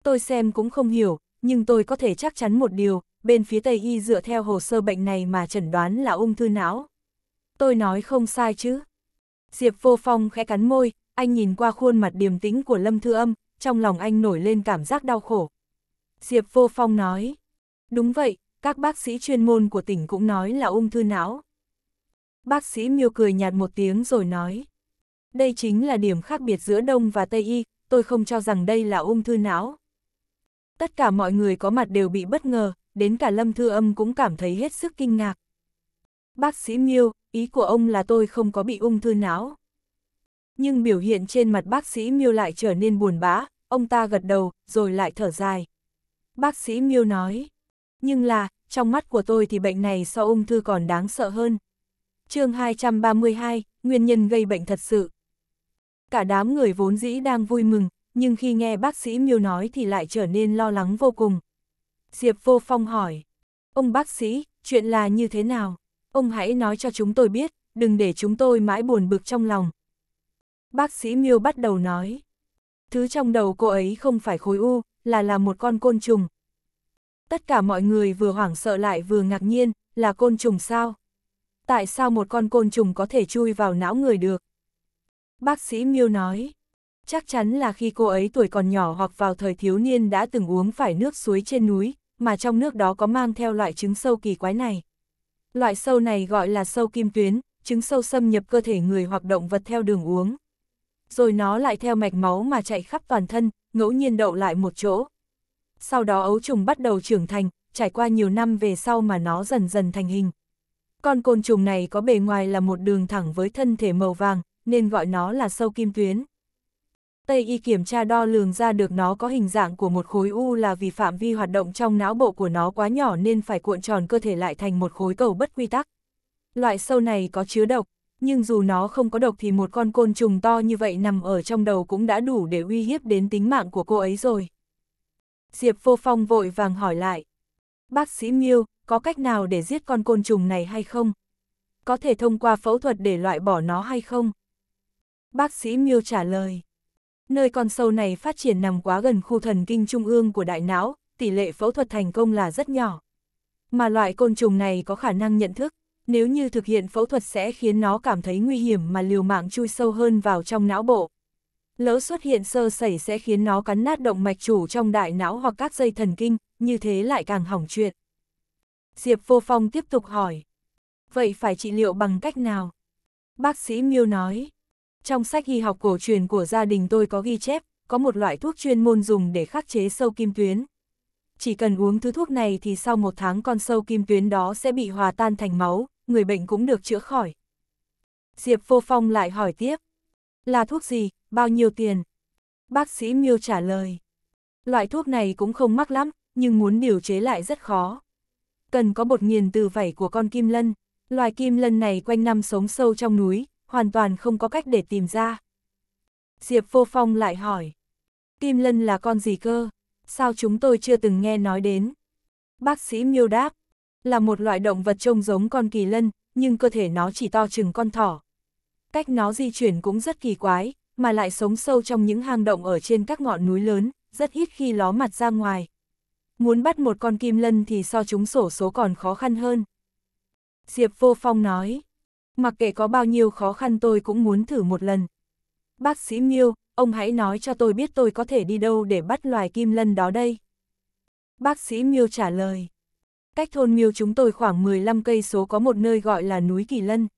tôi xem cũng không hiểu, nhưng tôi có thể chắc chắn một điều, bên phía Tây Y dựa theo hồ sơ bệnh này mà chẩn đoán là ung thư não. Tôi nói không sai chứ. Diệp Vô Phong khẽ cắn môi, anh nhìn qua khuôn mặt điềm tĩnh của Lâm Thư Âm, trong lòng anh nổi lên cảm giác đau khổ. Diệp Vô Phong nói, đúng vậy, các bác sĩ chuyên môn của tỉnh cũng nói là ung thư não. Bác sĩ miêu cười nhạt một tiếng rồi nói, đây chính là điểm khác biệt giữa Đông và Tây Y, tôi không cho rằng đây là ung thư não. Tất cả mọi người có mặt đều bị bất ngờ, đến cả Lâm Thư Âm cũng cảm thấy hết sức kinh ngạc. Bác sĩ Miêu, ý của ông là tôi không có bị ung thư não nhưng biểu hiện trên mặt bác sĩ Miêu lại trở nên buồn bã, ông ta gật đầu, rồi lại thở dài. Bác sĩ Miêu nói, nhưng là, trong mắt của tôi thì bệnh này so ung thư còn đáng sợ hơn. chương 232, nguyên nhân gây bệnh thật sự. Cả đám người vốn dĩ đang vui mừng, nhưng khi nghe bác sĩ Miêu nói thì lại trở nên lo lắng vô cùng. Diệp Vô Phong hỏi, ông bác sĩ, chuyện là như thế nào? Ông hãy nói cho chúng tôi biết, đừng để chúng tôi mãi buồn bực trong lòng, Bác sĩ Miêu bắt đầu nói. Thứ trong đầu cô ấy không phải khối u, là là một con côn trùng. Tất cả mọi người vừa hoảng sợ lại vừa ngạc nhiên, là côn trùng sao? Tại sao một con côn trùng có thể chui vào não người được? Bác sĩ Miêu nói, chắc chắn là khi cô ấy tuổi còn nhỏ hoặc vào thời thiếu niên đã từng uống phải nước suối trên núi, mà trong nước đó có mang theo loại trứng sâu kỳ quái này. Loại sâu này gọi là sâu kim tuyến, trứng sâu xâm nhập cơ thể người hoặc động vật theo đường uống rồi nó lại theo mạch máu mà chạy khắp toàn thân, ngẫu nhiên đậu lại một chỗ. Sau đó ấu trùng bắt đầu trưởng thành, trải qua nhiều năm về sau mà nó dần dần thành hình. Con côn trùng này có bề ngoài là một đường thẳng với thân thể màu vàng, nên gọi nó là sâu kim tuyến. Tây y kiểm tra đo lường ra được nó có hình dạng của một khối u là vì phạm vi hoạt động trong não bộ của nó quá nhỏ nên phải cuộn tròn cơ thể lại thành một khối cầu bất quy tắc. Loại sâu này có chứa độc, nhưng dù nó không có độc thì một con côn trùng to như vậy nằm ở trong đầu cũng đã đủ để uy hiếp đến tính mạng của cô ấy rồi. Diệp Vô Phong vội vàng hỏi lại. Bác sĩ Miêu, có cách nào để giết con côn trùng này hay không? Có thể thông qua phẫu thuật để loại bỏ nó hay không? Bác sĩ Miêu trả lời. Nơi con sâu này phát triển nằm quá gần khu thần kinh trung ương của đại não, tỷ lệ phẫu thuật thành công là rất nhỏ. Mà loại côn trùng này có khả năng nhận thức, nếu như thực hiện phẫu thuật sẽ khiến nó cảm thấy nguy hiểm mà liều mạng chui sâu hơn vào trong não bộ. Lỡ xuất hiện sơ sẩy sẽ khiến nó cắn nát động mạch chủ trong đại não hoặc các dây thần kinh, như thế lại càng hỏng chuyện. Diệp Vô Phong tiếp tục hỏi. Vậy phải trị liệu bằng cách nào? Bác sĩ Miêu nói. Trong sách y học cổ truyền của gia đình tôi có ghi chép, có một loại thuốc chuyên môn dùng để khắc chế sâu kim tuyến. Chỉ cần uống thứ thuốc này thì sau một tháng con sâu kim tuyến đó sẽ bị hòa tan thành máu, người bệnh cũng được chữa khỏi. Diệp Vô Phong lại hỏi tiếp, là thuốc gì, bao nhiêu tiền? Bác sĩ Miêu trả lời, loại thuốc này cũng không mắc lắm, nhưng muốn điều chế lại rất khó. Cần có bột nghiền từ vảy của con kim lân, loài kim lân này quanh năm sống sâu trong núi, hoàn toàn không có cách để tìm ra. Diệp Vô Phong lại hỏi, kim lân là con gì cơ? Sao chúng tôi chưa từng nghe nói đến? Bác sĩ Miêu đáp, là một loại động vật trông giống con kỳ lân, nhưng cơ thể nó chỉ to chừng con thỏ. Cách nó di chuyển cũng rất kỳ quái, mà lại sống sâu trong những hang động ở trên các ngọn núi lớn, rất ít khi ló mặt ra ngoài. Muốn bắt một con kim lân thì so chúng sổ số còn khó khăn hơn. Diệp Vô Phong nói, mặc kệ có bao nhiêu khó khăn tôi cũng muốn thử một lần. Bác sĩ Miêu, ông hãy nói cho tôi biết tôi có thể đi đâu để bắt loài kim lân đó đây. Bác sĩ Miêu trả lời, cách thôn miêu chúng tôi khoảng 15 cây số có một nơi gọi là núi Kỳ Lân.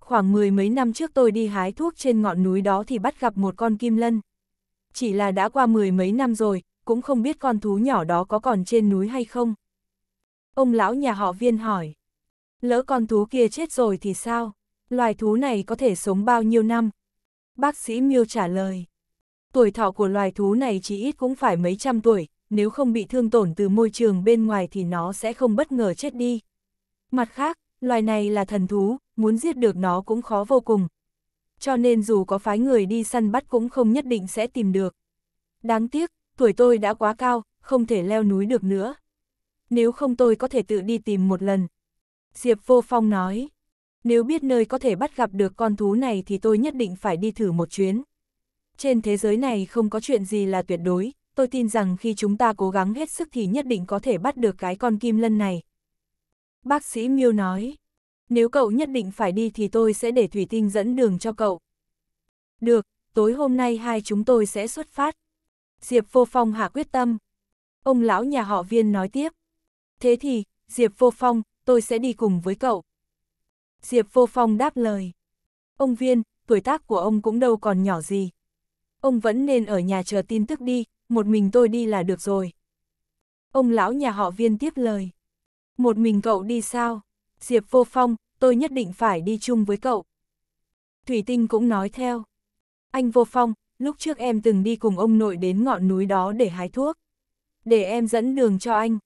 Khoảng mười mấy năm trước tôi đi hái thuốc trên ngọn núi đó thì bắt gặp một con kim lân. Chỉ là đã qua mười mấy năm rồi, cũng không biết con thú nhỏ đó có còn trên núi hay không. Ông lão nhà họ viên hỏi, lỡ con thú kia chết rồi thì sao? Loài thú này có thể sống bao nhiêu năm? Bác sĩ Miêu trả lời, tuổi thọ của loài thú này chỉ ít cũng phải mấy trăm tuổi, nếu không bị thương tổn từ môi trường bên ngoài thì nó sẽ không bất ngờ chết đi. Mặt khác, loài này là thần thú, muốn giết được nó cũng khó vô cùng. Cho nên dù có phái người đi săn bắt cũng không nhất định sẽ tìm được. Đáng tiếc, tuổi tôi đã quá cao, không thể leo núi được nữa. Nếu không tôi có thể tự đi tìm một lần. Diệp Vô Phong nói, nếu biết nơi có thể bắt gặp được con thú này thì tôi nhất định phải đi thử một chuyến. Trên thế giới này không có chuyện gì là tuyệt đối, tôi tin rằng khi chúng ta cố gắng hết sức thì nhất định có thể bắt được cái con kim lân này. Bác sĩ Miêu nói, nếu cậu nhất định phải đi thì tôi sẽ để Thủy Tinh dẫn đường cho cậu. Được, tối hôm nay hai chúng tôi sẽ xuất phát. Diệp Vô Phong hạ quyết tâm. Ông lão nhà họ viên nói tiếp. Thế thì, Diệp Vô Phong, tôi sẽ đi cùng với cậu. Diệp Vô Phong đáp lời. Ông viên, tuổi tác của ông cũng đâu còn nhỏ gì. Ông vẫn nên ở nhà chờ tin tức đi, một mình tôi đi là được rồi. Ông lão nhà họ viên tiếp lời. Một mình cậu đi sao? Diệp vô phong, tôi nhất định phải đi chung với cậu. Thủy Tinh cũng nói theo. Anh vô phong, lúc trước em từng đi cùng ông nội đến ngọn núi đó để hái thuốc. Để em dẫn đường cho anh.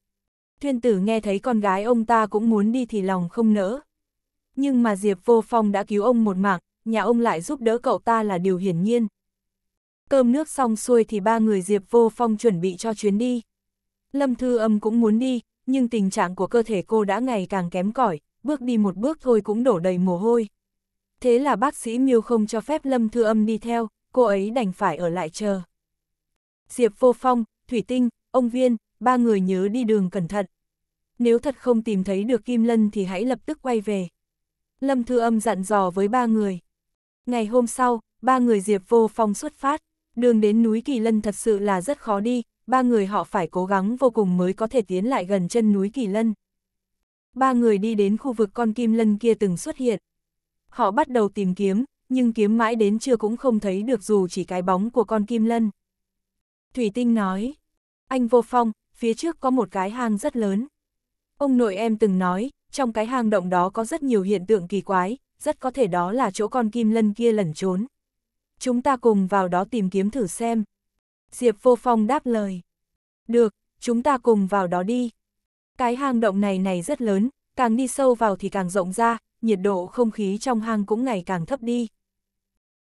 Thuyên tử nghe thấy con gái ông ta cũng muốn đi thì lòng không nỡ. Nhưng mà Diệp vô phong đã cứu ông một mạng, nhà ông lại giúp đỡ cậu ta là điều hiển nhiên, Cơm nước xong xuôi thì ba người Diệp Vô Phong chuẩn bị cho chuyến đi. Lâm Thư Âm cũng muốn đi, nhưng tình trạng của cơ thể cô đã ngày càng kém cỏi, bước đi một bước thôi cũng đổ đầy mồ hôi. Thế là bác sĩ Miêu không cho phép Lâm Thư Âm đi theo, cô ấy đành phải ở lại chờ. Diệp Vô Phong, Thủy Tinh, ông Viên, ba người nhớ đi đường cẩn thận. Nếu thật không tìm thấy được Kim Lân thì hãy lập tức quay về. Lâm Thư Âm dặn dò với ba người. Ngày hôm sau, ba người Diệp Vô Phong xuất phát đường đến núi Kỳ Lân thật sự là rất khó đi, ba người họ phải cố gắng vô cùng mới có thể tiến lại gần chân núi Kỳ Lân. Ba người đi đến khu vực con Kim Lân kia từng xuất hiện. Họ bắt đầu tìm kiếm, nhưng kiếm mãi đến chưa cũng không thấy được dù chỉ cái bóng của con Kim Lân. Thủy Tinh nói, anh vô phong, phía trước có một cái hang rất lớn. Ông nội em từng nói, trong cái hang động đó có rất nhiều hiện tượng kỳ quái, rất có thể đó là chỗ con Kim Lân kia lẩn trốn chúng ta cùng vào đó tìm kiếm thử xem. Diệp Vô Phong đáp lời. Được, chúng ta cùng vào đó đi. Cái hang động này này rất lớn, càng đi sâu vào thì càng rộng ra, nhiệt độ không khí trong hang cũng ngày càng thấp đi.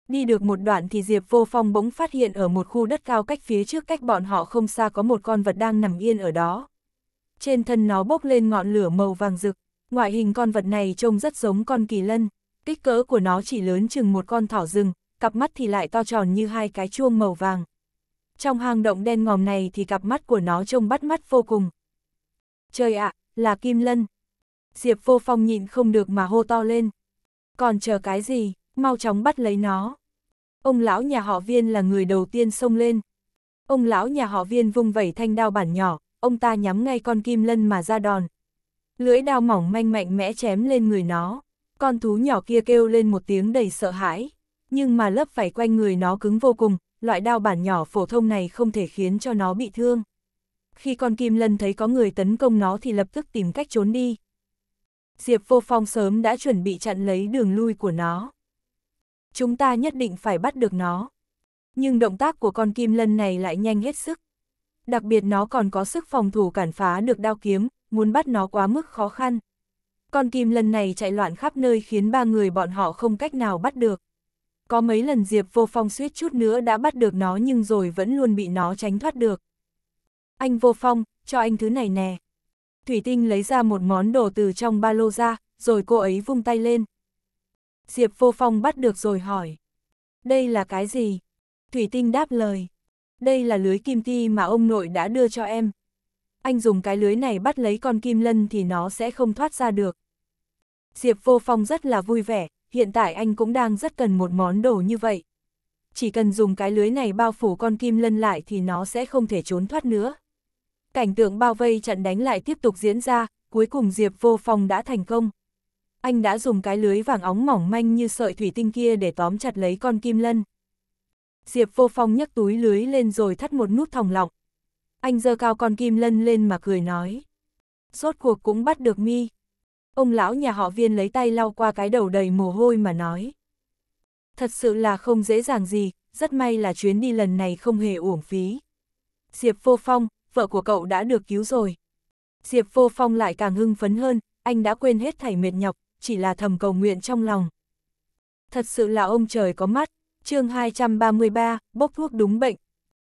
Đi được một đoạn thì Diệp Vô Phong bỗng phát hiện ở một khu đất cao cách phía trước cách bọn họ không xa có một con vật đang nằm yên ở đó. Trên thân nó bốc lên ngọn lửa màu vàng rực, ngoại hình con vật này trông rất giống con kỳ lân, kích cỡ của nó chỉ lớn chừng một con thỏ rừng, cặp mắt thì lại to tròn như hai cái chuông màu vàng. Trong hang động đen ngòm này thì cặp mắt của nó trông bắt mắt vô cùng. Trời ạ, là Kim Lân. Diệp vô phong nhịn không được mà hô to lên. Còn chờ cái gì, mau chóng bắt lấy nó. Ông lão nhà họ viên là người đầu tiên xông lên. Ông lão nhà họ viên vung vẩy thanh đao bản nhỏ, ông ta nhắm ngay con Kim Lân mà ra đòn. Lưỡi đao mỏng manh mạnh mẽ chém lên người nó. Con thú nhỏ kia kêu lên một tiếng đầy sợ hãi nhưng mà lớp vảy quanh người nó cứng vô cùng, loại đao bản nhỏ phổ thông này không thể khiến cho nó bị thương. Khi con kim lân thấy có người tấn công nó thì lập tức tìm cách trốn đi. Diệp vô phong sớm đã chuẩn bị chặn lấy đường lui của nó. Chúng ta nhất định phải bắt được nó. Nhưng động tác của con kim lân này lại nhanh hết sức. Đặc biệt nó còn có sức phòng thủ cản phá được đao kiếm, muốn bắt nó quá mức khó khăn. Con kim lân này chạy loạn khắp nơi khiến ba người bọn họ không cách nào bắt được. Có mấy lần Diệp Vô Phong suýt chút nữa đã bắt được nó nhưng rồi vẫn luôn bị nó tránh thoát được. Anh Vô Phong, cho anh thứ này nè. Thủy Tinh lấy ra một món đồ từ trong ba lô ra, rồi cô ấy vung tay lên. Diệp Vô Phong bắt được rồi hỏi. Đây là cái gì? Thủy Tinh đáp lời. Đây là lưới kim ti mà ông nội đã đưa cho em. Anh dùng cái lưới này bắt lấy con kim lân thì nó sẽ không thoát ra được. Diệp Vô Phong rất là vui vẻ, hiện tại anh cũng đang rất cần một món đồ như vậy. Chỉ cần dùng cái lưới này bao phủ con kim lân lại thì nó sẽ không thể trốn thoát nữa. Cảnh tượng bao vây trận đánh lại tiếp tục diễn ra, cuối cùng Diệp Vô Phong đã thành công. Anh đã dùng cái lưới vàng óng mỏng manh như sợi thủy tinh kia để tóm chặt lấy con kim lân. Diệp Vô Phong nhấc túi lưới lên rồi thắt một nút thòng lọng. Anh giơ cao con kim lân lên mà cười nói. Rốt cuộc cũng bắt được mi ông lão nhà họ viên lấy tay lau qua cái đầu đầy mồ hôi mà nói. Thật sự là không dễ dàng gì, rất may là chuyến đi lần này không hề uổng phí. Diệp Vô Phong, vợ của cậu đã được cứu rồi. Diệp Vô Phong lại càng hưng phấn hơn, anh đã quên hết thảy mệt nhọc, chỉ là thầm cầu nguyện trong lòng. Thật sự là ông trời có mắt, chương 233, bốc thuốc đúng bệnh.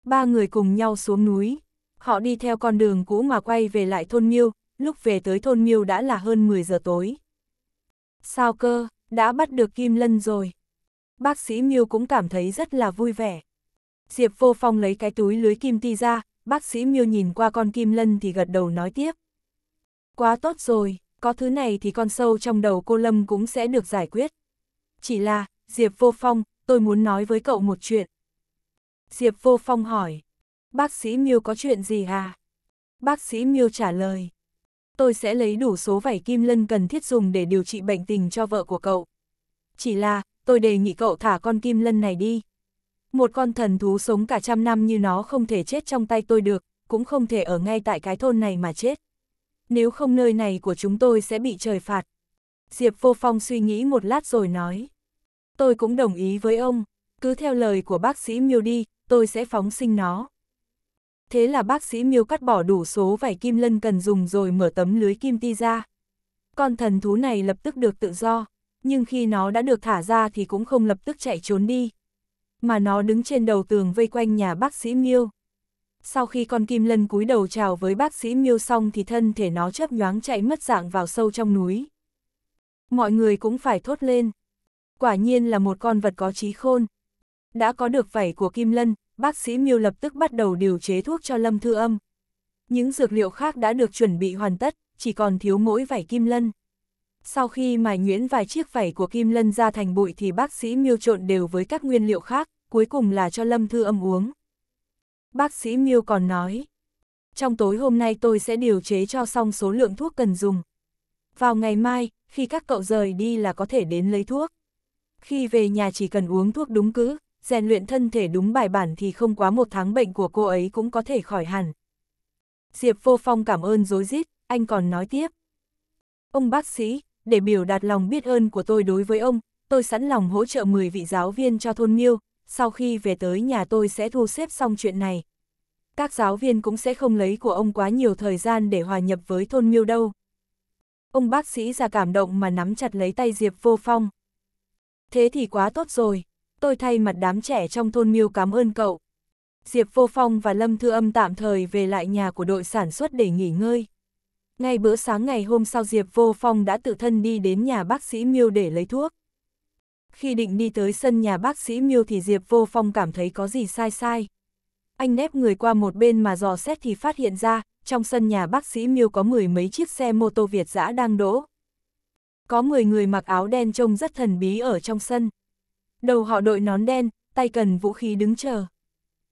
Ba người cùng nhau xuống núi, họ đi theo con đường cũ mà quay về lại thôn Miêu, lúc về tới thôn Miêu đã là hơn 10 giờ tối. Sao cơ, đã bắt được Kim Lân rồi. Bác sĩ Miêu cũng cảm thấy rất là vui vẻ. Diệp Vô Phong lấy cái túi lưới kim ti ra, bác sĩ Miêu nhìn qua con Kim Lân thì gật đầu nói tiếp. Quá tốt rồi, có thứ này thì con sâu trong đầu cô Lâm cũng sẽ được giải quyết. Chỉ là, Diệp Vô Phong, tôi muốn nói với cậu một chuyện. Diệp Vô Phong hỏi, bác sĩ Miêu có chuyện gì à? Bác sĩ Miêu trả lời, tôi sẽ lấy đủ số vảy kim lân cần thiết dùng để điều trị bệnh tình cho vợ của cậu. Chỉ là, tôi đề nghị cậu thả con kim lân này đi. Một con thần thú sống cả trăm năm như nó không thể chết trong tay tôi được, cũng không thể ở ngay tại cái thôn này mà chết. Nếu không nơi này của chúng tôi sẽ bị trời phạt. Diệp Vô Phong suy nghĩ một lát rồi nói. Tôi cũng đồng ý với ông, cứ theo lời của bác sĩ Miêu đi, tôi sẽ phóng sinh nó thế là bác sĩ miêu cắt bỏ đủ số vảy kim lân cần dùng rồi mở tấm lưới kim ti ra. Con thần thú này lập tức được tự do, nhưng khi nó đã được thả ra thì cũng không lập tức chạy trốn đi. Mà nó đứng trên đầu tường vây quanh nhà bác sĩ miêu. Sau khi con kim lân cúi đầu chào với bác sĩ miêu xong thì thân thể nó chớp nhoáng chạy mất dạng vào sâu trong núi. Mọi người cũng phải thốt lên. Quả nhiên là một con vật có trí khôn. Đã có được vảy của kim lân, bác sĩ Miêu lập tức bắt đầu điều chế thuốc cho Lâm Thư Âm. Những dược liệu khác đã được chuẩn bị hoàn tất, chỉ còn thiếu mỗi vảy kim lân. Sau khi mài nhuyễn vài chiếc vảy của kim lân ra thành bụi thì bác sĩ Miêu trộn đều với các nguyên liệu khác, cuối cùng là cho Lâm Thư Âm uống. Bác sĩ Miêu còn nói, trong tối hôm nay tôi sẽ điều chế cho xong số lượng thuốc cần dùng. Vào ngày mai, khi các cậu rời đi là có thể đến lấy thuốc. Khi về nhà chỉ cần uống thuốc đúng cứ, rèn luyện thân thể đúng bài bản thì không quá một tháng bệnh của cô ấy cũng có thể khỏi hẳn. Diệp Vô Phong cảm ơn dối rít anh còn nói tiếp. Ông bác sĩ, để biểu đạt lòng biết ơn của tôi đối với ông, tôi sẵn lòng hỗ trợ 10 vị giáo viên cho thôn Miêu, sau khi về tới nhà tôi sẽ thu xếp xong chuyện này. Các giáo viên cũng sẽ không lấy của ông quá nhiều thời gian để hòa nhập với thôn Miêu đâu. Ông bác sĩ ra cảm động mà nắm chặt lấy tay Diệp Vô Phong. Thế thì quá tốt rồi tôi thay mặt đám trẻ trong thôn miêu cảm ơn cậu. Diệp Vô Phong và Lâm Thư Âm tạm thời về lại nhà của đội sản xuất để nghỉ ngơi. Ngay bữa sáng ngày hôm sau Diệp Vô Phong đã tự thân đi đến nhà bác sĩ Miêu để lấy thuốc. Khi định đi tới sân nhà bác sĩ Miêu thì Diệp Vô Phong cảm thấy có gì sai sai. Anh nép người qua một bên mà dò xét thì phát hiện ra, trong sân nhà bác sĩ Miêu có mười mấy chiếc xe mô tô Việt giã đang đỗ. Có mười người mặc áo đen trông rất thần bí ở trong sân. Đầu họ đội nón đen, tay cần vũ khí đứng chờ.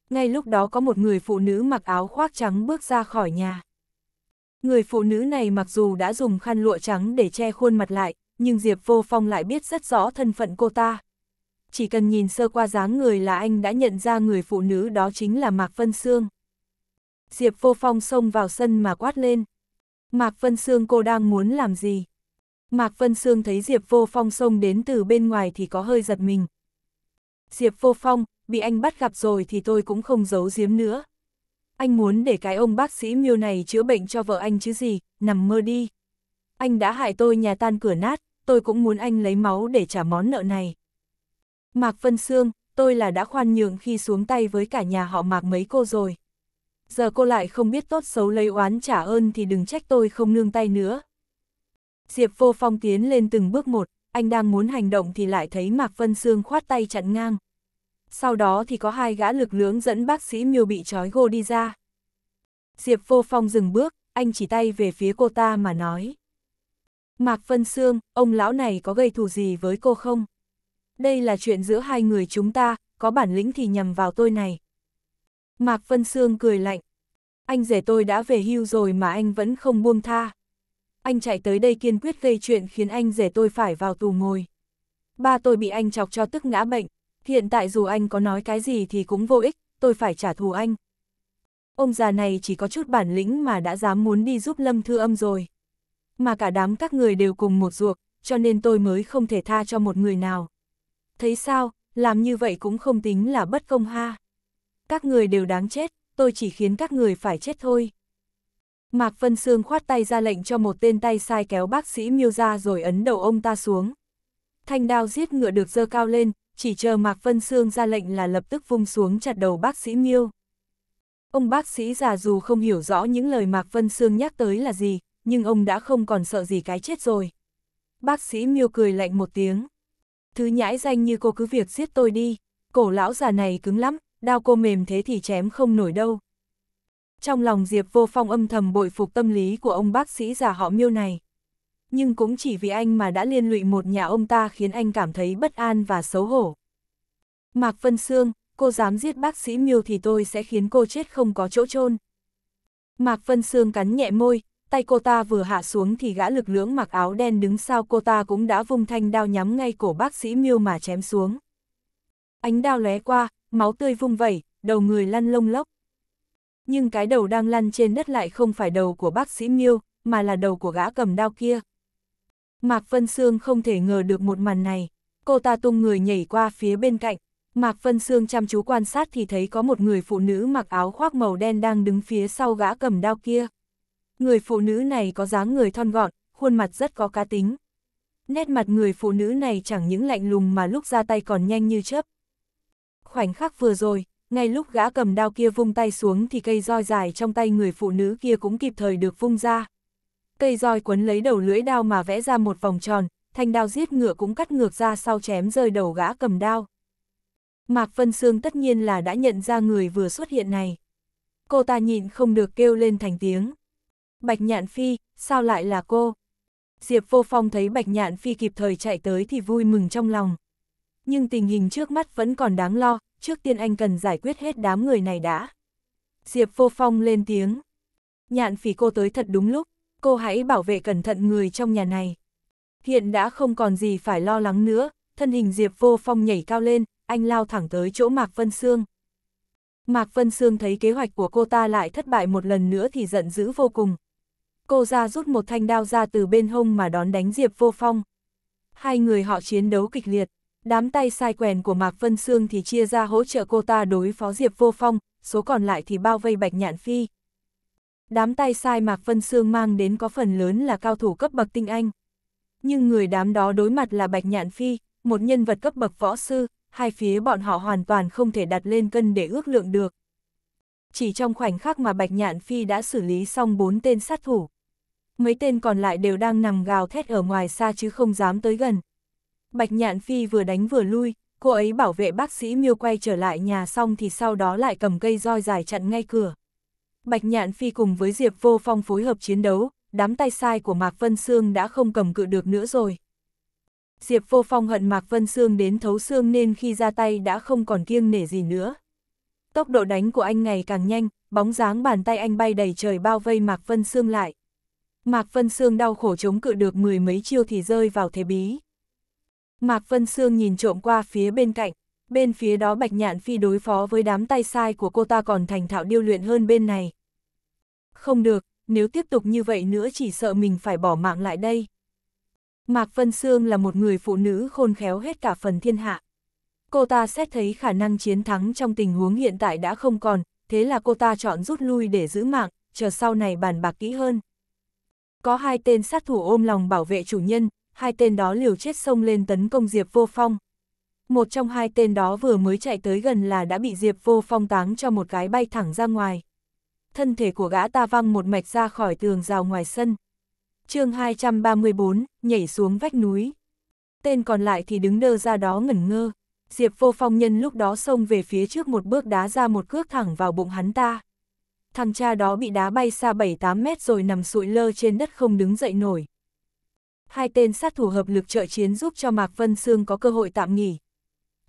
Ngay lúc đó có một người phụ nữ mặc áo khoác trắng bước ra khỏi nhà. Người phụ nữ này mặc dù đã dùng khăn lụa trắng để che khuôn mặt lại, nhưng Diệp Vô Phong lại biết rất rõ thân phận cô ta. Chỉ cần nhìn sơ qua dáng người là anh đã nhận ra người phụ nữ đó chính là Mạc Vân Sương. Diệp Vô Phong xông vào sân mà quát lên. Mạc Vân Sương cô đang muốn làm gì? Mạc Vân Sương thấy Diệp Vô Phong xông đến từ bên ngoài thì có hơi giật mình, Diệp Vô Phong, bị anh bắt gặp rồi thì tôi cũng không giấu giếm nữa. Anh muốn để cái ông bác sĩ miêu này chữa bệnh cho vợ anh chứ gì, nằm mơ đi. Anh đã hại tôi nhà tan cửa nát, tôi cũng muốn anh lấy máu để trả món nợ này. Mạc Vân Sương, tôi là đã khoan nhượng khi xuống tay với cả nhà họ Mạc mấy cô rồi. Giờ cô lại không biết tốt xấu lấy oán trả ơn thì đừng trách tôi không nương tay nữa. Diệp Vô Phong tiến lên từng bước một, anh đang muốn hành động thì lại thấy Mạc Vân Sương khoát tay chặn ngang sau đó thì có hai gã lực lưỡng dẫn bác sĩ miêu bị trói gô đi ra. Diệp vô phong dừng bước, anh chỉ tay về phía cô ta mà nói. Mạc Vân Sương, ông lão này có gây thù gì với cô không? Đây là chuyện giữa hai người chúng ta, có bản lĩnh thì nhầm vào tôi này. Mạc Vân Sương cười lạnh. Anh rể tôi đã về hưu rồi mà anh vẫn không buông tha. Anh chạy tới đây kiên quyết gây chuyện khiến anh rể tôi phải vào tù ngồi. Ba tôi bị anh chọc cho tức ngã bệnh, Hiện tại dù anh có nói cái gì thì cũng vô ích, tôi phải trả thù anh. Ông già này chỉ có chút bản lĩnh mà đã dám muốn đi giúp Lâm Thư Âm rồi. Mà cả đám các người đều cùng một ruột, cho nên tôi mới không thể tha cho một người nào. Thấy sao, làm như vậy cũng không tính là bất công ha. Các người đều đáng chết, tôi chỉ khiến các người phải chết thôi. Mạc Vân Sương khoát tay ra lệnh cho một tên tay sai kéo bác sĩ miêu ra rồi ấn đầu ông ta xuống. Thanh đao giết ngựa được dơ cao lên, chỉ chờ Mạc Vân Sương ra lệnh là lập tức vung xuống chặt đầu bác sĩ Miêu. Ông bác sĩ già dù không hiểu rõ những lời Mạc Vân Sương nhắc tới là gì, nhưng ông đã không còn sợ gì cái chết rồi. Bác sĩ Miêu cười lạnh một tiếng. Thứ nhãi danh như cô cứ việc giết tôi đi, cổ lão già này cứng lắm, đao cô mềm thế thì chém không nổi đâu. Trong lòng Diệp Vô Phong âm thầm bội phục tâm lý của ông bác sĩ già họ Miêu này nhưng cũng chỉ vì anh mà đã liên lụy một nhà ông ta khiến anh cảm thấy bất an và xấu hổ. Mạc Vân Sương, cô dám giết bác sĩ Miêu thì tôi sẽ khiến cô chết không có chỗ chôn. Mạc Vân Sương cắn nhẹ môi, tay cô ta vừa hạ xuống thì gã lực lưỡng mặc áo đen đứng sau cô ta cũng đã vung thanh đao nhắm ngay cổ bác sĩ Miêu mà chém xuống. Ánh đao lóe qua, máu tươi vung vẩy, đầu người lăn lông lốc. Nhưng cái đầu đang lăn trên đất lại không phải đầu của bác sĩ Miêu, mà là đầu của gã cầm đao kia. Mạc Vân Sương không thể ngờ được một màn này. Cô ta tung người nhảy qua phía bên cạnh. Mạc Vân Sương chăm chú quan sát thì thấy có một người phụ nữ mặc áo khoác màu đen đang đứng phía sau gã cầm đao kia. Người phụ nữ này có dáng người thon gọn, khuôn mặt rất có cá tính. Nét mặt người phụ nữ này chẳng những lạnh lùng mà lúc ra tay còn nhanh như chớp. Khoảnh khắc vừa rồi, ngay lúc gã cầm đao kia vung tay xuống thì cây roi dài trong tay người phụ nữ kia cũng kịp thời được vung ra cây roi quấn lấy đầu lưỡi đao mà vẽ ra một vòng tròn, thanh đao giết ngựa cũng cắt ngược ra sau chém rơi đầu gã cầm đao. Mạc Vân Sương tất nhiên là đã nhận ra người vừa xuất hiện này. Cô ta nhịn không được kêu lên thành tiếng. Bạch Nhạn Phi, sao lại là cô? Diệp Vô Phong thấy Bạch Nhạn Phi kịp thời chạy tới thì vui mừng trong lòng. Nhưng tình hình trước mắt vẫn còn đáng lo, trước tiên anh cần giải quyết hết đám người này đã. Diệp Vô Phong lên tiếng. Nhạn Phi cô tới thật đúng lúc cô hãy bảo vệ cẩn thận người trong nhà này. Hiện đã không còn gì phải lo lắng nữa, thân hình Diệp Vô Phong nhảy cao lên, anh lao thẳng tới chỗ Mạc Vân Sương. Mạc Vân Sương thấy kế hoạch của cô ta lại thất bại một lần nữa thì giận dữ vô cùng. Cô ra rút một thanh đao ra từ bên hông mà đón đánh Diệp Vô Phong. Hai người họ chiến đấu kịch liệt, đám tay sai quèn của Mạc Vân Sương thì chia ra hỗ trợ cô ta đối phó Diệp Vô Phong, số còn lại thì bao vây Bạch Nhạn Phi. Đám tay sai Mạc Vân Sương mang đến có phần lớn là cao thủ cấp bậc tinh anh. Nhưng người đám đó đối mặt là Bạch Nhạn Phi, một nhân vật cấp bậc võ sư, hai phía bọn họ hoàn toàn không thể đặt lên cân để ước lượng được. Chỉ trong khoảnh khắc mà Bạch Nhạn Phi đã xử lý xong bốn tên sát thủ. Mấy tên còn lại đều đang nằm gào thét ở ngoài xa chứ không dám tới gần. Bạch Nhạn Phi vừa đánh vừa lui, cô ấy bảo vệ bác sĩ miêu quay trở lại nhà xong thì sau đó lại cầm cây roi dài chặn ngay cửa. Bạch Nhạn Phi cùng với Diệp Vô Phong phối hợp chiến đấu, đám tay sai của Mạc Vân Sương đã không cầm cự được nữa rồi. Diệp Vô Phong hận Mạc Vân Sương đến thấu xương nên khi ra tay đã không còn kiêng nể gì nữa. Tốc độ đánh của anh ngày càng nhanh, bóng dáng bàn tay anh bay đầy trời bao vây Mạc Vân Sương lại. Mạc Vân Sương đau khổ chống cự được mười mấy chiêu thì rơi vào thế bí. Mạc Vân Sương nhìn trộm qua phía bên cạnh, Bên phía đó Bạch Nhạn Phi đối phó với đám tay sai của cô ta còn thành thạo điêu luyện hơn bên này. Không được, nếu tiếp tục như vậy nữa chỉ sợ mình phải bỏ mạng lại đây. Mạc Vân Sương là một người phụ nữ khôn khéo hết cả phần thiên hạ. Cô ta xét thấy khả năng chiến thắng trong tình huống hiện tại đã không còn, thế là cô ta chọn rút lui để giữ mạng, chờ sau này bàn bạc kỹ hơn. Có hai tên sát thủ ôm lòng bảo vệ chủ nhân, hai tên đó liều chết xông lên tấn công Diệp Vô Phong, một trong hai tên đó vừa mới chạy tới gần là đã bị Diệp Vô Phong táng cho một cái bay thẳng ra ngoài. Thân thể của gã ta văng một mạch ra khỏi tường rào ngoài sân. chương 234, nhảy xuống vách núi. Tên còn lại thì đứng đơ ra đó ngẩn ngơ. Diệp Vô Phong nhân lúc đó xông về phía trước một bước đá ra một cước thẳng vào bụng hắn ta. Thằng cha đó bị đá bay xa 7-8 mét rồi nằm sụi lơ trên đất không đứng dậy nổi. Hai tên sát thủ hợp lực trợ chiến giúp cho Mạc Vân Sương có cơ hội tạm nghỉ,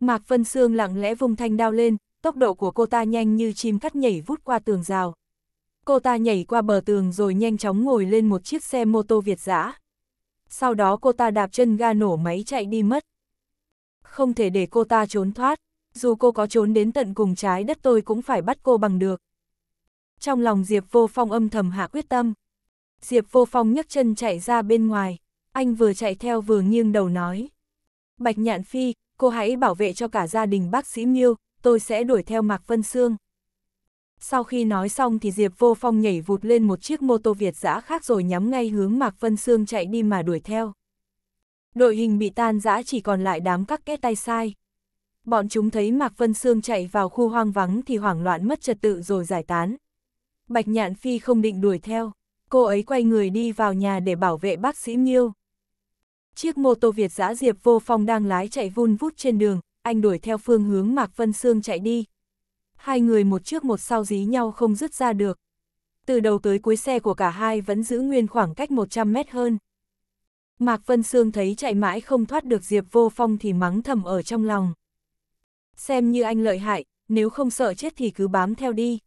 Mạc Vân Sương lặng lẽ vùng thanh đao lên, tốc độ của cô ta nhanh như chim cắt nhảy vút qua tường rào. Cô ta nhảy qua bờ tường rồi nhanh chóng ngồi lên một chiếc xe mô tô Việt giã. Sau đó cô ta đạp chân ga nổ máy chạy đi mất. Không thể để cô ta trốn thoát, dù cô có trốn đến tận cùng trái đất tôi cũng phải bắt cô bằng được. Trong lòng Diệp Vô Phong âm thầm hạ quyết tâm. Diệp Vô Phong nhấc chân chạy ra bên ngoài, anh vừa chạy theo vừa nghiêng đầu nói. Bạch Nhạn Phi, cô hãy bảo vệ cho cả gia đình bác sĩ Miêu, tôi sẽ đuổi theo Mạc Vân Sương. Sau khi nói xong thì Diệp Vô Phong nhảy vụt lên một chiếc mô tô Việt dã khác rồi nhắm ngay hướng Mạc Vân Sương chạy đi mà đuổi theo. Đội hình bị tan giã chỉ còn lại đám các kẽ tay sai. Bọn chúng thấy Mạc Vân Sương chạy vào khu hoang vắng thì hoảng loạn mất trật tự rồi giải tán. Bạch Nhạn Phi không định đuổi theo, cô ấy quay người đi vào nhà để bảo vệ bác sĩ Miêu. Chiếc mô tô Việt giã Diệp Vô Phong đang lái chạy vun vút trên đường, anh đuổi theo phương hướng Mạc Vân Sương chạy đi. Hai người một trước một sau dí nhau không dứt ra được. Từ đầu tới cuối xe của cả hai vẫn giữ nguyên khoảng cách 100 mét hơn. Mạc Vân Sương thấy chạy mãi không thoát được Diệp Vô Phong thì mắng thầm ở trong lòng. Xem như anh lợi hại, nếu không sợ chết thì cứ bám theo đi.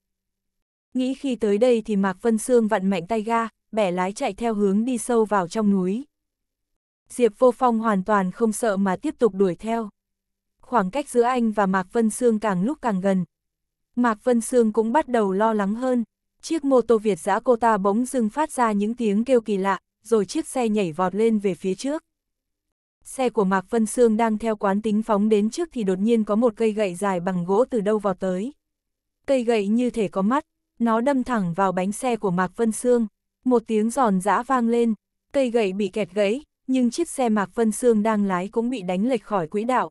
Nghĩ khi tới đây thì Mạc Vân Sương vặn mạnh tay ga, bẻ lái chạy theo hướng đi sâu vào trong núi. Diệp Vô Phong hoàn toàn không sợ mà tiếp tục đuổi theo. Khoảng cách giữa anh và Mạc Vân Sương càng lúc càng gần. Mạc Vân Sương cũng bắt đầu lo lắng hơn. Chiếc mô tô Việt giã cô ta bỗng dưng phát ra những tiếng kêu kỳ lạ, rồi chiếc xe nhảy vọt lên về phía trước. Xe của Mạc Vân Sương đang theo quán tính phóng đến trước thì đột nhiên có một cây gậy dài bằng gỗ từ đâu vào tới. Cây gậy như thể có mắt, nó đâm thẳng vào bánh xe của Mạc Vân Sương. Một tiếng giòn giã vang lên, cây gậy bị kẹt gãy, nhưng chiếc xe Mạc Vân Sương đang lái cũng bị đánh lệch khỏi quỹ đạo.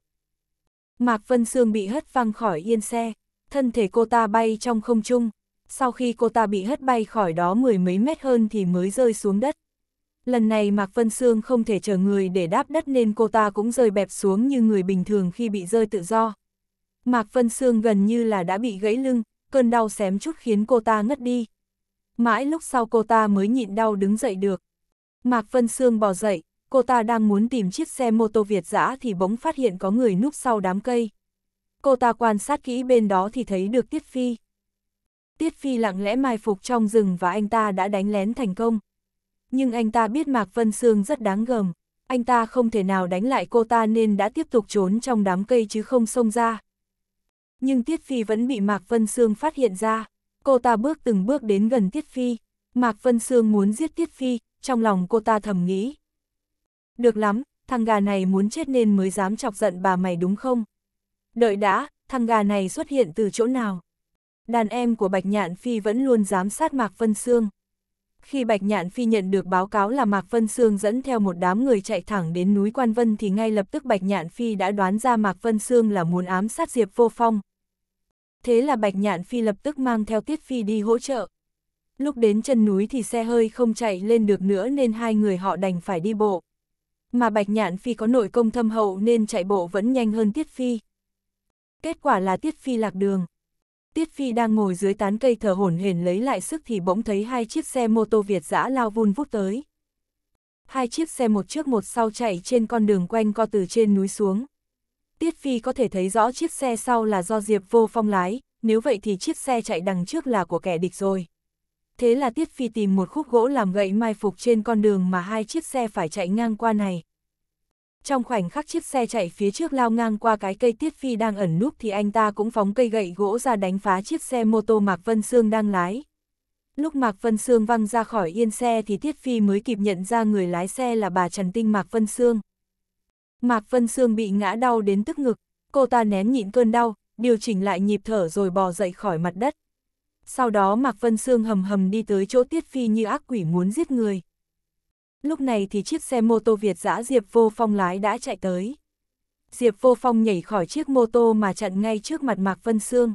Mạc Vân Sương bị hất văng khỏi yên xe, thân thể cô ta bay trong không trung, sau khi cô ta bị hất bay khỏi đó mười mấy mét hơn thì mới rơi xuống đất. Lần này Mạc Vân Sương không thể chờ người để đáp đất nên cô ta cũng rơi bẹp xuống như người bình thường khi bị rơi tự do. Mạc Vân Sương gần như là đã bị gãy lưng, cơn đau xém chút khiến cô ta ngất đi. Mãi lúc sau cô ta mới nhịn đau đứng dậy được. Mạc Vân Sương bò dậy, cô ta đang muốn tìm chiếc xe mô tô Việt dã thì bỗng phát hiện có người núp sau đám cây. Cô ta quan sát kỹ bên đó thì thấy được Tiết Phi. Tiết Phi lặng lẽ mai phục trong rừng và anh ta đã đánh lén thành công. Nhưng anh ta biết Mạc Vân Sương rất đáng gờm, anh ta không thể nào đánh lại cô ta nên đã tiếp tục trốn trong đám cây chứ không xông ra. Nhưng Tiết Phi vẫn bị Mạc Vân Sương phát hiện ra, cô ta bước từng bước đến gần Tiết Phi. Mạc Vân Sương muốn giết Tiết Phi, trong lòng cô ta thầm nghĩ, được lắm, thằng gà này muốn chết nên mới dám chọc giận bà mày đúng không? Đợi đã, thằng gà này xuất hiện từ chỗ nào? Đàn em của Bạch Nhạn Phi vẫn luôn dám sát Mạc Vân Sương. Khi Bạch Nhạn Phi nhận được báo cáo là Mạc Vân Sương dẫn theo một đám người chạy thẳng đến núi Quan Vân thì ngay lập tức Bạch Nhạn Phi đã đoán ra Mạc Vân Sương là muốn ám sát Diệp Vô Phong. Thế là Bạch Nhạn Phi lập tức mang theo Tiết Phi đi hỗ trợ. Lúc đến chân núi thì xe hơi không chạy lên được nữa nên hai người họ đành phải đi bộ mà Bạch Nhạn Phi có nội công thâm hậu nên chạy bộ vẫn nhanh hơn Tiết Phi. Kết quả là Tiết Phi lạc đường. Tiết Phi đang ngồi dưới tán cây thở hổn hển lấy lại sức thì bỗng thấy hai chiếc xe mô tô Việt dã lao vun vút tới. Hai chiếc xe một trước một sau chạy trên con đường quanh co từ trên núi xuống. Tiết Phi có thể thấy rõ chiếc xe sau là do Diệp Vô Phong lái, nếu vậy thì chiếc xe chạy đằng trước là của kẻ địch rồi thế là Tiết Phi tìm một khúc gỗ làm gậy mai phục trên con đường mà hai chiếc xe phải chạy ngang qua này. Trong khoảnh khắc chiếc xe chạy phía trước lao ngang qua cái cây Tiết Phi đang ẩn núp thì anh ta cũng phóng cây gậy gỗ ra đánh phá chiếc xe mô tô Mạc Vân Sương đang lái. Lúc Mạc Vân Sương văng ra khỏi yên xe thì Tiết Phi mới kịp nhận ra người lái xe là bà Trần Tinh Mạc Vân Sương. Mạc Vân Sương bị ngã đau đến tức ngực, cô ta nén nhịn cơn đau, điều chỉnh lại nhịp thở rồi bò dậy khỏi mặt đất sau đó Mạc Vân Sương hầm hầm đi tới chỗ Tiết Phi như ác quỷ muốn giết người. Lúc này thì chiếc xe mô tô Việt giã Diệp Vô Phong lái đã chạy tới. Diệp Vô Phong nhảy khỏi chiếc mô tô mà chặn ngay trước mặt Mạc Vân Sương.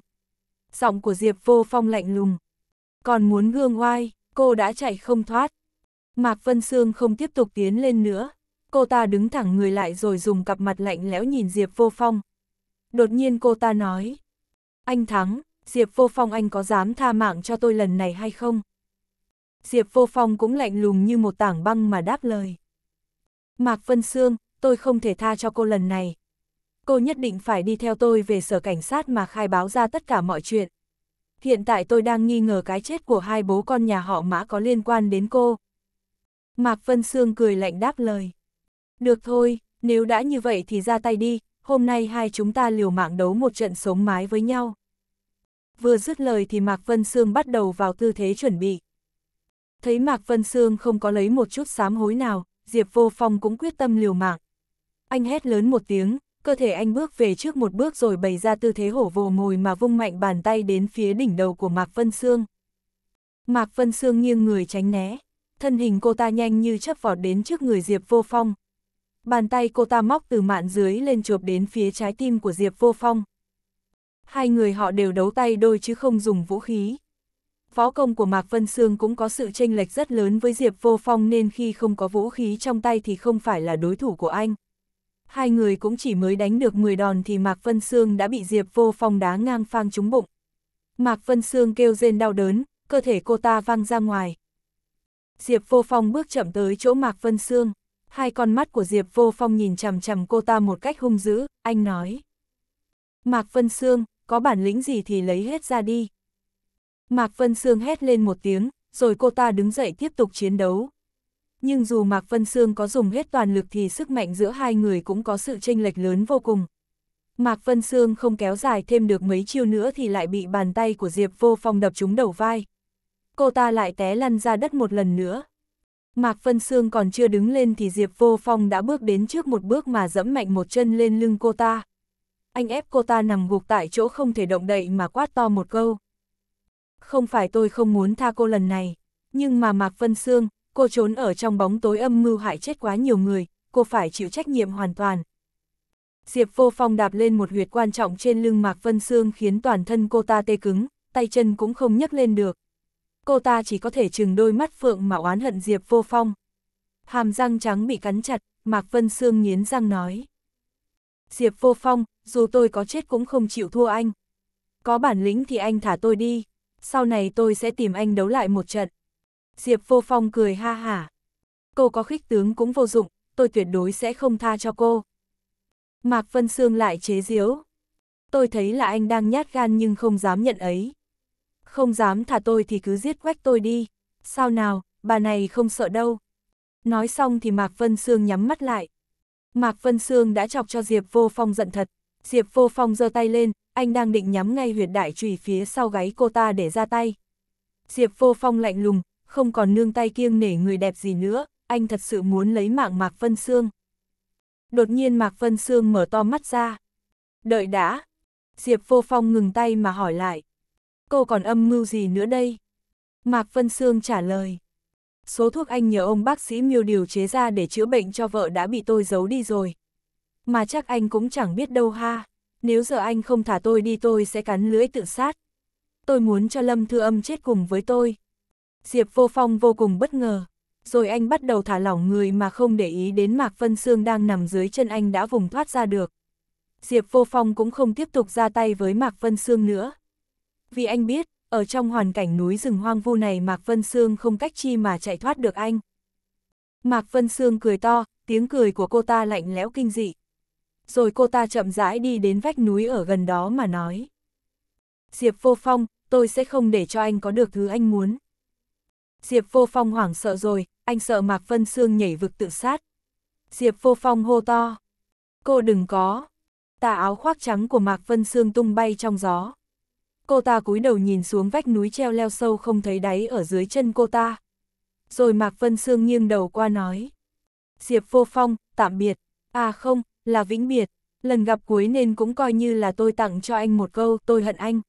Giọng của Diệp Vô Phong lạnh lùng. Còn muốn gương oai, cô đã chạy không thoát. Mạc Vân Sương không tiếp tục tiến lên nữa. Cô ta đứng thẳng người lại rồi dùng cặp mặt lạnh lẽo nhìn Diệp Vô Phong. Đột nhiên cô ta nói. Anh thắng, Diệp Vô Phong anh có dám tha mạng cho tôi lần này hay không? Diệp Vô Phong cũng lạnh lùng như một tảng băng mà đáp lời. Mạc Vân Sương, tôi không thể tha cho cô lần này. Cô nhất định phải đi theo tôi về sở cảnh sát mà khai báo ra tất cả mọi chuyện. Hiện tại tôi đang nghi ngờ cái chết của hai bố con nhà họ mã có liên quan đến cô. Mạc Vân Sương cười lạnh đáp lời. Được thôi, nếu đã như vậy thì ra tay đi, hôm nay hai chúng ta liều mạng đấu một trận sống mái với nhau vừa dứt lời thì Mạc Vân Sương bắt đầu vào tư thế chuẩn bị. Thấy Mạc Vân Sương không có lấy một chút sám hối nào, Diệp Vô Phong cũng quyết tâm liều mạng. Anh hét lớn một tiếng, cơ thể anh bước về trước một bước rồi bày ra tư thế hổ vồ mồi mà vung mạnh bàn tay đến phía đỉnh đầu của Mạc Vân Sương. Mạc Vân Sương nghiêng người tránh né, thân hình cô ta nhanh như chấp vọt đến trước người Diệp Vô Phong. Bàn tay cô ta móc từ mạn dưới lên chộp đến phía trái tim của Diệp Vô Phong. Hai người họ đều đấu tay đôi chứ không dùng vũ khí. Phó công của Mạc Vân Sương cũng có sự tranh lệch rất lớn với Diệp Vô Phong nên khi không có vũ khí trong tay thì không phải là đối thủ của anh. Hai người cũng chỉ mới đánh được 10 đòn thì Mạc Vân Sương đã bị Diệp Vô Phong đá ngang phang trúng bụng. Mạc Vân Sương kêu rên đau đớn, cơ thể cô ta văng ra ngoài. Diệp Vô Phong bước chậm tới chỗ Mạc Vân Sương. Hai con mắt của Diệp Vô Phong nhìn chằm chằm cô ta một cách hung dữ, anh nói. Mạc Vân Sương, có bản lĩnh gì thì lấy hết ra đi. Mạc Vân Sương hét lên một tiếng, rồi cô ta đứng dậy tiếp tục chiến đấu. Nhưng dù Mạc Vân Sương có dùng hết toàn lực thì sức mạnh giữa hai người cũng có sự chênh lệch lớn vô cùng. Mạc Vân Sương không kéo dài thêm được mấy chiêu nữa thì lại bị bàn tay của Diệp Vô Phong đập trúng đầu vai. Cô ta lại té lăn ra đất một lần nữa. Mạc Vân Sương còn chưa đứng lên thì Diệp Vô Phong đã bước đến trước một bước mà dẫm mạnh một chân lên lưng cô ta anh ép cô ta nằm gục tại chỗ không thể động đậy mà quát to một câu. Không phải tôi không muốn tha cô lần này, nhưng mà Mạc Vân Sương, cô trốn ở trong bóng tối âm mưu hại chết quá nhiều người, cô phải chịu trách nhiệm hoàn toàn. Diệp Vô Phong đạp lên một huyệt quan trọng trên lưng Mạc Vân Sương khiến toàn thân cô ta tê cứng, tay chân cũng không nhấc lên được. Cô ta chỉ có thể chừng đôi mắt phượng mà oán hận Diệp Vô Phong. Hàm răng trắng bị cắn chặt, Mạc Vân Sương nghiến răng nói. Diệp vô phong, dù tôi có chết cũng không chịu thua anh. Có bản lĩnh thì anh thả tôi đi, sau này tôi sẽ tìm anh đấu lại một trận. Diệp vô phong cười ha hả. Cô có khích tướng cũng vô dụng, tôi tuyệt đối sẽ không tha cho cô. Mạc Vân Sương lại chế giễu. Tôi thấy là anh đang nhát gan nhưng không dám nhận ấy. Không dám thả tôi thì cứ giết quách tôi đi. Sao nào, bà này không sợ đâu. Nói xong thì Mạc Vân Sương nhắm mắt lại. Mạc Vân Sương đã chọc cho Diệp Vô Phong giận thật. Diệp Vô Phong giơ tay lên, anh đang định nhắm ngay huyệt đại trùy phía sau gáy cô ta để ra tay. Diệp Vô Phong lạnh lùng, không còn nương tay kiêng nể người đẹp gì nữa, anh thật sự muốn lấy mạng Mạc Vân Sương. Đột nhiên Mạc Vân Sương mở to mắt ra. Đợi đã. Diệp Vô Phong ngừng tay mà hỏi lại. Cô còn âm mưu gì nữa đây? Mạc Vân Sương trả lời số thuốc anh nhờ ông bác sĩ miêu điều chế ra để chữa bệnh cho vợ đã bị tôi giấu đi rồi. Mà chắc anh cũng chẳng biết đâu ha, nếu giờ anh không thả tôi đi tôi sẽ cắn lưỡi tự sát. Tôi muốn cho Lâm Thư Âm chết cùng với tôi. Diệp Vô Phong vô cùng bất ngờ, rồi anh bắt đầu thả lỏng người mà không để ý đến Mạc Vân Sương đang nằm dưới chân anh đã vùng thoát ra được. Diệp Vô Phong cũng không tiếp tục ra tay với Mạc Vân Sương nữa. Vì anh biết, ở trong hoàn cảnh núi rừng hoang vu này Mạc Vân Sương không cách chi mà chạy thoát được anh. Mạc Vân Sương cười to, tiếng cười của cô ta lạnh lẽo kinh dị. Rồi cô ta chậm rãi đi đến vách núi ở gần đó mà nói. Diệp Vô Phong, tôi sẽ không để cho anh có được thứ anh muốn. Diệp Vô Phong hoảng sợ rồi, anh sợ Mạc Vân Sương nhảy vực tự sát. Diệp Vô Phong hô to. Cô đừng có. Tà áo khoác trắng của Mạc Vân Sương tung bay trong gió. Cô ta cúi đầu nhìn xuống vách núi treo leo sâu không thấy đáy ở dưới chân cô ta. Rồi Mạc Vân Sương nghiêng đầu qua nói. Diệp vô phong, tạm biệt. À không, là vĩnh biệt. Lần gặp cuối nên cũng coi như là tôi tặng cho anh một câu tôi hận anh.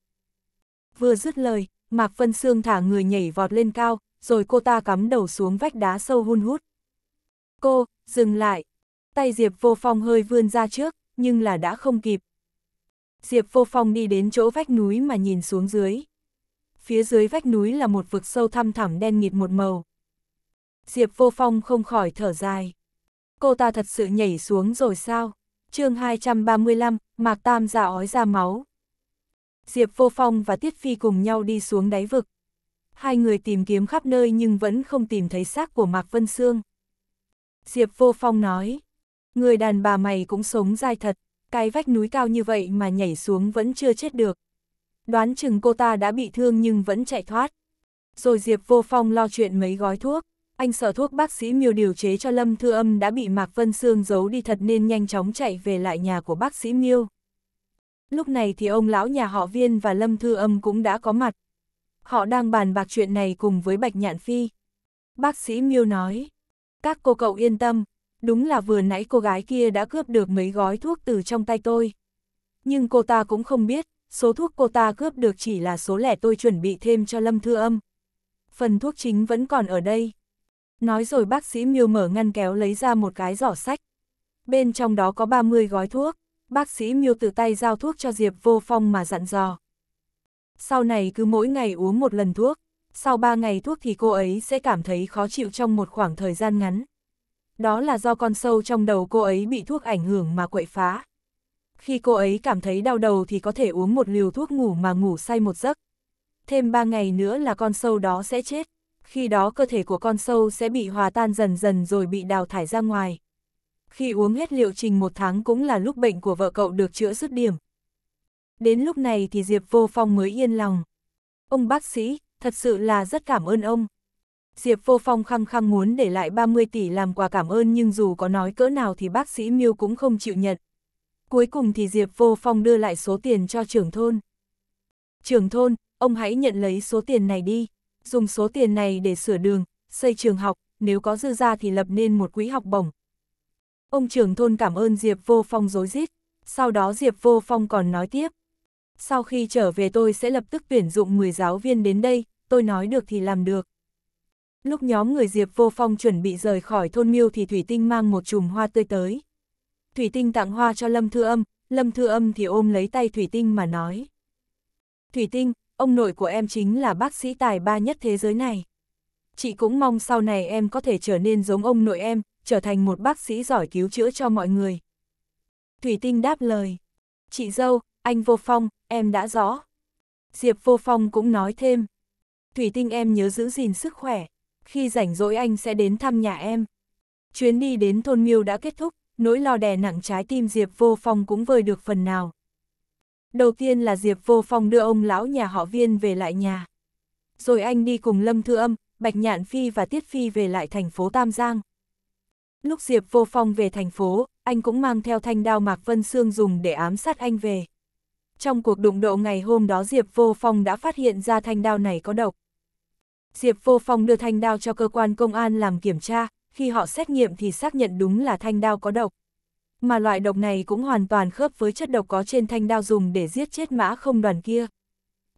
Vừa dứt lời, Mạc Vân Sương thả người nhảy vọt lên cao, rồi cô ta cắm đầu xuống vách đá sâu hun hút. Cô, dừng lại. Tay Diệp vô phong hơi vươn ra trước, nhưng là đã không kịp, Diệp Vô Phong đi đến chỗ vách núi mà nhìn xuống dưới. Phía dưới vách núi là một vực sâu thăm thẳm đen nghịt một màu. Diệp Vô Phong không khỏi thở dài. Cô ta thật sự nhảy xuống rồi sao? chương 235, Mạc Tam giả dạ ói ra máu. Diệp Vô Phong và Tiết Phi cùng nhau đi xuống đáy vực. Hai người tìm kiếm khắp nơi nhưng vẫn không tìm thấy xác của Mạc Vân Sương. Diệp Vô Phong nói, người đàn bà mày cũng sống dai thật cái vách núi cao như vậy mà nhảy xuống vẫn chưa chết được. Đoán chừng cô ta đã bị thương nhưng vẫn chạy thoát. Rồi Diệp Vô Phong lo chuyện mấy gói thuốc, anh sợ thuốc bác sĩ miêu điều chế cho Lâm Thư Âm đã bị Mạc Vân Sương giấu đi thật nên nhanh chóng chạy về lại nhà của bác sĩ miêu. Lúc này thì ông lão nhà họ Viên và Lâm Thư Âm cũng đã có mặt. Họ đang bàn bạc chuyện này cùng với Bạch Nhạn Phi. Bác sĩ miêu nói, các cô cậu yên tâm, đúng là vừa nãy cô gái kia đã cướp được mấy gói thuốc từ trong tay tôi. Nhưng cô ta cũng không biết, số thuốc cô ta cướp được chỉ là số lẻ tôi chuẩn bị thêm cho Lâm Thư Âm. Phần thuốc chính vẫn còn ở đây. Nói rồi bác sĩ miêu mở ngăn kéo lấy ra một cái giỏ sách. Bên trong đó có 30 gói thuốc, bác sĩ miêu tự tay giao thuốc cho Diệp Vô Phong mà dặn dò. Sau này cứ mỗi ngày uống một lần thuốc, sau 3 ngày thuốc thì cô ấy sẽ cảm thấy khó chịu trong một khoảng thời gian ngắn đó là do con sâu trong đầu cô ấy bị thuốc ảnh hưởng mà quậy phá. Khi cô ấy cảm thấy đau đầu thì có thể uống một liều thuốc ngủ mà ngủ say một giấc. Thêm ba ngày nữa là con sâu đó sẽ chết, khi đó cơ thể của con sâu sẽ bị hòa tan dần dần rồi bị đào thải ra ngoài. Khi uống hết liệu trình một tháng cũng là lúc bệnh của vợ cậu được chữa dứt điểm. Đến lúc này thì Diệp Vô Phong mới yên lòng. Ông bác sĩ, thật sự là rất cảm ơn ông. Diệp Vô Phong khăng khăng muốn để lại 30 tỷ làm quà cảm ơn nhưng dù có nói cỡ nào thì bác sĩ Miêu cũng không chịu nhận. Cuối cùng thì Diệp Vô Phong đưa lại số tiền cho trưởng thôn. Trưởng thôn, ông hãy nhận lấy số tiền này đi, dùng số tiền này để sửa đường, xây trường học, nếu có dư ra thì lập nên một quỹ học bổng. Ông trưởng thôn cảm ơn Diệp Vô Phong dối rít sau đó Diệp Vô Phong còn nói tiếp. Sau khi trở về tôi sẽ lập tức tuyển dụng 10 giáo viên đến đây, tôi nói được thì làm được. Lúc nhóm người Diệp Vô Phong chuẩn bị rời khỏi thôn miêu thì Thủy Tinh mang một chùm hoa tươi tới. Thủy Tinh tặng hoa cho Lâm Thư Âm, Lâm Thư Âm thì ôm lấy tay Thủy Tinh mà nói. Thủy Tinh, ông nội của em chính là bác sĩ tài ba nhất thế giới này. Chị cũng mong sau này em có thể trở nên giống ông nội em, trở thành một bác sĩ giỏi cứu chữa cho mọi người. Thủy Tinh đáp lời. Chị dâu, anh Vô Phong, em đã rõ. Diệp Vô Phong cũng nói thêm. Thủy Tinh em nhớ giữ gìn sức khỏe khi rảnh rỗi anh sẽ đến thăm nhà em. Chuyến đi đến thôn Miêu đã kết thúc, nỗi lo đè nặng trái tim Diệp Vô Phong cũng vơi được phần nào. Đầu tiên là Diệp Vô Phong đưa ông lão nhà họ Viên về lại nhà. Rồi anh đi cùng Lâm Thư Âm, Bạch Nhạn Phi và Tiết Phi về lại thành phố Tam Giang. Lúc Diệp Vô Phong về thành phố, anh cũng mang theo thanh đao Mạc Vân Sương dùng để ám sát anh về. Trong cuộc đụng độ ngày hôm đó Diệp Vô Phong đã phát hiện ra thanh đao này có độc. Diệp Vô Phong đưa thanh đao cho cơ quan công an làm kiểm tra, khi họ xét nghiệm thì xác nhận đúng là thanh đao có độc. Mà loại độc này cũng hoàn toàn khớp với chất độc có trên thanh đao dùng để giết chết mã không đoàn kia.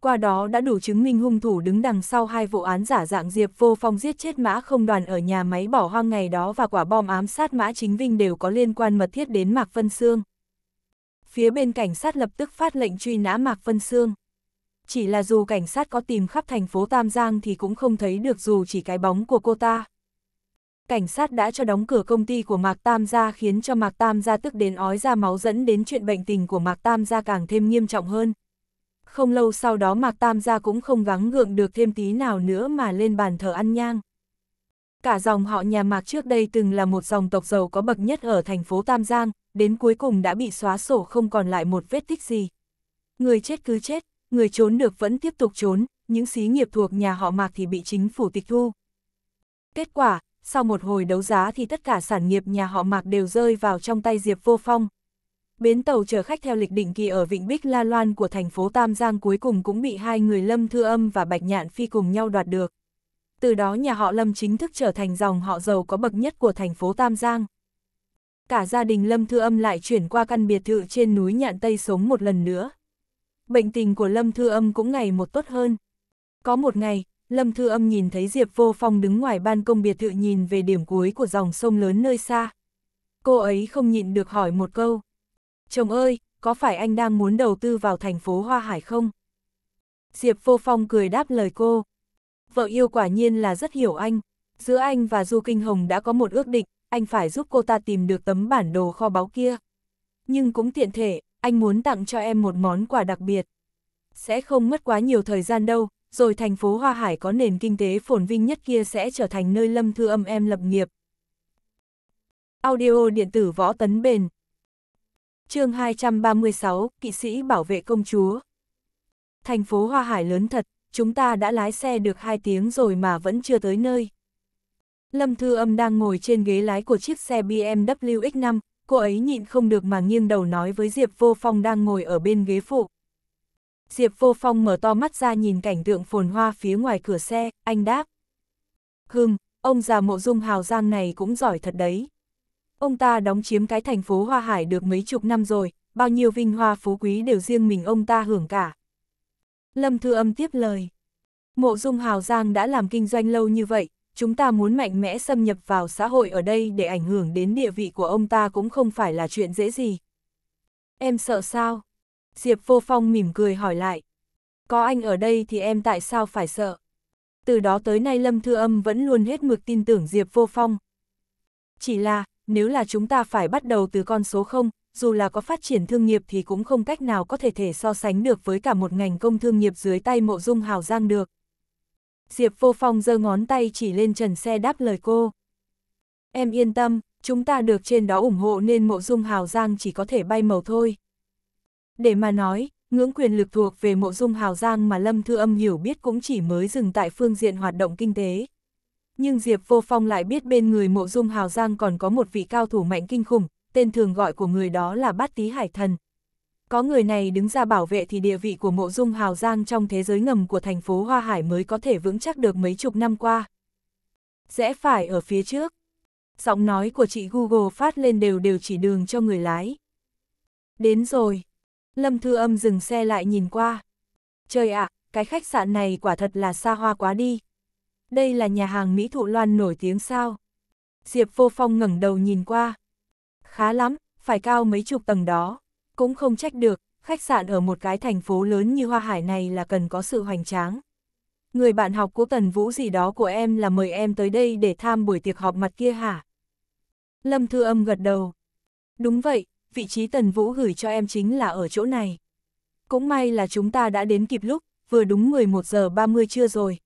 Qua đó đã đủ chứng minh hung thủ đứng đằng sau hai vụ án giả dạng Diệp Vô Phong giết chết mã không đoàn ở nhà máy bỏ hoang ngày đó và quả bom ám sát mã chính vinh đều có liên quan mật thiết đến Mạc Vân Sương. Phía bên cảnh sát lập tức phát lệnh truy nã Mạc Vân Sương chỉ là dù cảnh sát có tìm khắp thành phố Tam Giang thì cũng không thấy được dù chỉ cái bóng của cô ta. Cảnh sát đã cho đóng cửa công ty của Mạc Tam Gia khiến cho Mạc Tam Gia tức đến ói ra máu dẫn đến chuyện bệnh tình của Mạc Tam Gia càng thêm nghiêm trọng hơn. Không lâu sau đó Mạc Tam Gia cũng không gắng gượng được thêm tí nào nữa mà lên bàn thờ ăn nhang. Cả dòng họ nhà Mạc trước đây từng là một dòng tộc giàu có bậc nhất ở thành phố Tam Giang, đến cuối cùng đã bị xóa sổ không còn lại một vết tích gì. Người chết cứ chết, người trốn được vẫn tiếp tục trốn, những xí nghiệp thuộc nhà họ Mạc thì bị chính phủ tịch thu. Kết quả, sau một hồi đấu giá thì tất cả sản nghiệp nhà họ Mạc đều rơi vào trong tay Diệp Vô Phong. Bến tàu chở khách theo lịch định kỳ ở Vịnh Bích La Loan của thành phố Tam Giang cuối cùng cũng bị hai người Lâm Thư Âm và Bạch Nhạn Phi cùng nhau đoạt được. Từ đó nhà họ Lâm chính thức trở thành dòng họ giàu có bậc nhất của thành phố Tam Giang. Cả gia đình Lâm Thư Âm lại chuyển qua căn biệt thự trên núi Nhạn Tây sống một lần nữa bệnh tình của Lâm Thư Âm cũng ngày một tốt hơn. Có một ngày, Lâm Thư Âm nhìn thấy Diệp Vô Phong đứng ngoài ban công biệt thự nhìn về điểm cuối của dòng sông lớn nơi xa. Cô ấy không nhịn được hỏi một câu. Chồng ơi, có phải anh đang muốn đầu tư vào thành phố Hoa Hải không? Diệp Vô Phong cười đáp lời cô. Vợ yêu quả nhiên là rất hiểu anh. Giữa anh và Du Kinh Hồng đã có một ước định, anh phải giúp cô ta tìm được tấm bản đồ kho báu kia. Nhưng cũng tiện thể, anh muốn tặng cho em một món quà đặc biệt. Sẽ không mất quá nhiều thời gian đâu, rồi thành phố Hoa Hải có nền kinh tế phồn vinh nhất kia sẽ trở thành nơi lâm thư âm em lập nghiệp. Audio điện tử võ tấn bền chương 236, kỵ sĩ bảo vệ công chúa. Thành phố Hoa Hải lớn thật, chúng ta đã lái xe được 2 tiếng rồi mà vẫn chưa tới nơi. Lâm Thư Âm đang ngồi trên ghế lái của chiếc xe BMW X5, cô ấy nhịn không được mà nghiêng đầu nói với Diệp Vô Phong đang ngồi ở bên ghế phụ. Diệp Vô Phong mở to mắt ra nhìn cảnh tượng phồn hoa phía ngoài cửa xe, anh đáp. Hừm, ông già mộ dung hào giang này cũng giỏi thật đấy. Ông ta đóng chiếm cái thành phố Hoa Hải được mấy chục năm rồi, bao nhiêu vinh hoa phú quý đều riêng mình ông ta hưởng cả. Lâm Thư Âm tiếp lời. Mộ Dung Hào Giang đã làm kinh doanh lâu như vậy, chúng ta muốn mạnh mẽ xâm nhập vào xã hội ở đây để ảnh hưởng đến địa vị của ông ta cũng không phải là chuyện dễ gì. Em sợ sao? Diệp Vô Phong mỉm cười hỏi lại. Có anh ở đây thì em tại sao phải sợ? Từ đó tới nay Lâm Thư Âm vẫn luôn hết mực tin tưởng Diệp Vô Phong. Chỉ là, nếu là chúng ta phải bắt đầu từ con số 0, dù là có phát triển thương nghiệp thì cũng không cách nào có thể thể so sánh được với cả một ngành công thương nghiệp dưới tay mộ dung hào giang được. Diệp Vô Phong giơ ngón tay chỉ lên trần xe đáp lời cô. Em yên tâm, chúng ta được trên đó ủng hộ nên mộ dung hào giang chỉ có thể bay màu thôi. Để mà nói, ngưỡng quyền lực thuộc về mộ dung hào giang mà Lâm Thư Âm hiểu biết cũng chỉ mới dừng tại phương diện hoạt động kinh tế. Nhưng Diệp Vô Phong lại biết bên người mộ dung hào giang còn có một vị cao thủ mạnh kinh khủng, tên thường gọi của người đó là Bát Tý Hải Thần, có người này đứng ra bảo vệ thì địa vị của mộ dung hào giang trong thế giới ngầm của thành phố Hoa Hải mới có thể vững chắc được mấy chục năm qua. Rẽ phải ở phía trước. Giọng nói của chị Google phát lên đều đều chỉ đường cho người lái. Đến rồi. Lâm Thư Âm dừng xe lại nhìn qua. Trời ạ, à, cái khách sạn này quả thật là xa hoa quá đi. Đây là nhà hàng Mỹ Thụ Loan nổi tiếng sao? Diệp Vô Phong ngẩng đầu nhìn qua. Khá lắm, phải cao mấy chục tầng đó. Cũng không trách được, khách sạn ở một cái thành phố lớn như Hoa Hải này là cần có sự hoành tráng. Người bạn học của Tần Vũ gì đó của em là mời em tới đây để tham buổi tiệc họp mặt kia hả? Lâm Thư Âm gật đầu. Đúng vậy, vị trí Tần Vũ gửi cho em chính là ở chỗ này. Cũng may là chúng ta đã đến kịp lúc, vừa đúng 11 giờ 30 trưa rồi.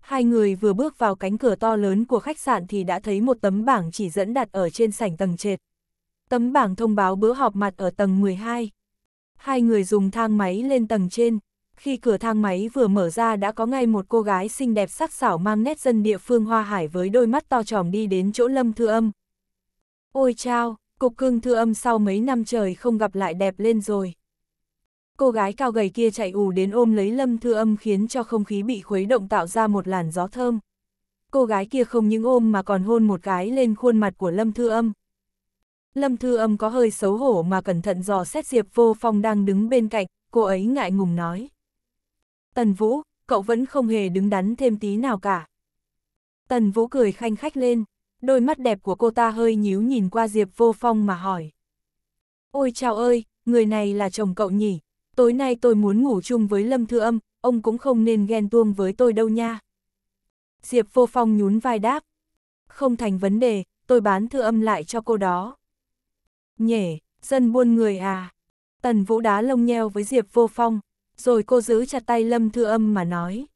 Hai người vừa bước vào cánh cửa to lớn của khách sạn thì đã thấy một tấm bảng chỉ dẫn đặt ở trên sảnh tầng trệt. Tấm bảng thông báo bữa họp mặt ở tầng 12. Hai người dùng thang máy lên tầng trên. Khi cửa thang máy vừa mở ra đã có ngay một cô gái xinh đẹp sắc sảo mang nét dân địa phương Hoa Hải với đôi mắt to tròn đi đến chỗ Lâm Thư Âm. Ôi chao, cục cưng Thư Âm sau mấy năm trời không gặp lại đẹp lên rồi. Cô gái cao gầy kia chạy ù đến ôm lấy Lâm Thư Âm khiến cho không khí bị khuấy động tạo ra một làn gió thơm. Cô gái kia không những ôm mà còn hôn một cái lên khuôn mặt của Lâm Thư Âm. Lâm Thư Âm có hơi xấu hổ mà cẩn thận dò xét Diệp Vô Phong đang đứng bên cạnh, cô ấy ngại ngùng nói. Tần Vũ, cậu vẫn không hề đứng đắn thêm tí nào cả. Tần Vũ cười khanh khách lên, đôi mắt đẹp của cô ta hơi nhíu nhìn qua Diệp Vô Phong mà hỏi. Ôi chào ơi, người này là chồng cậu nhỉ, tối nay tôi muốn ngủ chung với Lâm Thư Âm, ông cũng không nên ghen tuông với tôi đâu nha. Diệp Vô Phong nhún vai đáp. Không thành vấn đề, tôi bán Thư Âm lại cho cô đó. Nhể, dân buôn người à. Tần Vũ đá lông nheo với Diệp Vô Phong, rồi cô giữ chặt tay Lâm Thư Âm mà nói.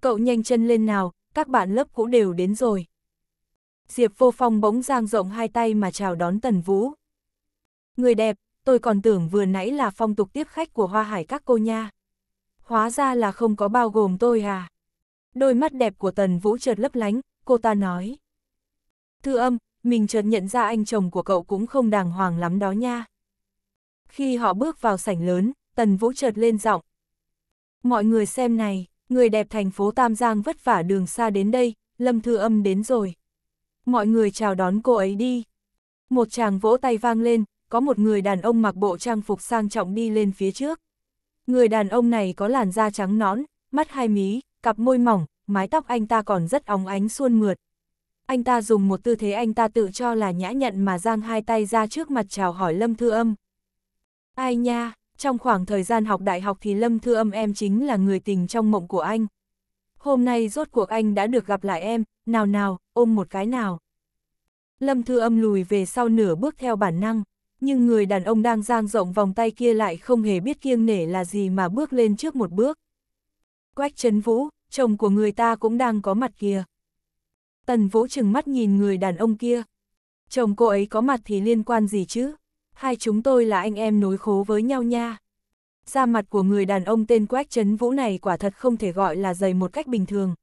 Cậu nhanh chân lên nào, các bạn lớp cũ đều đến rồi. Diệp Vô Phong bỗng giang rộng hai tay mà chào đón Tần Vũ. Người đẹp, tôi còn tưởng vừa nãy là phong tục tiếp khách của Hoa Hải các cô nha. Hóa ra là không có bao gồm tôi à. Đôi mắt đẹp của Tần Vũ chợt lấp lánh, cô ta nói. Thư âm, mình chợt nhận ra anh chồng của cậu cũng không đàng hoàng lắm đó nha. Khi họ bước vào sảnh lớn, Tần Vũ chợt lên giọng. Mọi người xem này, người đẹp thành phố Tam Giang vất vả đường xa đến đây, Lâm Thư Âm đến rồi. Mọi người chào đón cô ấy đi. Một chàng vỗ tay vang lên, có một người đàn ông mặc bộ trang phục sang trọng đi lên phía trước. Người đàn ông này có làn da trắng nõn, mắt hai mí, cặp môi mỏng, mái tóc anh ta còn rất óng ánh suôn mượt, anh ta dùng một tư thế anh ta tự cho là nhã nhận mà giang hai tay ra trước mặt chào hỏi Lâm Thư Âm. Ai nha, trong khoảng thời gian học đại học thì Lâm Thư Âm em chính là người tình trong mộng của anh. Hôm nay rốt cuộc anh đã được gặp lại em, nào nào, ôm một cái nào. Lâm Thư Âm lùi về sau nửa bước theo bản năng, nhưng người đàn ông đang giang rộng vòng tay kia lại không hề biết kiêng nể là gì mà bước lên trước một bước. Quách Trấn Vũ, chồng của người ta cũng đang có mặt kìa. Tần Vũ chừng mắt nhìn người đàn ông kia. Chồng cô ấy có mặt thì liên quan gì chứ? Hai chúng tôi là anh em nối khố với nhau nha. Da mặt của người đàn ông tên Quách Trấn Vũ này quả thật không thể gọi là dày một cách bình thường.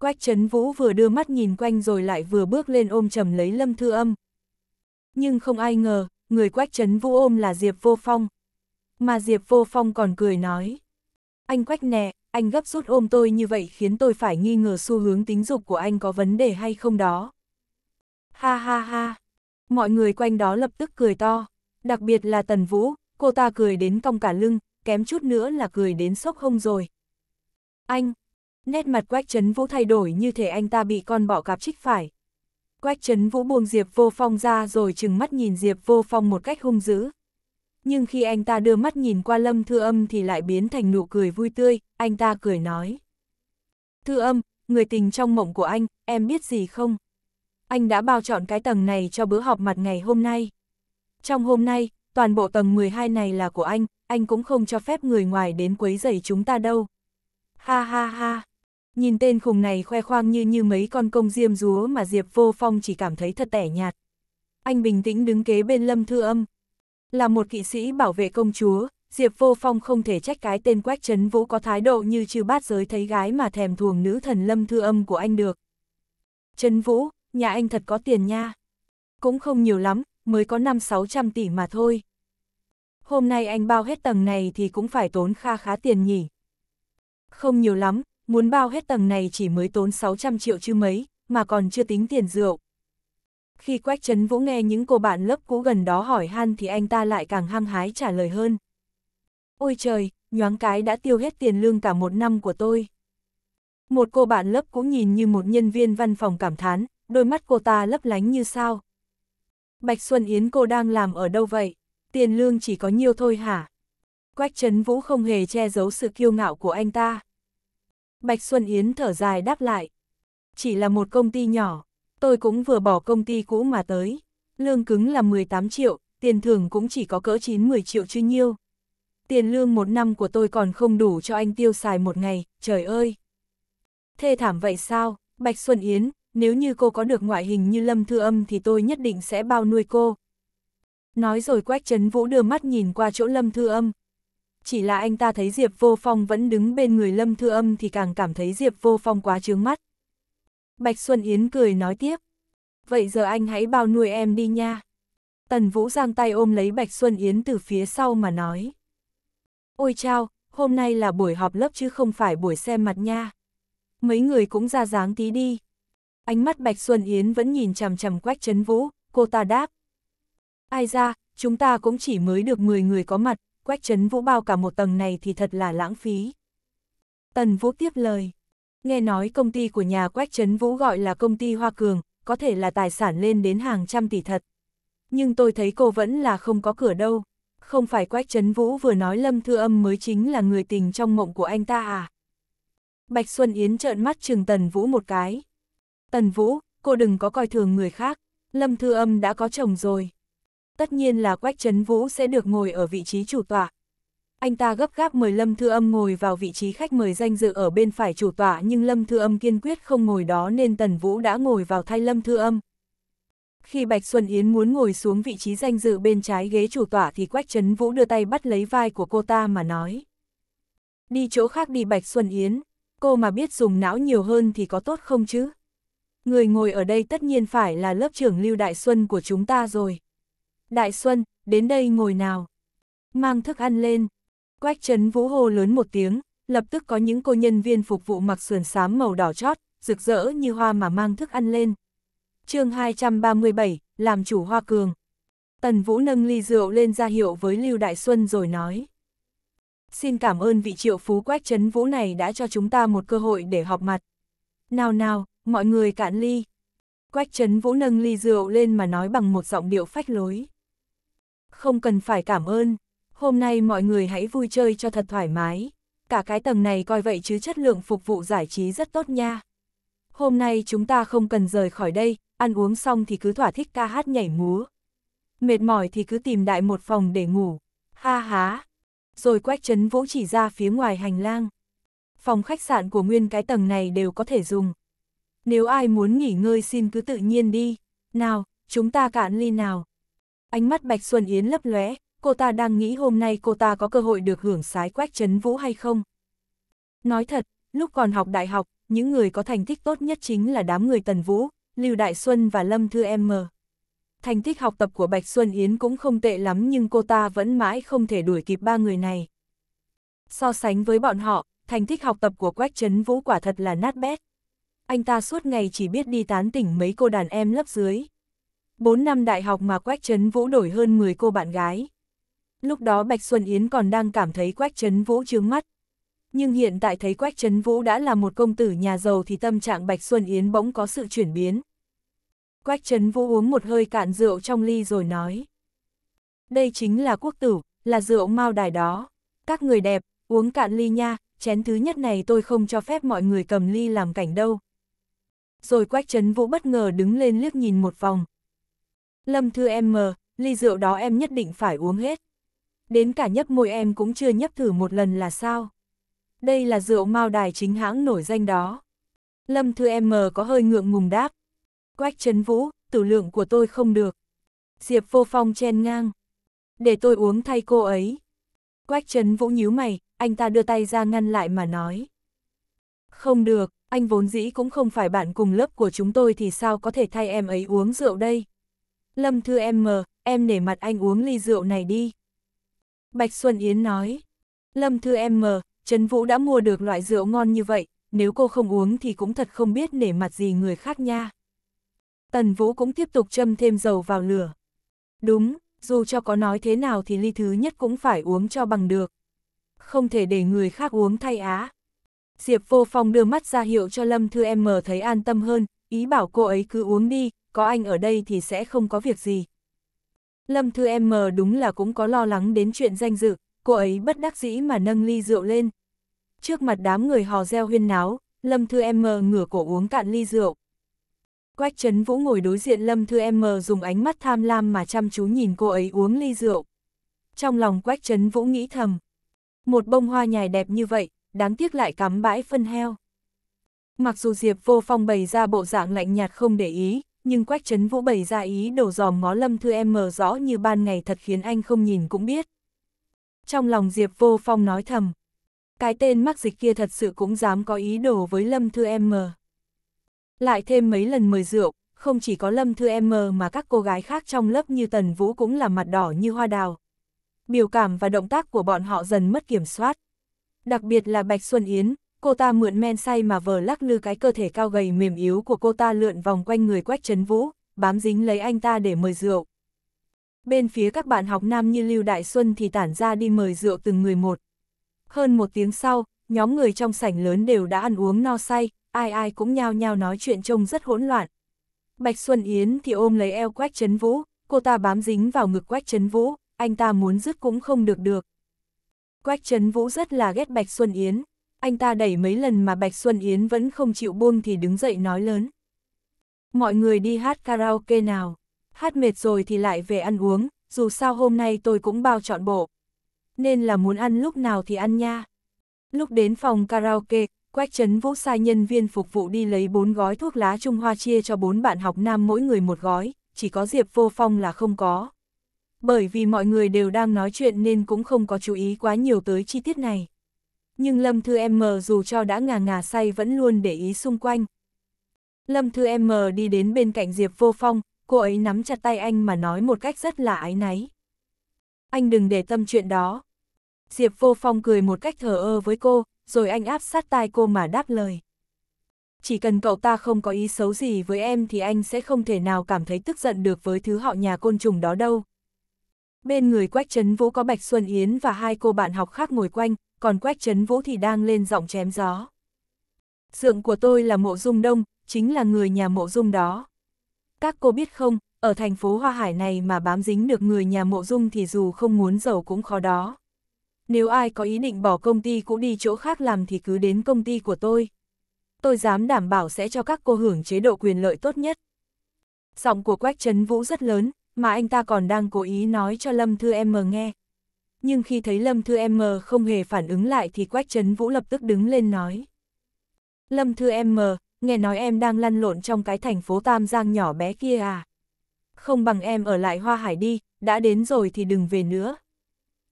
Quách Trấn Vũ vừa đưa mắt nhìn quanh rồi lại vừa bước lên ôm trầm lấy Lâm Thư Âm. Nhưng không ai ngờ, người Quách Trấn Vũ ôm là Diệp Vô Phong. Mà Diệp Vô Phong còn cười nói. Anh Quách nè, anh gấp rút ôm tôi như vậy khiến tôi phải nghi ngờ xu hướng tính dục của anh có vấn đề hay không đó. Ha ha ha, mọi người quanh đó lập tức cười to, đặc biệt là Tần Vũ, cô ta cười đến cong cả lưng, kém chút nữa là cười đến sốc hông rồi. Anh, nét mặt Quách Trấn Vũ thay đổi như thể anh ta bị con bọ cạp trích phải. Quách Trấn Vũ buông Diệp Vô Phong ra rồi trừng mắt nhìn Diệp Vô Phong một cách hung dữ nhưng khi anh ta đưa mắt nhìn qua Lâm Thư Âm thì lại biến thành nụ cười vui tươi, anh ta cười nói. Thư Âm, người tình trong mộng của anh, em biết gì không? Anh đã bao chọn cái tầng này cho bữa họp mặt ngày hôm nay. Trong hôm nay, toàn bộ tầng 12 này là của anh, anh cũng không cho phép người ngoài đến quấy rầy chúng ta đâu. Ha ha ha. Nhìn tên khùng này khoe khoang như như mấy con công diêm rúa mà Diệp Vô Phong chỉ cảm thấy thật tẻ nhạt. Anh bình tĩnh đứng kế bên Lâm Thư Âm, là một kỵ sĩ bảo vệ công chúa, Diệp Vô Phong không thể trách cái tên Quách Trấn Vũ có thái độ như chư bát giới thấy gái mà thèm thuồng nữ thần lâm thư âm của anh được. Trấn Vũ, nhà anh thật có tiền nha. Cũng không nhiều lắm, mới có 5-600 tỷ mà thôi. Hôm nay anh bao hết tầng này thì cũng phải tốn kha khá tiền nhỉ. Không nhiều lắm, muốn bao hết tầng này chỉ mới tốn 600 triệu chứ mấy, mà còn chưa tính tiền rượu. Khi Quách Trấn Vũ nghe những cô bạn lớp cũ gần đó hỏi han thì anh ta lại càng hăng hái trả lời hơn. Ôi trời, nhoáng cái đã tiêu hết tiền lương cả một năm của tôi. Một cô bạn lớp cũ nhìn như một nhân viên văn phòng cảm thán, đôi mắt cô ta lấp lánh như sao. Bạch Xuân Yến cô đang làm ở đâu vậy? Tiền lương chỉ có nhiêu thôi hả? Quách Trấn Vũ không hề che giấu sự kiêu ngạo của anh ta. Bạch Xuân Yến thở dài đáp lại. Chỉ là một công ty nhỏ, Tôi cũng vừa bỏ công ty cũ mà tới. Lương cứng là 18 triệu, tiền thưởng cũng chỉ có cỡ 9-10 triệu truy nhiêu. Tiền lương một năm của tôi còn không đủ cho anh tiêu xài một ngày, trời ơi! Thê thảm vậy sao, Bạch Xuân Yến, nếu như cô có được ngoại hình như Lâm Thư Âm thì tôi nhất định sẽ bao nuôi cô. Nói rồi Quách Trấn Vũ đưa mắt nhìn qua chỗ Lâm Thư Âm. Chỉ là anh ta thấy Diệp Vô Phong vẫn đứng bên người Lâm Thư Âm thì càng cảm thấy Diệp Vô Phong quá trướng mắt. Bạch Xuân Yến cười nói tiếp. Vậy giờ anh hãy bao nuôi em đi nha. Tần Vũ giang tay ôm lấy Bạch Xuân Yến từ phía sau mà nói. Ôi chao, hôm nay là buổi họp lớp chứ không phải buổi xem mặt nha. Mấy người cũng ra dáng tí đi. Ánh mắt Bạch Xuân Yến vẫn nhìn chằm chằm quách chấn vũ, cô ta đáp. Ai ra, chúng ta cũng chỉ mới được 10 người có mặt, quách chấn vũ bao cả một tầng này thì thật là lãng phí. Tần Vũ tiếp lời nghe nói công ty của nhà Quách Trấn Vũ gọi là công ty Hoa Cường, có thể là tài sản lên đến hàng trăm tỷ thật. Nhưng tôi thấy cô vẫn là không có cửa đâu. Không phải Quách Trấn Vũ vừa nói Lâm Thư Âm mới chính là người tình trong mộng của anh ta à? Bạch Xuân Yến trợn mắt trừng Tần Vũ một cái. Tần Vũ, cô đừng có coi thường người khác, Lâm Thư Âm đã có chồng rồi. Tất nhiên là Quách Trấn Vũ sẽ được ngồi ở vị trí chủ tọa, anh ta gấp gáp mời Lâm Thư Âm ngồi vào vị trí khách mời danh dự ở bên phải chủ tọa nhưng Lâm Thư Âm kiên quyết không ngồi đó nên Tần Vũ đã ngồi vào thay Lâm Thư Âm. Khi Bạch Xuân Yến muốn ngồi xuống vị trí danh dự bên trái ghế chủ tọa thì Quách Trấn Vũ đưa tay bắt lấy vai của cô ta mà nói. Đi chỗ khác đi Bạch Xuân Yến, cô mà biết dùng não nhiều hơn thì có tốt không chứ? Người ngồi ở đây tất nhiên phải là lớp trưởng Lưu Đại Xuân của chúng ta rồi. Đại Xuân, đến đây ngồi nào. Mang thức ăn lên. Quách Trấn Vũ hô lớn một tiếng, lập tức có những cô nhân viên phục vụ mặc sườn xám màu đỏ chót, rực rỡ như hoa mà mang thức ăn lên. chương 237, làm chủ hoa cường. Tần Vũ nâng ly rượu lên ra hiệu với Lưu Đại Xuân rồi nói. Xin cảm ơn vị triệu phú Quách Trấn Vũ này đã cho chúng ta một cơ hội để họp mặt. Nào nào, mọi người cạn ly. Quách Trấn Vũ nâng ly rượu lên mà nói bằng một giọng điệu phách lối. Không cần phải cảm ơn hôm nay mọi người hãy vui chơi cho thật thoải mái. Cả cái tầng này coi vậy chứ chất lượng phục vụ giải trí rất tốt nha. Hôm nay chúng ta không cần rời khỏi đây, ăn uống xong thì cứ thỏa thích ca hát nhảy múa. Mệt mỏi thì cứ tìm đại một phòng để ngủ. Ha ha. Rồi quách chấn vũ chỉ ra phía ngoài hành lang. Phòng khách sạn của nguyên cái tầng này đều có thể dùng. Nếu ai muốn nghỉ ngơi xin cứ tự nhiên đi. Nào, chúng ta cạn ly nào. Ánh mắt Bạch Xuân Yến lấp lóe, cô ta đang nghĩ hôm nay cô ta có cơ hội được hưởng sái quách chấn vũ hay không. Nói thật, lúc còn học đại học, những người có thành tích tốt nhất chính là đám người Tần Vũ, Lưu Đại Xuân và Lâm Thư M. Thành tích học tập của Bạch Xuân Yến cũng không tệ lắm nhưng cô ta vẫn mãi không thể đuổi kịp ba người này. So sánh với bọn họ, thành tích học tập của Quách Trấn Vũ quả thật là nát bét. Anh ta suốt ngày chỉ biết đi tán tỉnh mấy cô đàn em lớp dưới. 4 năm đại học mà Quách Trấn Vũ đổi hơn 10 cô bạn gái. Lúc đó Bạch Xuân Yến còn đang cảm thấy Quách Trấn Vũ chướng mắt. Nhưng hiện tại thấy Quách Trấn Vũ đã là một công tử nhà giàu thì tâm trạng Bạch Xuân Yến bỗng có sự chuyển biến. Quách Trấn Vũ uống một hơi cạn rượu trong ly rồi nói. Đây chính là quốc tử, là rượu mao đài đó. Các người đẹp, uống cạn ly nha, chén thứ nhất này tôi không cho phép mọi người cầm ly làm cảnh đâu. Rồi Quách Trấn Vũ bất ngờ đứng lên liếc nhìn một vòng. Lâm thư em mờ, ly rượu đó em nhất định phải uống hết đến cả nhấp môi em cũng chưa nhấp thử một lần là sao? Đây là rượu mao đài chính hãng nổi danh đó. Lâm Thư em mờ có hơi ngượng ngùng đáp. Quách Trấn Vũ, tử lượng của tôi không được. Diệp Vô Phong chen ngang. Để tôi uống thay cô ấy. Quách Trấn Vũ nhíu mày, anh ta đưa tay ra ngăn lại mà nói. Không được, anh vốn dĩ cũng không phải bạn cùng lớp của chúng tôi thì sao có thể thay em ấy uống rượu đây. Lâm Thư em mờ, em nể mặt anh uống ly rượu này đi. Bạch Xuân Yến nói. Lâm Thư em mờ, Trấn Vũ đã mua được loại rượu ngon như vậy, nếu cô không uống thì cũng thật không biết nể mặt gì người khác nha. Tần Vũ cũng tiếp tục châm thêm dầu vào lửa. Đúng, dù cho có nói thế nào thì ly thứ nhất cũng phải uống cho bằng được. Không thể để người khác uống thay á. Diệp Vô Phong đưa mắt ra hiệu cho Lâm Thư em mờ thấy an tâm hơn, ý bảo cô ấy cứ uống đi, có anh ở đây thì sẽ không có việc gì. Lâm Thư em mờ đúng là cũng có lo lắng đến chuyện danh dự, cô ấy bất đắc dĩ mà nâng ly rượu lên. Trước mặt đám người hò reo huyên náo, Lâm Thư em mờ ngửa cổ uống cạn ly rượu. Quách Trấn Vũ ngồi đối diện Lâm Thư em mờ dùng ánh mắt tham lam mà chăm chú nhìn cô ấy uống ly rượu. Trong lòng Quách Trấn Vũ nghĩ thầm, một bông hoa nhài đẹp như vậy, đáng tiếc lại cắm bãi phân heo. Mặc dù Diệp vô phong bày ra bộ dạng lạnh nhạt không để ý, nhưng quách chấn vũ bày ra ý đồ dòm ngó lâm thư em mờ rõ như ban ngày thật khiến anh không nhìn cũng biết. Trong lòng Diệp vô phong nói thầm, cái tên mắc dịch kia thật sự cũng dám có ý đồ với lâm thư em mờ. Lại thêm mấy lần mời rượu, không chỉ có lâm thư em mờ mà các cô gái khác trong lớp như tần vũ cũng là mặt đỏ như hoa đào. Biểu cảm và động tác của bọn họ dần mất kiểm soát. Đặc biệt là Bạch Xuân Yến, cô ta mượn men say mà vờ lắc lư cái cơ thể cao gầy mềm yếu của cô ta lượn vòng quanh người Quách Trấn Vũ, bám dính lấy anh ta để mời rượu. Bên phía các bạn học nam như Lưu Đại Xuân thì tản ra đi mời rượu từng người một. Hơn một tiếng sau, nhóm người trong sảnh lớn đều đã ăn uống no say, ai ai cũng nhao nhao nói chuyện trông rất hỗn loạn. Bạch Xuân Yến thì ôm lấy eo Quách Trấn Vũ, cô ta bám dính vào ngực Quách Trấn Vũ, anh ta muốn dứt cũng không được được. Quách Trấn Vũ rất là ghét Bạch Xuân Yến, anh ta đẩy mấy lần mà Bạch Xuân Yến vẫn không chịu buông thì đứng dậy nói lớn. Mọi người đi hát karaoke nào, hát mệt rồi thì lại về ăn uống, dù sao hôm nay tôi cũng bao trọn bộ. Nên là muốn ăn lúc nào thì ăn nha. Lúc đến phòng karaoke, Quách Trấn Vũ sai nhân viên phục vụ đi lấy bốn gói thuốc lá Trung Hoa chia cho bốn bạn học nam mỗi người một gói, chỉ có Diệp Vô Phong là không có. Bởi vì mọi người đều đang nói chuyện nên cũng không có chú ý quá nhiều tới chi tiết này nhưng Lâm Thư Em mờ dù cho đã ngà ngà say vẫn luôn để ý xung quanh. Lâm Thư Em mờ đi đến bên cạnh Diệp Vô Phong, cô ấy nắm chặt tay anh mà nói một cách rất là ái náy. Anh đừng để tâm chuyện đó. Diệp Vô Phong cười một cách thờ ơ với cô, rồi anh áp sát tai cô mà đáp lời. Chỉ cần cậu ta không có ý xấu gì với em thì anh sẽ không thể nào cảm thấy tức giận được với thứ họ nhà côn trùng đó đâu. Bên người Quách Trấn Vũ có Bạch Xuân Yến và hai cô bạn học khác ngồi quanh, còn Quách Trấn Vũ thì đang lên giọng chém gió. Sượng của tôi là Mộ Dung Đông, chính là người nhà Mộ Dung đó. Các cô biết không, ở thành phố Hoa Hải này mà bám dính được người nhà Mộ Dung thì dù không muốn giàu cũng khó đó. Nếu ai có ý định bỏ công ty cũng đi chỗ khác làm thì cứ đến công ty của tôi. Tôi dám đảm bảo sẽ cho các cô hưởng chế độ quyền lợi tốt nhất. Giọng của Quách Trấn Vũ rất lớn, mà anh ta còn đang cố ý nói cho Lâm Thư Em mờ nghe, nhưng khi thấy Lâm Thư M không hề phản ứng lại thì Quách Trấn Vũ lập tức đứng lên nói. Lâm Thư M, nghe nói em đang lăn lộn trong cái thành phố Tam Giang nhỏ bé kia à? Không bằng em ở lại Hoa Hải đi, đã đến rồi thì đừng về nữa.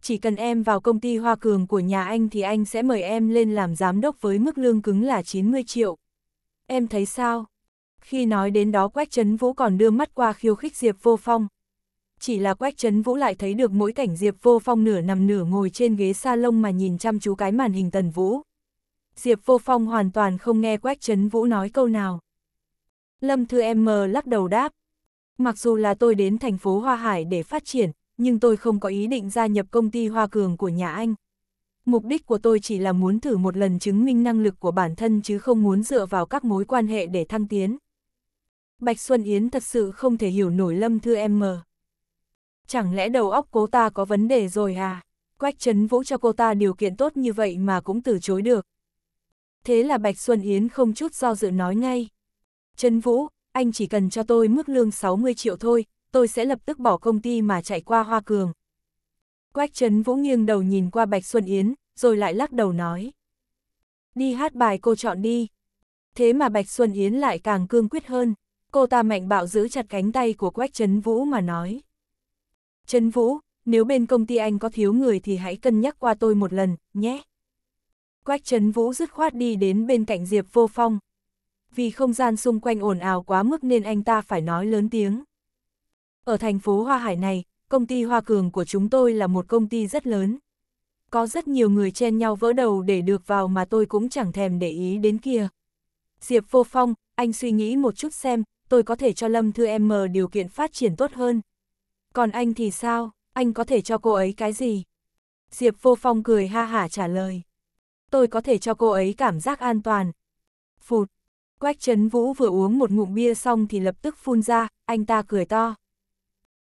Chỉ cần em vào công ty Hoa Cường của nhà anh thì anh sẽ mời em lên làm giám đốc với mức lương cứng là 90 triệu. Em thấy sao? Khi nói đến đó Quách Trấn Vũ còn đưa mắt qua khiêu khích Diệp Vô Phong, chỉ là Quách Trấn Vũ lại thấy được mỗi cảnh Diệp Vô Phong nửa nằm nửa ngồi trên ghế sa lông mà nhìn chăm chú cái màn hình Tần Vũ. Diệp Vô Phong hoàn toàn không nghe Quách Trấn Vũ nói câu nào. Lâm Thư Em mờ lắc đầu đáp. Mặc dù là tôi đến thành phố Hoa Hải để phát triển, nhưng tôi không có ý định gia nhập công ty Hoa Cường của nhà anh. Mục đích của tôi chỉ là muốn thử một lần chứng minh năng lực của bản thân chứ không muốn dựa vào các mối quan hệ để thăng tiến. Bạch Xuân Yến thật sự không thể hiểu nổi Lâm Thư Em mờ. Chẳng lẽ đầu óc cô ta có vấn đề rồi à? Quách Trấn Vũ cho cô ta điều kiện tốt như vậy mà cũng từ chối được. Thế là Bạch Xuân Yến không chút do dự nói ngay. Trấn Vũ, anh chỉ cần cho tôi mức lương 60 triệu thôi, tôi sẽ lập tức bỏ công ty mà chạy qua Hoa Cường. Quách Trấn Vũ nghiêng đầu nhìn qua Bạch Xuân Yến, rồi lại lắc đầu nói. Đi hát bài cô chọn đi. Thế mà Bạch Xuân Yến lại càng cương quyết hơn. Cô ta mạnh bạo giữ chặt cánh tay của Quách Trấn Vũ mà nói. Trần Vũ, nếu bên công ty anh có thiếu người thì hãy cân nhắc qua tôi một lần, nhé. Quách Trấn Vũ dứt khoát đi đến bên cạnh Diệp Vô Phong. Vì không gian xung quanh ồn ào quá mức nên anh ta phải nói lớn tiếng. Ở thành phố Hoa Hải này, công ty Hoa Cường của chúng tôi là một công ty rất lớn. Có rất nhiều người chen nhau vỡ đầu để được vào mà tôi cũng chẳng thèm để ý đến kia. Diệp Vô Phong, anh suy nghĩ một chút xem, tôi có thể cho Lâm Thư Em mở điều kiện phát triển tốt hơn. Còn anh thì sao, anh có thể cho cô ấy cái gì? Diệp Vô Phong cười ha hả trả lời. Tôi có thể cho cô ấy cảm giác an toàn. Phụt, Quách Trấn Vũ vừa uống một ngụm bia xong thì lập tức phun ra, anh ta cười to.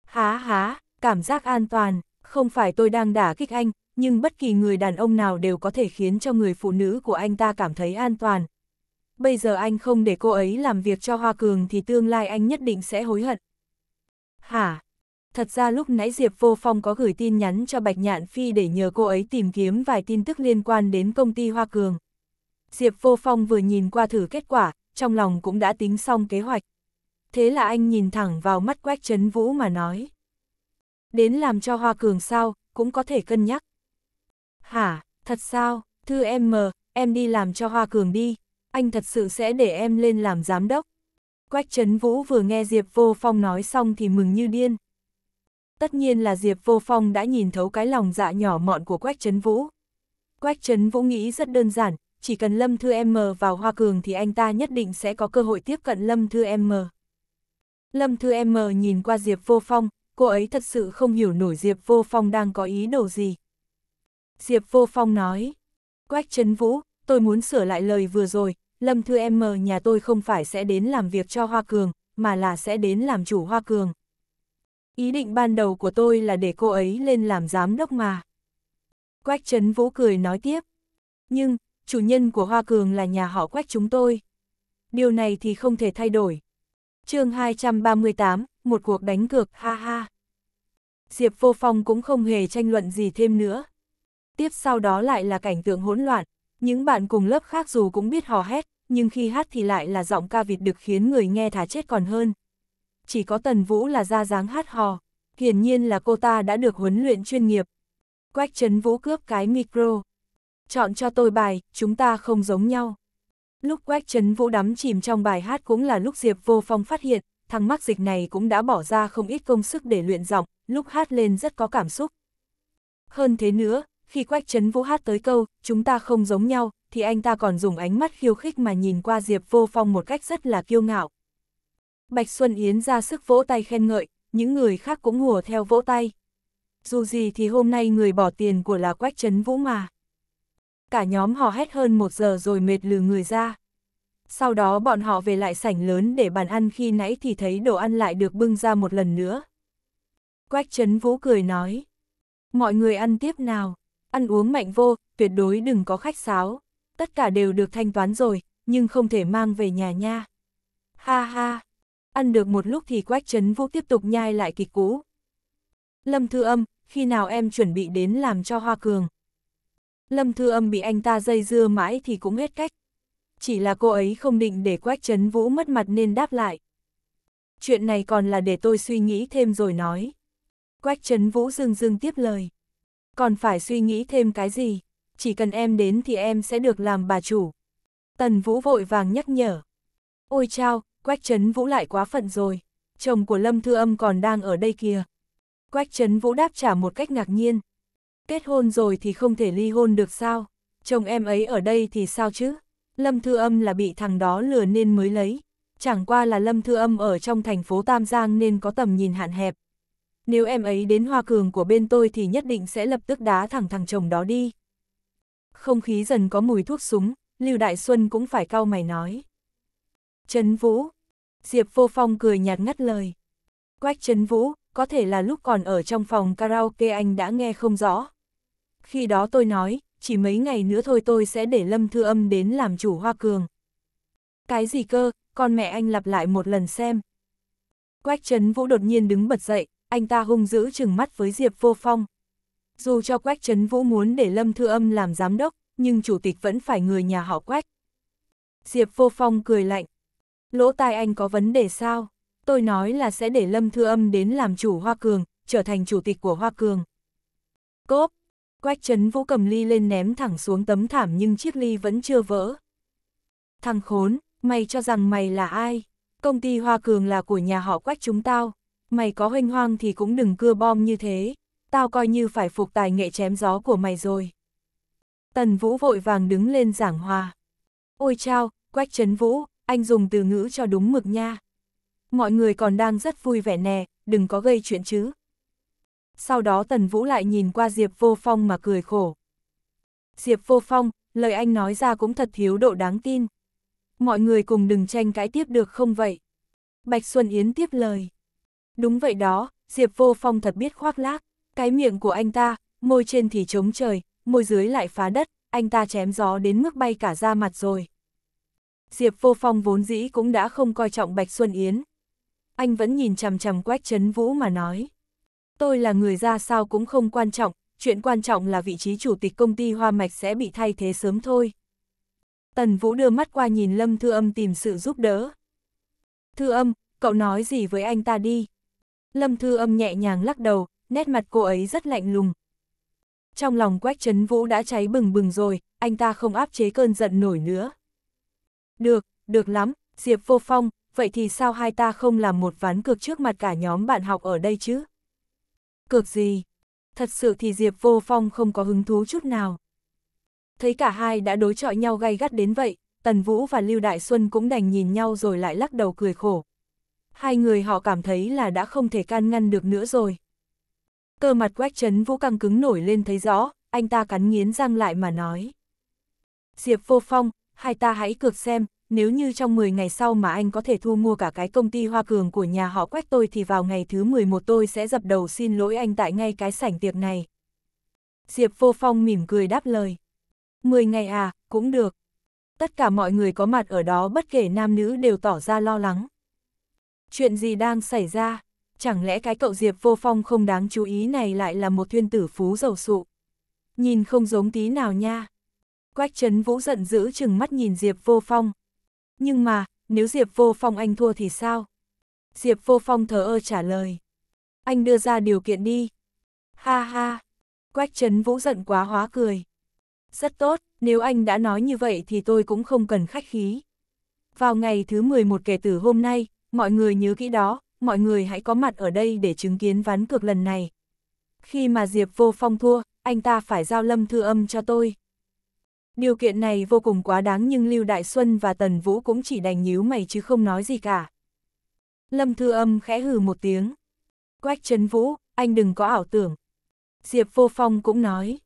Há há, cảm giác an toàn, không phải tôi đang đả kích anh, nhưng bất kỳ người đàn ông nào đều có thể khiến cho người phụ nữ của anh ta cảm thấy an toàn. Bây giờ anh không để cô ấy làm việc cho Hoa Cường thì tương lai anh nhất định sẽ hối hận. Hả, Thật ra lúc nãy Diệp Vô Phong có gửi tin nhắn cho Bạch Nhạn Phi để nhờ cô ấy tìm kiếm vài tin tức liên quan đến công ty Hoa Cường. Diệp Vô Phong vừa nhìn qua thử kết quả, trong lòng cũng đã tính xong kế hoạch. Thế là anh nhìn thẳng vào mắt Quách Trấn Vũ mà nói. Đến làm cho Hoa Cường sao, cũng có thể cân nhắc. Hả, thật sao, thư em mờ, em đi làm cho Hoa Cường đi, anh thật sự sẽ để em lên làm giám đốc. Quách Trấn Vũ vừa nghe Diệp Vô Phong nói xong thì mừng như điên. Tất nhiên là Diệp Vô Phong đã nhìn thấu cái lòng dạ nhỏ mọn của Quách Trấn Vũ. Quách Trấn Vũ nghĩ rất đơn giản, chỉ cần Lâm Thư M vào Hoa Cường thì anh ta nhất định sẽ có cơ hội tiếp cận Lâm Thư M. Lâm Thư M nhìn qua Diệp Vô Phong, cô ấy thật sự không hiểu nổi Diệp Vô Phong đang có ý đồ gì. Diệp Vô Phong nói, Quách Trấn Vũ, tôi muốn sửa lại lời vừa rồi, Lâm Thư M nhà tôi không phải sẽ đến làm việc cho Hoa Cường, mà là sẽ đến làm chủ Hoa Cường. Ý định ban đầu của tôi là để cô ấy lên làm giám đốc mà. Quách Trấn Vũ cười nói tiếp. Nhưng, chủ nhân của Hoa Cường là nhà họ Quách chúng tôi. Điều này thì không thể thay đổi. chương 238, một cuộc đánh cược, ha ha. Diệp Vô Phong cũng không hề tranh luận gì thêm nữa. Tiếp sau đó lại là cảnh tượng hỗn loạn. Những bạn cùng lớp khác dù cũng biết hò hét, nhưng khi hát thì lại là giọng ca vịt được khiến người nghe thả chết còn hơn chỉ có Tần Vũ là ra dáng hát hò, hiển nhiên là cô ta đã được huấn luyện chuyên nghiệp. Quách Trấn Vũ cướp cái micro. Chọn cho tôi bài, chúng ta không giống nhau. Lúc Quách Trấn Vũ đắm chìm trong bài hát cũng là lúc Diệp Vô Phong phát hiện, thằng mắc dịch này cũng đã bỏ ra không ít công sức để luyện giọng, lúc hát lên rất có cảm xúc. Hơn thế nữa, khi Quách Trấn Vũ hát tới câu, chúng ta không giống nhau, thì anh ta còn dùng ánh mắt khiêu khích mà nhìn qua Diệp Vô Phong một cách rất là kiêu ngạo, Bạch Xuân Yến ra sức vỗ tay khen ngợi, những người khác cũng hùa theo vỗ tay. Dù gì thì hôm nay người bỏ tiền của là Quách Trấn Vũ mà. Cả nhóm họ hét hơn một giờ rồi mệt lừ người ra. Sau đó bọn họ về lại sảnh lớn để bàn ăn khi nãy thì thấy đồ ăn lại được bưng ra một lần nữa. Quách Trấn Vũ cười nói. Mọi người ăn tiếp nào, ăn uống mạnh vô, tuyệt đối đừng có khách sáo. Tất cả đều được thanh toán rồi, nhưng không thể mang về nhà nha. Ha ha ăn được một lúc thì Quách Trấn Vũ tiếp tục nhai lại kịch cũ. Lâm Thư Âm, khi nào em chuẩn bị đến làm cho Hoa Cường? Lâm Thư Âm bị anh ta dây dưa mãi thì cũng hết cách. Chỉ là cô ấy không định để Quách Trấn Vũ mất mặt nên đáp lại. Chuyện này còn là để tôi suy nghĩ thêm rồi nói. Quách Trấn Vũ dưng dưng tiếp lời. Còn phải suy nghĩ thêm cái gì? Chỉ cần em đến thì em sẽ được làm bà chủ. Tần Vũ vội vàng nhắc nhở. Ôi chao, Quách Trấn Vũ lại quá phận rồi, chồng của Lâm Thư Âm còn đang ở đây kìa. Quách Trấn Vũ đáp trả một cách ngạc nhiên. Kết hôn rồi thì không thể ly hôn được sao? Chồng em ấy ở đây thì sao chứ? Lâm Thư Âm là bị thằng đó lừa nên mới lấy. Chẳng qua là Lâm Thư Âm ở trong thành phố Tam Giang nên có tầm nhìn hạn hẹp. Nếu em ấy đến hoa cường của bên tôi thì nhất định sẽ lập tức đá thẳng thằng chồng đó đi. Không khí dần có mùi thuốc súng, Lưu Đại Xuân cũng phải cau mày nói. Trấn Vũ. Diệp Vô Phong cười nhạt ngắt lời. Quách Trấn Vũ, có thể là lúc còn ở trong phòng karaoke anh đã nghe không rõ. Khi đó tôi nói, chỉ mấy ngày nữa thôi tôi sẽ để Lâm Thư Âm đến làm chủ Hoa Cường. Cái gì cơ, con mẹ anh lặp lại một lần xem. Quách Trấn Vũ đột nhiên đứng bật dậy, anh ta hung dữ chừng mắt với Diệp Vô Phong. Dù cho Quách Trấn Vũ muốn để Lâm Thư Âm làm giám đốc, nhưng chủ tịch vẫn phải người nhà họ Quách. Diệp Vô Phong cười lạnh, lỗ tai anh có vấn đề sao? Tôi nói là sẽ để Lâm Thư Âm đến làm chủ Hoa Cường, trở thành chủ tịch của Hoa Cường. Cốp! Quách Trấn Vũ cầm ly lên ném thẳng xuống tấm thảm nhưng chiếc ly vẫn chưa vỡ. Thằng khốn, mày cho rằng mày là ai? Công ty Hoa Cường là của nhà họ Quách chúng tao. Mày có hoanh hoang thì cũng đừng cưa bom như thế. Tao coi như phải phục tài nghệ chém gió của mày rồi. Tần Vũ vội vàng đứng lên giảng hòa. Ôi chao, Quách Trấn Vũ, anh dùng từ ngữ cho đúng mực nha. Mọi người còn đang rất vui vẻ nè, đừng có gây chuyện chứ. Sau đó Tần Vũ lại nhìn qua Diệp Vô Phong mà cười khổ. Diệp Vô Phong, lời anh nói ra cũng thật thiếu độ đáng tin. Mọi người cùng đừng tranh cãi tiếp được không vậy? Bạch Xuân Yến tiếp lời. Đúng vậy đó, Diệp Vô Phong thật biết khoác lác. Cái miệng của anh ta, môi trên thì chống trời, môi dưới lại phá đất, anh ta chém gió đến mức bay cả ra mặt rồi. Diệp Vô Phong vốn dĩ cũng đã không coi trọng Bạch Xuân Yến. Anh vẫn nhìn chằm chằm Quách Trấn Vũ mà nói. Tôi là người ra sao cũng không quan trọng, chuyện quan trọng là vị trí chủ tịch công ty Hoa Mạch sẽ bị thay thế sớm thôi. Tần Vũ đưa mắt qua nhìn Lâm Thư Âm tìm sự giúp đỡ. Thư Âm, cậu nói gì với anh ta đi? Lâm Thư Âm nhẹ nhàng lắc đầu, nét mặt cô ấy rất lạnh lùng. Trong lòng Quách Trấn Vũ đã cháy bừng bừng rồi, anh ta không áp chế cơn giận nổi nữa. Được, được lắm, Diệp Vô Phong, vậy thì sao hai ta không làm một ván cược trước mặt cả nhóm bạn học ở đây chứ? Cược gì? Thật sự thì Diệp Vô Phong không có hứng thú chút nào. Thấy cả hai đã đối chọi nhau gay gắt đến vậy, Tần Vũ và Lưu Đại Xuân cũng đành nhìn nhau rồi lại lắc đầu cười khổ. Hai người họ cảm thấy là đã không thể can ngăn được nữa rồi. Cơ mặt quách chấn Vũ căng cứng nổi lên thấy rõ, anh ta cắn nghiến răng lại mà nói. Diệp Vô Phong, hai ta hãy cược xem, nếu như trong 10 ngày sau mà anh có thể thu mua cả cái công ty hoa cường của nhà họ quách tôi thì vào ngày thứ 11 tôi sẽ dập đầu xin lỗi anh tại ngay cái sảnh tiệc này. Diệp Vô Phong mỉm cười đáp lời. 10 ngày à, cũng được. Tất cả mọi người có mặt ở đó bất kể nam nữ đều tỏ ra lo lắng. Chuyện gì đang xảy ra? Chẳng lẽ cái cậu Diệp Vô Phong không đáng chú ý này lại là một thiên tử phú giàu sụ? Nhìn không giống tí nào nha. Quách Trấn Vũ giận dữ chừng mắt nhìn Diệp Vô Phong. Nhưng mà, nếu Diệp Vô Phong anh thua thì sao? Diệp Vô Phong thờ ơ trả lời. Anh đưa ra điều kiện đi. Ha ha. Quách Trấn Vũ giận quá hóa cười. Rất tốt, nếu anh đã nói như vậy thì tôi cũng không cần khách khí. Vào ngày thứ 11 kể từ hôm nay, mọi người nhớ kỹ đó, mọi người hãy có mặt ở đây để chứng kiến ván cược lần này. Khi mà Diệp Vô Phong thua, anh ta phải giao lâm thư âm cho tôi. Điều kiện này vô cùng quá đáng nhưng Lưu Đại Xuân và Tần Vũ cũng chỉ đành nhíu mày chứ không nói gì cả. Lâm Thư Âm khẽ hừ một tiếng. Quách Trấn Vũ, anh đừng có ảo tưởng. Diệp Vô Phong cũng nói.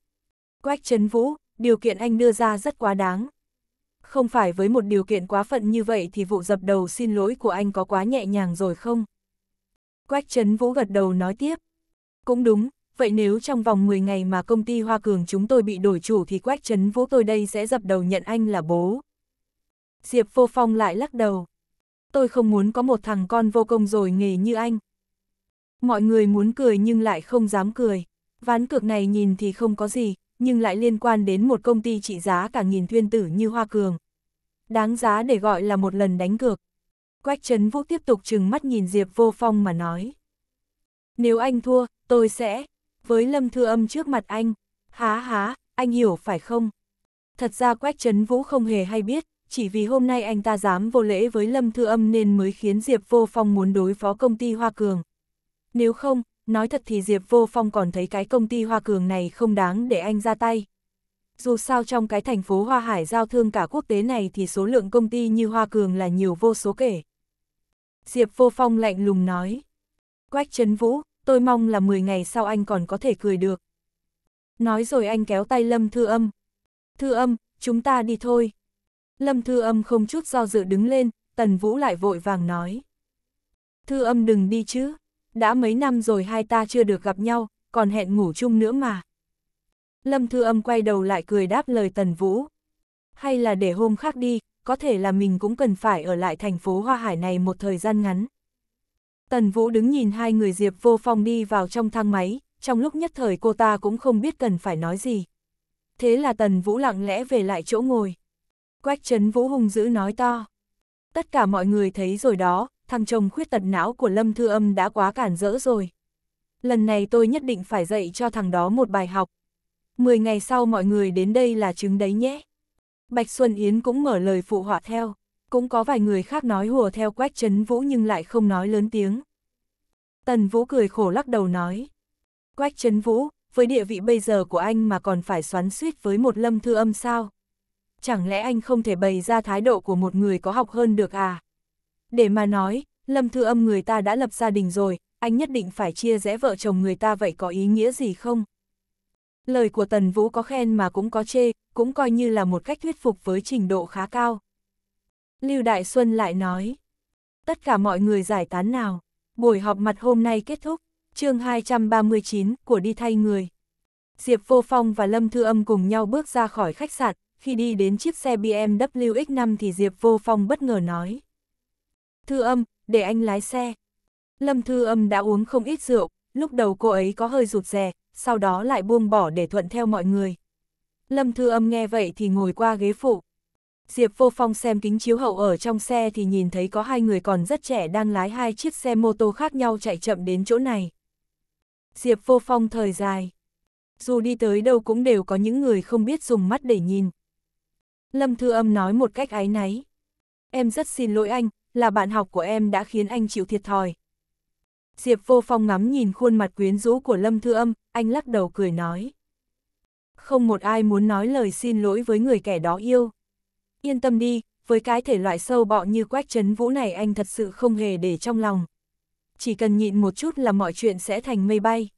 Quách Trấn Vũ, điều kiện anh đưa ra rất quá đáng. Không phải với một điều kiện quá phận như vậy thì vụ dập đầu xin lỗi của anh có quá nhẹ nhàng rồi không? Quách Trấn Vũ gật đầu nói tiếp. Cũng đúng, vậy nếu trong vòng 10 ngày mà công ty Hoa Cường chúng tôi bị đổi chủ thì Quách Trấn Vũ tôi đây sẽ dập đầu nhận anh là bố. Diệp Vô Phong lại lắc đầu. Tôi không muốn có một thằng con vô công rồi nghề như anh. Mọi người muốn cười nhưng lại không dám cười. Ván cược này nhìn thì không có gì, nhưng lại liên quan đến một công ty trị giá cả nghìn thuyên tử như Hoa Cường. Đáng giá để gọi là một lần đánh cược. Quách Trấn Vũ tiếp tục trừng mắt nhìn Diệp Vô Phong mà nói. Nếu anh thua, tôi sẽ, với Lâm Thư Âm trước mặt anh. Há há, anh hiểu phải không? Thật ra Quách Trấn Vũ không hề hay biết, chỉ vì hôm nay anh ta dám vô lễ với Lâm Thư Âm nên mới khiến Diệp Vô Phong muốn đối phó công ty Hoa Cường. Nếu không, nói thật thì Diệp Vô Phong còn thấy cái công ty Hoa Cường này không đáng để anh ra tay. Dù sao trong cái thành phố Hoa Hải giao thương cả quốc tế này thì số lượng công ty như Hoa Cường là nhiều vô số kể. Diệp Vô Phong lạnh lùng nói. Quách Trấn Vũ, tôi mong là 10 ngày sau anh còn có thể cười được. Nói rồi anh kéo tay Lâm Thư Âm. Thư Âm, chúng ta đi thôi. Lâm Thư Âm không chút do dự đứng lên, Tần Vũ lại vội vàng nói. Thư Âm đừng đi chứ, đã mấy năm rồi hai ta chưa được gặp nhau, còn hẹn ngủ chung nữa mà. Lâm Thư Âm quay đầu lại cười đáp lời Tần Vũ. Hay là để hôm khác đi, có thể là mình cũng cần phải ở lại thành phố Hoa Hải này một thời gian ngắn. Tần Vũ đứng nhìn hai người Diệp Vô Phong đi vào trong thang máy, trong lúc nhất thời cô ta cũng không biết cần phải nói gì. Thế là Tần Vũ lặng lẽ về lại chỗ ngồi. Quách Trấn Vũ hung dữ nói to. Tất cả mọi người thấy rồi đó, thằng chồng khuyết tật não của Lâm Thư Âm đã quá cản rỡ rồi. Lần này tôi nhất định phải dạy cho thằng đó một bài học. Mười ngày sau mọi người đến đây là chứng đấy nhé. Bạch Xuân Yến cũng mở lời phụ họa theo cũng có vài người khác nói hùa theo Quách Chấn Vũ nhưng lại không nói lớn tiếng. Tần Vũ cười khổ lắc đầu nói. Quách Chấn Vũ, với địa vị bây giờ của anh mà còn phải xoắn suýt với một lâm thư âm sao? Chẳng lẽ anh không thể bày ra thái độ của một người có học hơn được à? Để mà nói, lâm thư âm người ta đã lập gia đình rồi, anh nhất định phải chia rẽ vợ chồng người ta vậy có ý nghĩa gì không? Lời của Tần Vũ có khen mà cũng có chê, cũng coi như là một cách thuyết phục với trình độ khá cao. Lưu Đại Xuân lại nói. Tất cả mọi người giải tán nào. Buổi họp mặt hôm nay kết thúc, chương 239 của đi thay người. Diệp Vô Phong và Lâm Thư Âm cùng nhau bước ra khỏi khách sạn, khi đi đến chiếc xe BMW X5 thì Diệp Vô Phong bất ngờ nói. Thư Âm, để anh lái xe. Lâm Thư Âm đã uống không ít rượu, lúc đầu cô ấy có hơi rụt rè, sau đó lại buông bỏ để thuận theo mọi người. Lâm Thư Âm nghe vậy thì ngồi qua ghế phụ, Diệp Vô Phong xem kính chiếu hậu ở trong xe thì nhìn thấy có hai người còn rất trẻ đang lái hai chiếc xe mô tô khác nhau chạy chậm đến chỗ này. Diệp Vô Phong thời dài. Dù đi tới đâu cũng đều có những người không biết dùng mắt để nhìn. Lâm Thư Âm nói một cách ái náy. Em rất xin lỗi anh, là bạn học của em đã khiến anh chịu thiệt thòi. Diệp Vô Phong ngắm nhìn khuôn mặt quyến rũ của Lâm Thư Âm, anh lắc đầu cười nói. Không một ai muốn nói lời xin lỗi với người kẻ đó yêu yên tâm đi, với cái thể loại sâu bọ như quách Chấn vũ này anh thật sự không hề để trong lòng. Chỉ cần nhịn một chút là mọi chuyện sẽ thành mây bay.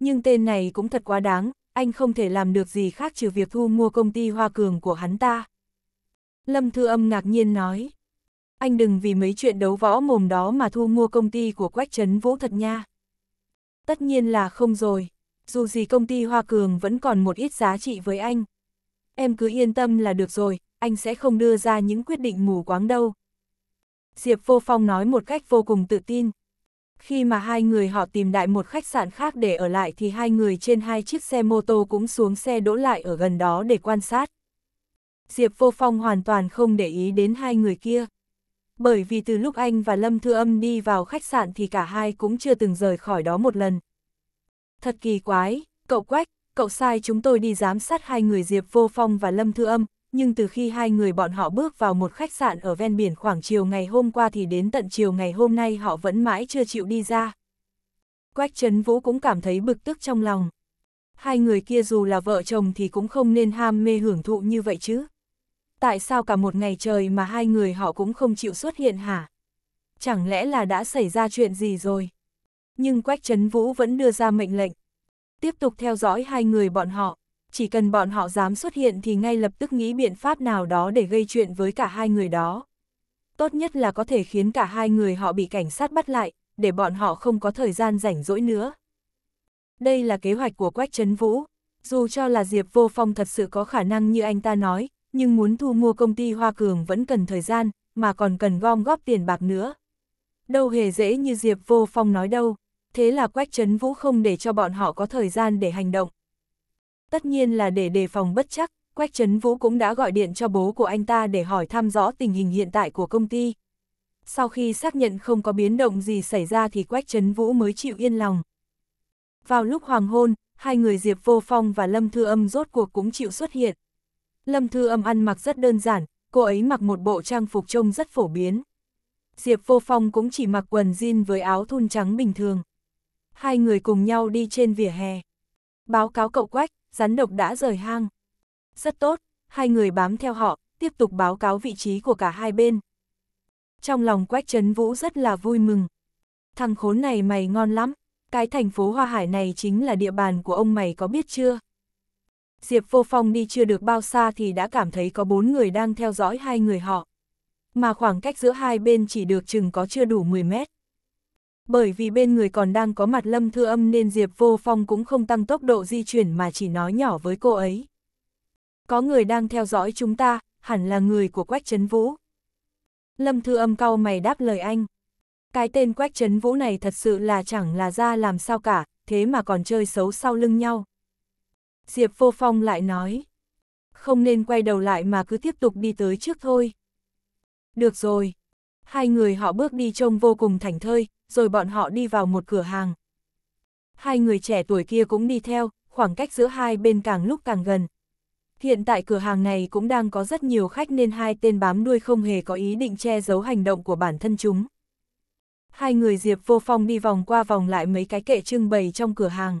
Nhưng tên này cũng thật quá đáng, anh không thể làm được gì khác trừ việc thu mua công ty hoa cường của hắn ta. Lâm Thư Âm ngạc nhiên nói, anh đừng vì mấy chuyện đấu võ mồm đó mà thu mua công ty của quách trấn vũ thật nha. Tất nhiên là không rồi, dù gì công ty hoa cường vẫn còn một ít giá trị với anh. Em cứ yên tâm là được rồi, anh sẽ không đưa ra những quyết định mù quáng đâu. Diệp Vô Phong nói một cách vô cùng tự tin. Khi mà hai người họ tìm đại một khách sạn khác để ở lại thì hai người trên hai chiếc xe mô tô cũng xuống xe đỗ lại ở gần đó để quan sát. Diệp Vô Phong hoàn toàn không để ý đến hai người kia. Bởi vì từ lúc anh và Lâm Thư Âm đi vào khách sạn thì cả hai cũng chưa từng rời khỏi đó một lần. Thật kỳ quái, cậu Quách, cậu sai chúng tôi đi giám sát hai người Diệp Vô Phong và Lâm Thư Âm, nhưng từ khi hai người bọn họ bước vào một khách sạn ở ven biển khoảng chiều ngày hôm qua thì đến tận chiều ngày hôm nay họ vẫn mãi chưa chịu đi ra. Quách Trấn Vũ cũng cảm thấy bực tức trong lòng. Hai người kia dù là vợ chồng thì cũng không nên ham mê hưởng thụ như vậy chứ. Tại sao cả một ngày trời mà hai người họ cũng không chịu xuất hiện hả? Chẳng lẽ là đã xảy ra chuyện gì rồi? Nhưng Quách Trấn Vũ vẫn đưa ra mệnh lệnh. Tiếp tục theo dõi hai người bọn họ chỉ cần bọn họ dám xuất hiện thì ngay lập tức nghĩ biện pháp nào đó để gây chuyện với cả hai người đó. Tốt nhất là có thể khiến cả hai người họ bị cảnh sát bắt lại, để bọn họ không có thời gian rảnh rỗi nữa. Đây là kế hoạch của Quách Trấn Vũ. Dù cho là Diệp Vô Phong thật sự có khả năng như anh ta nói, nhưng muốn thu mua công ty Hoa Cường vẫn cần thời gian, mà còn cần gom góp tiền bạc nữa. Đâu hề dễ như Diệp Vô Phong nói đâu, thế là Quách Trấn Vũ không để cho bọn họ có thời gian để hành động, Tất nhiên là để đề phòng bất chắc, Quách Trấn Vũ cũng đã gọi điện cho bố của anh ta để hỏi thăm rõ tình hình hiện tại của công ty. Sau khi xác nhận không có biến động gì xảy ra thì Quách Trấn Vũ mới chịu yên lòng. Vào lúc hoàng hôn, hai người Diệp Vô Phong và Lâm Thư Âm rốt cuộc cũng chịu xuất hiện. Lâm Thư Âm ăn mặc rất đơn giản, cô ấy mặc một bộ trang phục trông rất phổ biến. Diệp Vô Phong cũng chỉ mặc quần jean với áo thun trắng bình thường. Hai người cùng nhau đi trên vỉa hè. Báo cáo cậu Quách, rắn độc đã rời hang. Rất tốt, hai người bám theo họ, tiếp tục báo cáo vị trí của cả hai bên. Trong lòng Quách Trấn Vũ rất là vui mừng. Thằng khốn này mày ngon lắm, cái thành phố Hoa Hải này chính là địa bàn của ông mày có biết chưa? Diệp Vô Phong đi chưa được bao xa thì đã cảm thấy có bốn người đang theo dõi hai người họ. Mà khoảng cách giữa hai bên chỉ được chừng có chưa đủ 10 mét bởi vì bên người còn đang có mặt lâm thư âm nên Diệp Vô Phong cũng không tăng tốc độ di chuyển mà chỉ nói nhỏ với cô ấy. Có người đang theo dõi chúng ta, hẳn là người của Quách Trấn Vũ. Lâm thư âm cau mày đáp lời anh. Cái tên Quách Trấn Vũ này thật sự là chẳng là ra làm sao cả, thế mà còn chơi xấu sau lưng nhau. Diệp Vô Phong lại nói. Không nên quay đầu lại mà cứ tiếp tục đi tới trước thôi. Được rồi, hai người họ bước đi trông vô cùng thảnh thơi, rồi bọn họ đi vào một cửa hàng. Hai người trẻ tuổi kia cũng đi theo, khoảng cách giữa hai bên càng lúc càng gần. Hiện tại cửa hàng này cũng đang có rất nhiều khách nên hai tên bám đuôi không hề có ý định che giấu hành động của bản thân chúng. Hai người Diệp Vô Phong đi vòng qua vòng lại mấy cái kệ trưng bày trong cửa hàng.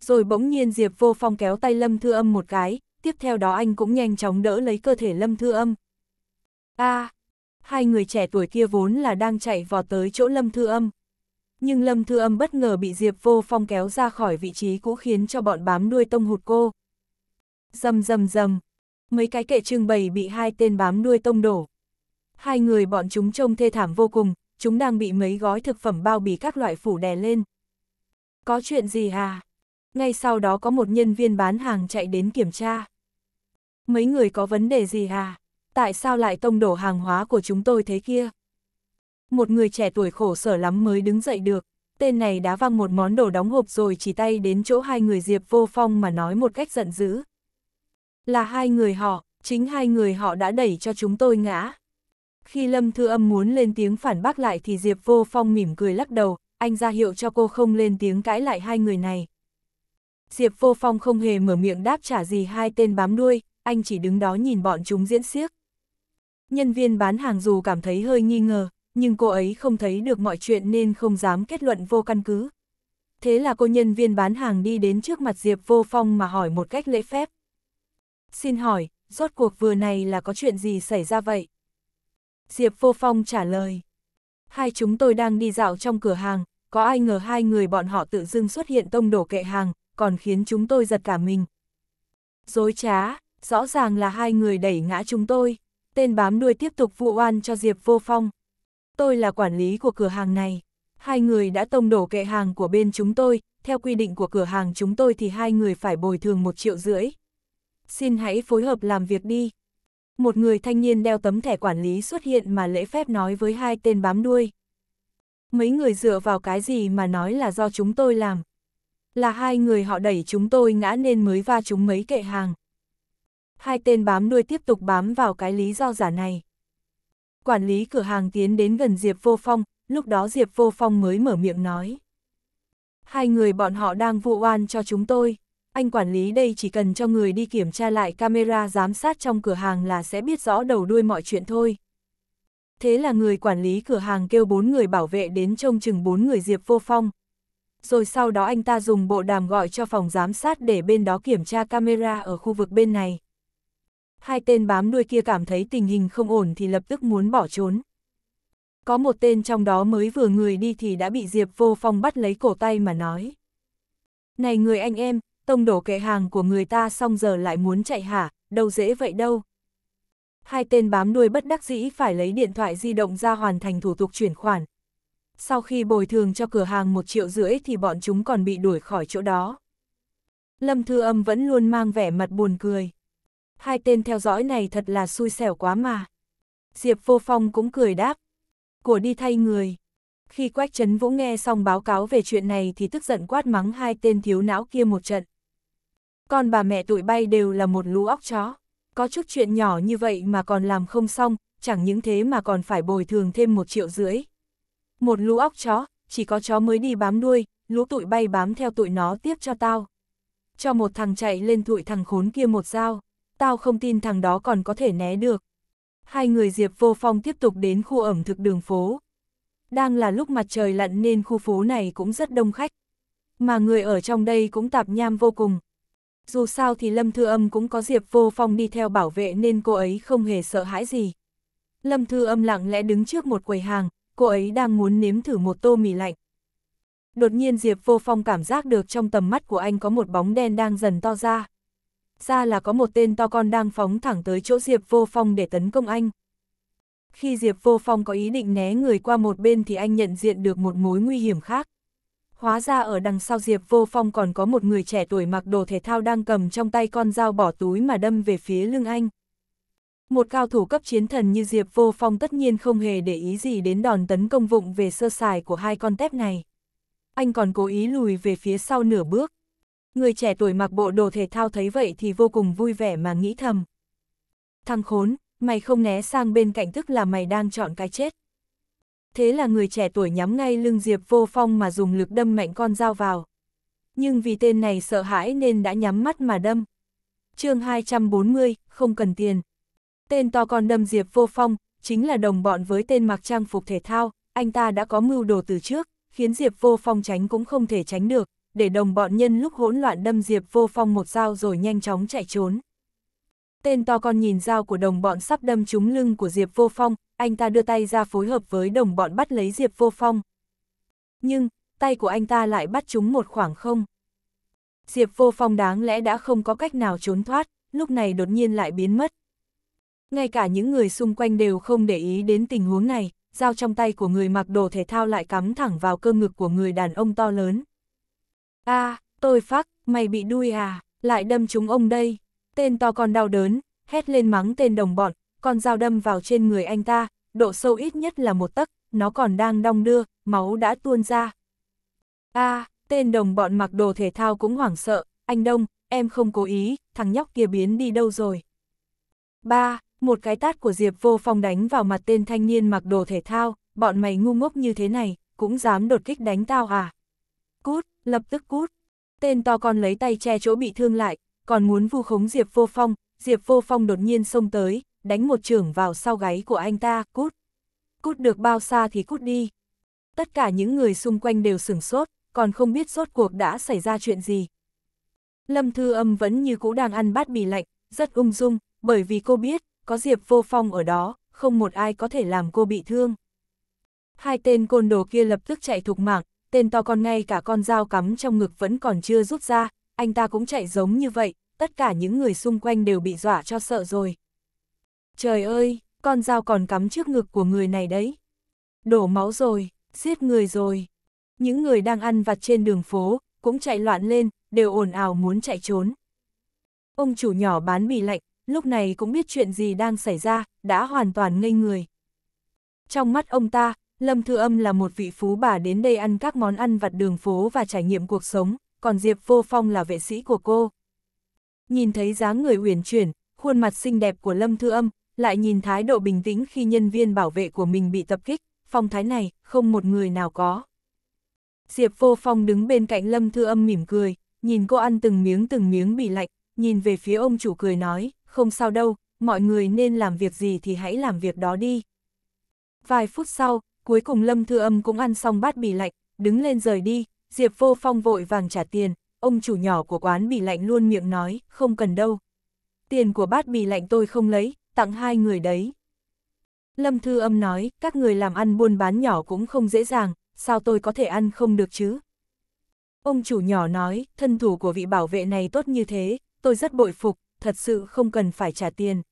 Rồi bỗng nhiên Diệp Vô Phong kéo tay Lâm Thư Âm một cái, tiếp theo đó anh cũng nhanh chóng đỡ lấy cơ thể Lâm Thư Âm. a à, hai người trẻ tuổi kia vốn là đang chạy vò tới chỗ Lâm Thư Âm. Nhưng Lâm Thư Âm bất ngờ bị Diệp Vô Phong kéo ra khỏi vị trí cũ khiến cho bọn bám đuôi tông hụt cô. Dầm dầm dầm, mấy cái kệ trưng bày bị hai tên bám đuôi tông đổ. Hai người bọn chúng trông thê thảm vô cùng, chúng đang bị mấy gói thực phẩm bao bì các loại phủ đè lên. Có chuyện gì hà Ngay sau đó có một nhân viên bán hàng chạy đến kiểm tra. Mấy người có vấn đề gì hà tại sao lại tông đổ hàng hóa của chúng tôi thế kia? Một người trẻ tuổi khổ sở lắm mới đứng dậy được, tên này đá văng một món đồ đóng hộp rồi chỉ tay đến chỗ hai người Diệp Vô Phong mà nói một cách giận dữ. Là hai người họ, chính hai người họ đã đẩy cho chúng tôi ngã. Khi Lâm Thư Âm muốn lên tiếng phản bác lại thì Diệp Vô Phong mỉm cười lắc đầu, anh ra hiệu cho cô không lên tiếng cãi lại hai người này. Diệp Vô Phong không hề mở miệng đáp trả gì hai tên bám đuôi, anh chỉ đứng đó nhìn bọn chúng diễn xiếc. Nhân viên bán hàng dù cảm thấy hơi nghi ngờ, nhưng cô ấy không thấy được mọi chuyện nên không dám kết luận vô căn cứ. Thế là cô nhân viên bán hàng đi đến trước mặt Diệp Vô Phong mà hỏi một cách lễ phép. Xin hỏi, rốt cuộc vừa này là có chuyện gì xảy ra vậy? Diệp Vô Phong trả lời. Hai chúng tôi đang đi dạo trong cửa hàng, có ai ngờ hai người bọn họ tự dưng xuất hiện tông đổ kệ hàng, còn khiến chúng tôi giật cả mình. Dối trá, rõ ràng là hai người đẩy ngã chúng tôi tên bám đuôi tiếp tục vụ oan cho Diệp Vô Phong. Tôi là quản lý của cửa hàng này. Hai người đã tông đổ kệ hàng của bên chúng tôi, theo quy định của cửa hàng chúng tôi thì hai người phải bồi thường một triệu rưỡi. Xin hãy phối hợp làm việc đi. Một người thanh niên đeo tấm thẻ quản lý xuất hiện mà lễ phép nói với hai tên bám đuôi. Mấy người dựa vào cái gì mà nói là do chúng tôi làm. Là hai người họ đẩy chúng tôi ngã nên mới va chúng mấy kệ hàng hai tên bám nuôi tiếp tục bám vào cái lý do giả này. Quản lý cửa hàng tiến đến gần Diệp Vô Phong, lúc đó Diệp Vô Phong mới mở miệng nói. Hai người bọn họ đang vụ oan cho chúng tôi, anh quản lý đây chỉ cần cho người đi kiểm tra lại camera giám sát trong cửa hàng là sẽ biết rõ đầu đuôi mọi chuyện thôi. Thế là người quản lý cửa hàng kêu bốn người bảo vệ đến trông chừng bốn người Diệp Vô Phong. Rồi sau đó anh ta dùng bộ đàm gọi cho phòng giám sát để bên đó kiểm tra camera ở khu vực bên này hai tên bám đuôi kia cảm thấy tình hình không ổn thì lập tức muốn bỏ trốn. Có một tên trong đó mới vừa người đi thì đã bị Diệp Vô Phong bắt lấy cổ tay mà nói. Này người anh em, tông đổ kệ hàng của người ta xong giờ lại muốn chạy hả, đâu dễ vậy đâu. Hai tên bám đuôi bất đắc dĩ phải lấy điện thoại di động ra hoàn thành thủ tục chuyển khoản. Sau khi bồi thường cho cửa hàng một triệu rưỡi thì bọn chúng còn bị đuổi khỏi chỗ đó. Lâm Thư Âm vẫn luôn mang vẻ mặt buồn cười hai tên theo dõi này thật là xui xẻo quá mà. Diệp Vô Phong cũng cười đáp, của đi thay người. Khi Quách Trấn Vũ nghe xong báo cáo về chuyện này thì tức giận quát mắng hai tên thiếu não kia một trận. Con bà mẹ tụi bay đều là một lũ óc chó, có chút chuyện nhỏ như vậy mà còn làm không xong, chẳng những thế mà còn phải bồi thường thêm một triệu rưỡi. Một lũ óc chó, chỉ có chó mới đi bám đuôi, lũ tụi bay bám theo tụi nó tiếp cho tao. Cho một thằng chạy lên tụi thằng khốn kia một dao tao không tin thằng đó còn có thể né được. Hai người Diệp Vô Phong tiếp tục đến khu ẩm thực đường phố. Đang là lúc mặt trời lặn nên khu phố này cũng rất đông khách. Mà người ở trong đây cũng tạp nham vô cùng. Dù sao thì Lâm Thư Âm cũng có Diệp Vô Phong đi theo bảo vệ nên cô ấy không hề sợ hãi gì. Lâm Thư Âm lặng lẽ đứng trước một quầy hàng, cô ấy đang muốn nếm thử một tô mì lạnh. Đột nhiên Diệp Vô Phong cảm giác được trong tầm mắt của anh có một bóng đen đang dần to ra ra là có một tên to con đang phóng thẳng tới chỗ Diệp Vô Phong để tấn công anh. Khi Diệp Vô Phong có ý định né người qua một bên thì anh nhận diện được một mối nguy hiểm khác. Hóa ra ở đằng sau Diệp Vô Phong còn có một người trẻ tuổi mặc đồ thể thao đang cầm trong tay con dao bỏ túi mà đâm về phía lưng anh. Một cao thủ cấp chiến thần như Diệp Vô Phong tất nhiên không hề để ý gì đến đòn tấn công vụng về sơ sài của hai con tép này. Anh còn cố ý lùi về phía sau nửa bước, người trẻ tuổi mặc bộ đồ thể thao thấy vậy thì vô cùng vui vẻ mà nghĩ thầm. Thằng khốn, mày không né sang bên cạnh tức là mày đang chọn cái chết. Thế là người trẻ tuổi nhắm ngay lưng Diệp vô phong mà dùng lực đâm mạnh con dao vào. Nhưng vì tên này sợ hãi nên đã nhắm mắt mà đâm. chương 240, không cần tiền. Tên to con đâm Diệp vô phong, chính là đồng bọn với tên mặc trang phục thể thao, anh ta đã có mưu đồ từ trước, khiến Diệp vô phong tránh cũng không thể tránh được, để đồng bọn nhân lúc hỗn loạn đâm Diệp Vô Phong một dao rồi nhanh chóng chạy trốn. Tên to con nhìn dao của đồng bọn sắp đâm trúng lưng của Diệp Vô Phong, anh ta đưa tay ra phối hợp với đồng bọn bắt lấy Diệp Vô Phong. Nhưng, tay của anh ta lại bắt trúng một khoảng không. Diệp Vô Phong đáng lẽ đã không có cách nào trốn thoát, lúc này đột nhiên lại biến mất. Ngay cả những người xung quanh đều không để ý đến tình huống này, dao trong tay của người mặc đồ thể thao lại cắm thẳng vào cơ ngực của người đàn ông to lớn a à, tôi phắc, mày bị đuôi à, lại đâm chúng ông đây. Tên to còn đau đớn, hét lên mắng tên đồng bọn, con dao đâm vào trên người anh ta, độ sâu ít nhất là một tấc, nó còn đang đong đưa, máu đã tuôn ra. a à, tên đồng bọn mặc đồ thể thao cũng hoảng sợ, anh Đông, em không cố ý, thằng nhóc kia biến đi đâu rồi. ba Một cái tát của Diệp vô phong đánh vào mặt tên thanh niên mặc đồ thể thao, bọn mày ngu ngốc như thế này, cũng dám đột kích đánh tao à. Cút, lập tức cút. Tên to con lấy tay che chỗ bị thương lại, còn muốn vu khống Diệp Vô Phong, Diệp Vô Phong đột nhiên xông tới, đánh một trưởng vào sau gáy của anh ta, cút. Cút được bao xa thì cút đi. Tất cả những người xung quanh đều sửng sốt, còn không biết sốt cuộc đã xảy ra chuyện gì. Lâm Thư Âm vẫn như cũ đang ăn bát bì lạnh, rất ung dung, bởi vì cô biết, có Diệp Vô Phong ở đó, không một ai có thể làm cô bị thương. Hai tên côn đồ kia lập tức chạy thục mạng, tên to con ngay cả con dao cắm trong ngực vẫn còn chưa rút ra, anh ta cũng chạy giống như vậy, tất cả những người xung quanh đều bị dọa cho sợ rồi. Trời ơi, con dao còn cắm trước ngực của người này đấy. Đổ máu rồi, giết người rồi. Những người đang ăn vặt trên đường phố, cũng chạy loạn lên, đều ồn ào muốn chạy trốn. Ông chủ nhỏ bán bì lạnh, lúc này cũng biết chuyện gì đang xảy ra, đã hoàn toàn ngây người. Trong mắt ông ta, Lâm Thư Âm là một vị phú bà đến đây ăn các món ăn vặt đường phố và trải nghiệm cuộc sống, còn Diệp Vô Phong là vệ sĩ của cô. Nhìn thấy dáng người uyển chuyển, khuôn mặt xinh đẹp của Lâm Thư Âm, lại nhìn thái độ bình tĩnh khi nhân viên bảo vệ của mình bị tập kích, phong thái này không một người nào có. Diệp Vô Phong đứng bên cạnh Lâm Thư Âm mỉm cười, nhìn cô ăn từng miếng từng miếng bị lạnh, nhìn về phía ông chủ cười nói, không sao đâu, mọi người nên làm việc gì thì hãy làm việc đó đi. Vài phút sau, cuối cùng Lâm Thư Âm cũng ăn xong bát bì lạnh, đứng lên rời đi, Diệp Vô Phong vội vàng trả tiền, ông chủ nhỏ của quán bì lạnh luôn miệng nói, không cần đâu. Tiền của bát bì lạnh tôi không lấy, tặng hai người đấy. Lâm Thư Âm nói, các người làm ăn buôn bán nhỏ cũng không dễ dàng, sao tôi có thể ăn không được chứ? Ông chủ nhỏ nói, thân thủ của vị bảo vệ này tốt như thế, tôi rất bội phục, thật sự không cần phải trả tiền.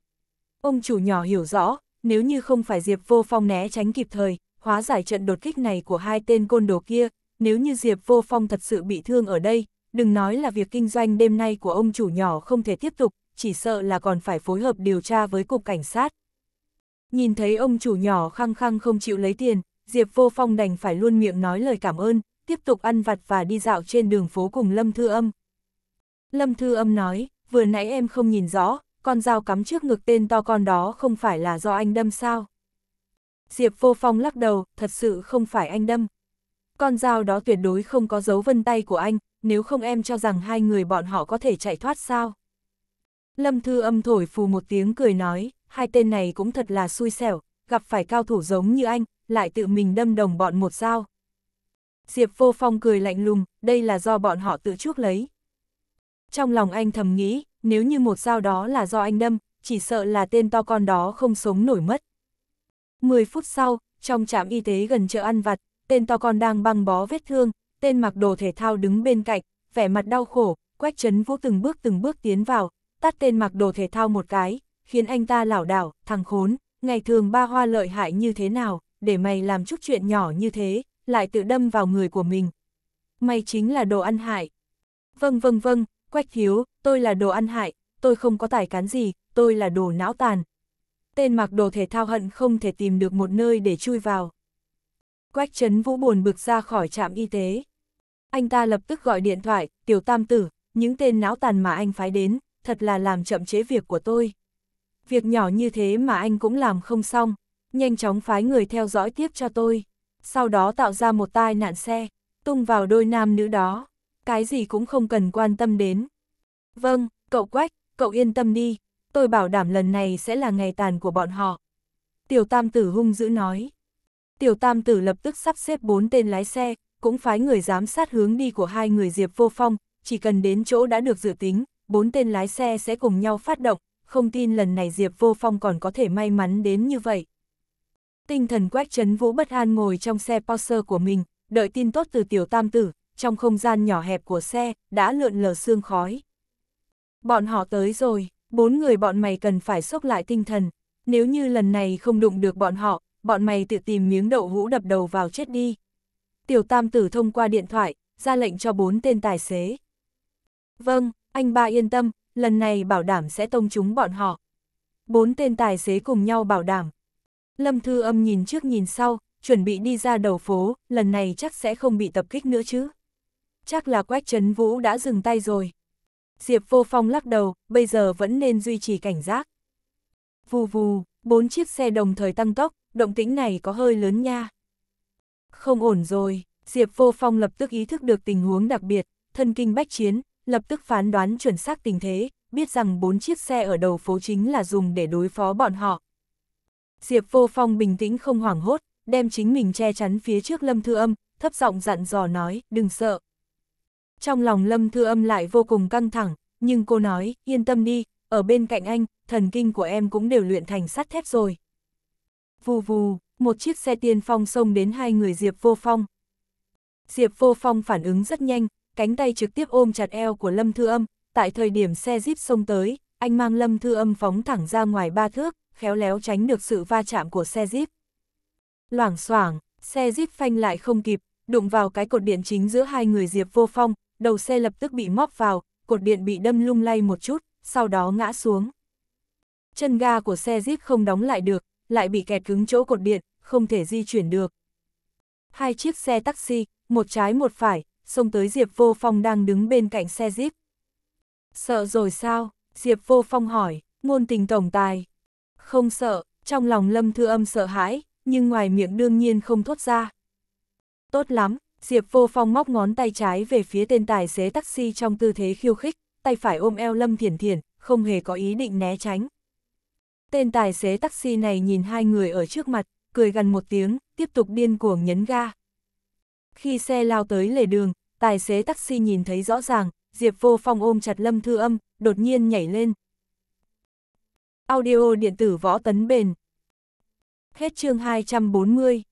Ông chủ nhỏ hiểu rõ, nếu như không phải Diệp Vô Phong né tránh kịp thời, hóa giải trận đột kích này của hai tên côn đồ kia, nếu như Diệp Vô Phong thật sự bị thương ở đây, đừng nói là việc kinh doanh đêm nay của ông chủ nhỏ không thể tiếp tục, chỉ sợ là còn phải phối hợp điều tra với cục cảnh sát. Nhìn thấy ông chủ nhỏ khăng khăng không chịu lấy tiền, Diệp Vô Phong đành phải luôn miệng nói lời cảm ơn, tiếp tục ăn vặt và đi dạo trên đường phố cùng Lâm Thư Âm. Lâm Thư Âm nói, vừa nãy em không nhìn rõ, con dao cắm trước ngực tên to con đó không phải là do anh đâm sao? Diệp Vô Phong lắc đầu, thật sự không phải anh đâm. Con dao đó tuyệt đối không có dấu vân tay của anh, nếu không em cho rằng hai người bọn họ có thể chạy thoát sao? Lâm Thư âm thổi phù một tiếng cười nói, hai tên này cũng thật là xui xẻo, gặp phải cao thủ giống như anh, lại tự mình đâm đồng bọn một dao. Diệp Vô Phong cười lạnh lùng, đây là do bọn họ tự chuốc lấy. Trong lòng anh thầm nghĩ, nếu như một dao đó là do anh đâm, chỉ sợ là tên to con đó không sống nổi mất. 10 phút sau, trong trạm y tế gần chợ ăn vặt, tên to con đang băng bó vết thương, tên mặc đồ thể thao đứng bên cạnh, vẻ mặt đau khổ, quách chấn vũ từng bước từng bước tiến vào, tắt tên mặc đồ thể thao một cái, khiến anh ta lảo đảo, thằng khốn, ngày thường ba hoa lợi hại như thế nào, để mày làm chút chuyện nhỏ như thế, lại tự đâm vào người của mình. Mày chính là đồ ăn hại. Vâng vâng vâng, quách thiếu, tôi là đồ ăn hại, tôi không có tài cán gì, tôi là đồ não tàn, tên mặc đồ thể thao hận không thể tìm được một nơi để chui vào. Quách Trấn Vũ buồn bực ra khỏi trạm y tế. Anh ta lập tức gọi điện thoại, tiểu tam tử, những tên não tàn mà anh phái đến, thật là làm chậm chế việc của tôi. Việc nhỏ như thế mà anh cũng làm không xong, nhanh chóng phái người theo dõi tiếp cho tôi. Sau đó tạo ra một tai nạn xe, tung vào đôi nam nữ đó, cái gì cũng không cần quan tâm đến. Vâng, cậu Quách, cậu yên tâm đi, tôi bảo đảm lần này sẽ là ngày tàn của bọn họ. Tiểu tam tử hung dữ nói. Tiểu tam tử lập tức sắp xếp bốn tên lái xe, cũng phái người giám sát hướng đi của hai người Diệp Vô Phong, chỉ cần đến chỗ đã được dự tính, bốn tên lái xe sẽ cùng nhau phát động, không tin lần này Diệp Vô Phong còn có thể may mắn đến như vậy. Tinh thần quét chấn vũ bất an ngồi trong xe Porsche của mình, đợi tin tốt từ tiểu tam tử, trong không gian nhỏ hẹp của xe, đã lượn lờ xương khói. Bọn họ tới rồi bốn người bọn mày cần phải sốc lại tinh thần, nếu như lần này không đụng được bọn họ, bọn mày tự tìm miếng đậu hũ đập đầu vào chết đi. Tiểu tam tử thông qua điện thoại, ra lệnh cho bốn tên tài xế. Vâng, anh ba yên tâm, lần này bảo đảm sẽ tông chúng bọn họ. Bốn tên tài xế cùng nhau bảo đảm. Lâm Thư Âm nhìn trước nhìn sau, chuẩn bị đi ra đầu phố, lần này chắc sẽ không bị tập kích nữa chứ. Chắc là Quách Trấn Vũ đã dừng tay rồi. Diệp Vô Phong lắc đầu, bây giờ vẫn nên duy trì cảnh giác. Vù vù, bốn chiếc xe đồng thời tăng tốc, động tĩnh này có hơi lớn nha. Không ổn rồi, Diệp Vô Phong lập tức ý thức được tình huống đặc biệt, thân kinh bách chiến, lập tức phán đoán chuẩn xác tình thế, biết rằng bốn chiếc xe ở đầu phố chính là dùng để đối phó bọn họ. Diệp Vô Phong bình tĩnh không hoảng hốt, đem chính mình che chắn phía trước Lâm Thư Âm, thấp giọng dặn dò nói, đừng sợ, trong lòng Lâm Thư Âm lại vô cùng căng thẳng, nhưng cô nói, yên tâm đi, ở bên cạnh anh, thần kinh của em cũng đều luyện thành sắt thép rồi. Vù vù, một chiếc xe tiên phong xông đến hai người Diệp Vô Phong. Diệp Vô Phong phản ứng rất nhanh, cánh tay trực tiếp ôm chặt eo của Lâm Thư Âm, tại thời điểm xe jeep xông tới, anh mang Lâm Thư Âm phóng thẳng ra ngoài ba thước, khéo léo tránh được sự va chạm của xe jeep. Loảng xoảng, xe jeep phanh lại không kịp, đụng vào cái cột điện chính giữa hai người Diệp Vô Phong, đầu xe lập tức bị móc vào, cột điện bị đâm lung lay một chút, sau đó ngã xuống. Chân ga của xe Jeep không đóng lại được, lại bị kẹt cứng chỗ cột điện, không thể di chuyển được. Hai chiếc xe taxi, một trái một phải, xông tới Diệp Vô Phong đang đứng bên cạnh xe Jeep. Sợ rồi sao? Diệp Vô Phong hỏi, ngôn tình tổng tài. Không sợ, trong lòng Lâm Thư Âm sợ hãi, nhưng ngoài miệng đương nhiên không thốt ra. Tốt lắm, Diệp Vô Phong móc ngón tay trái về phía tên tài xế taxi trong tư thế khiêu khích, tay phải ôm eo Lâm Thiển Thiển, không hề có ý định né tránh. Tên tài xế taxi này nhìn hai người ở trước mặt, cười gần một tiếng, tiếp tục điên cuồng nhấn ga. Khi xe lao tới lề đường, tài xế taxi nhìn thấy rõ ràng, Diệp Vô Phong ôm chặt Lâm Thư Âm, đột nhiên nhảy lên. Audio điện tử võ tấn bền. Hết chương 240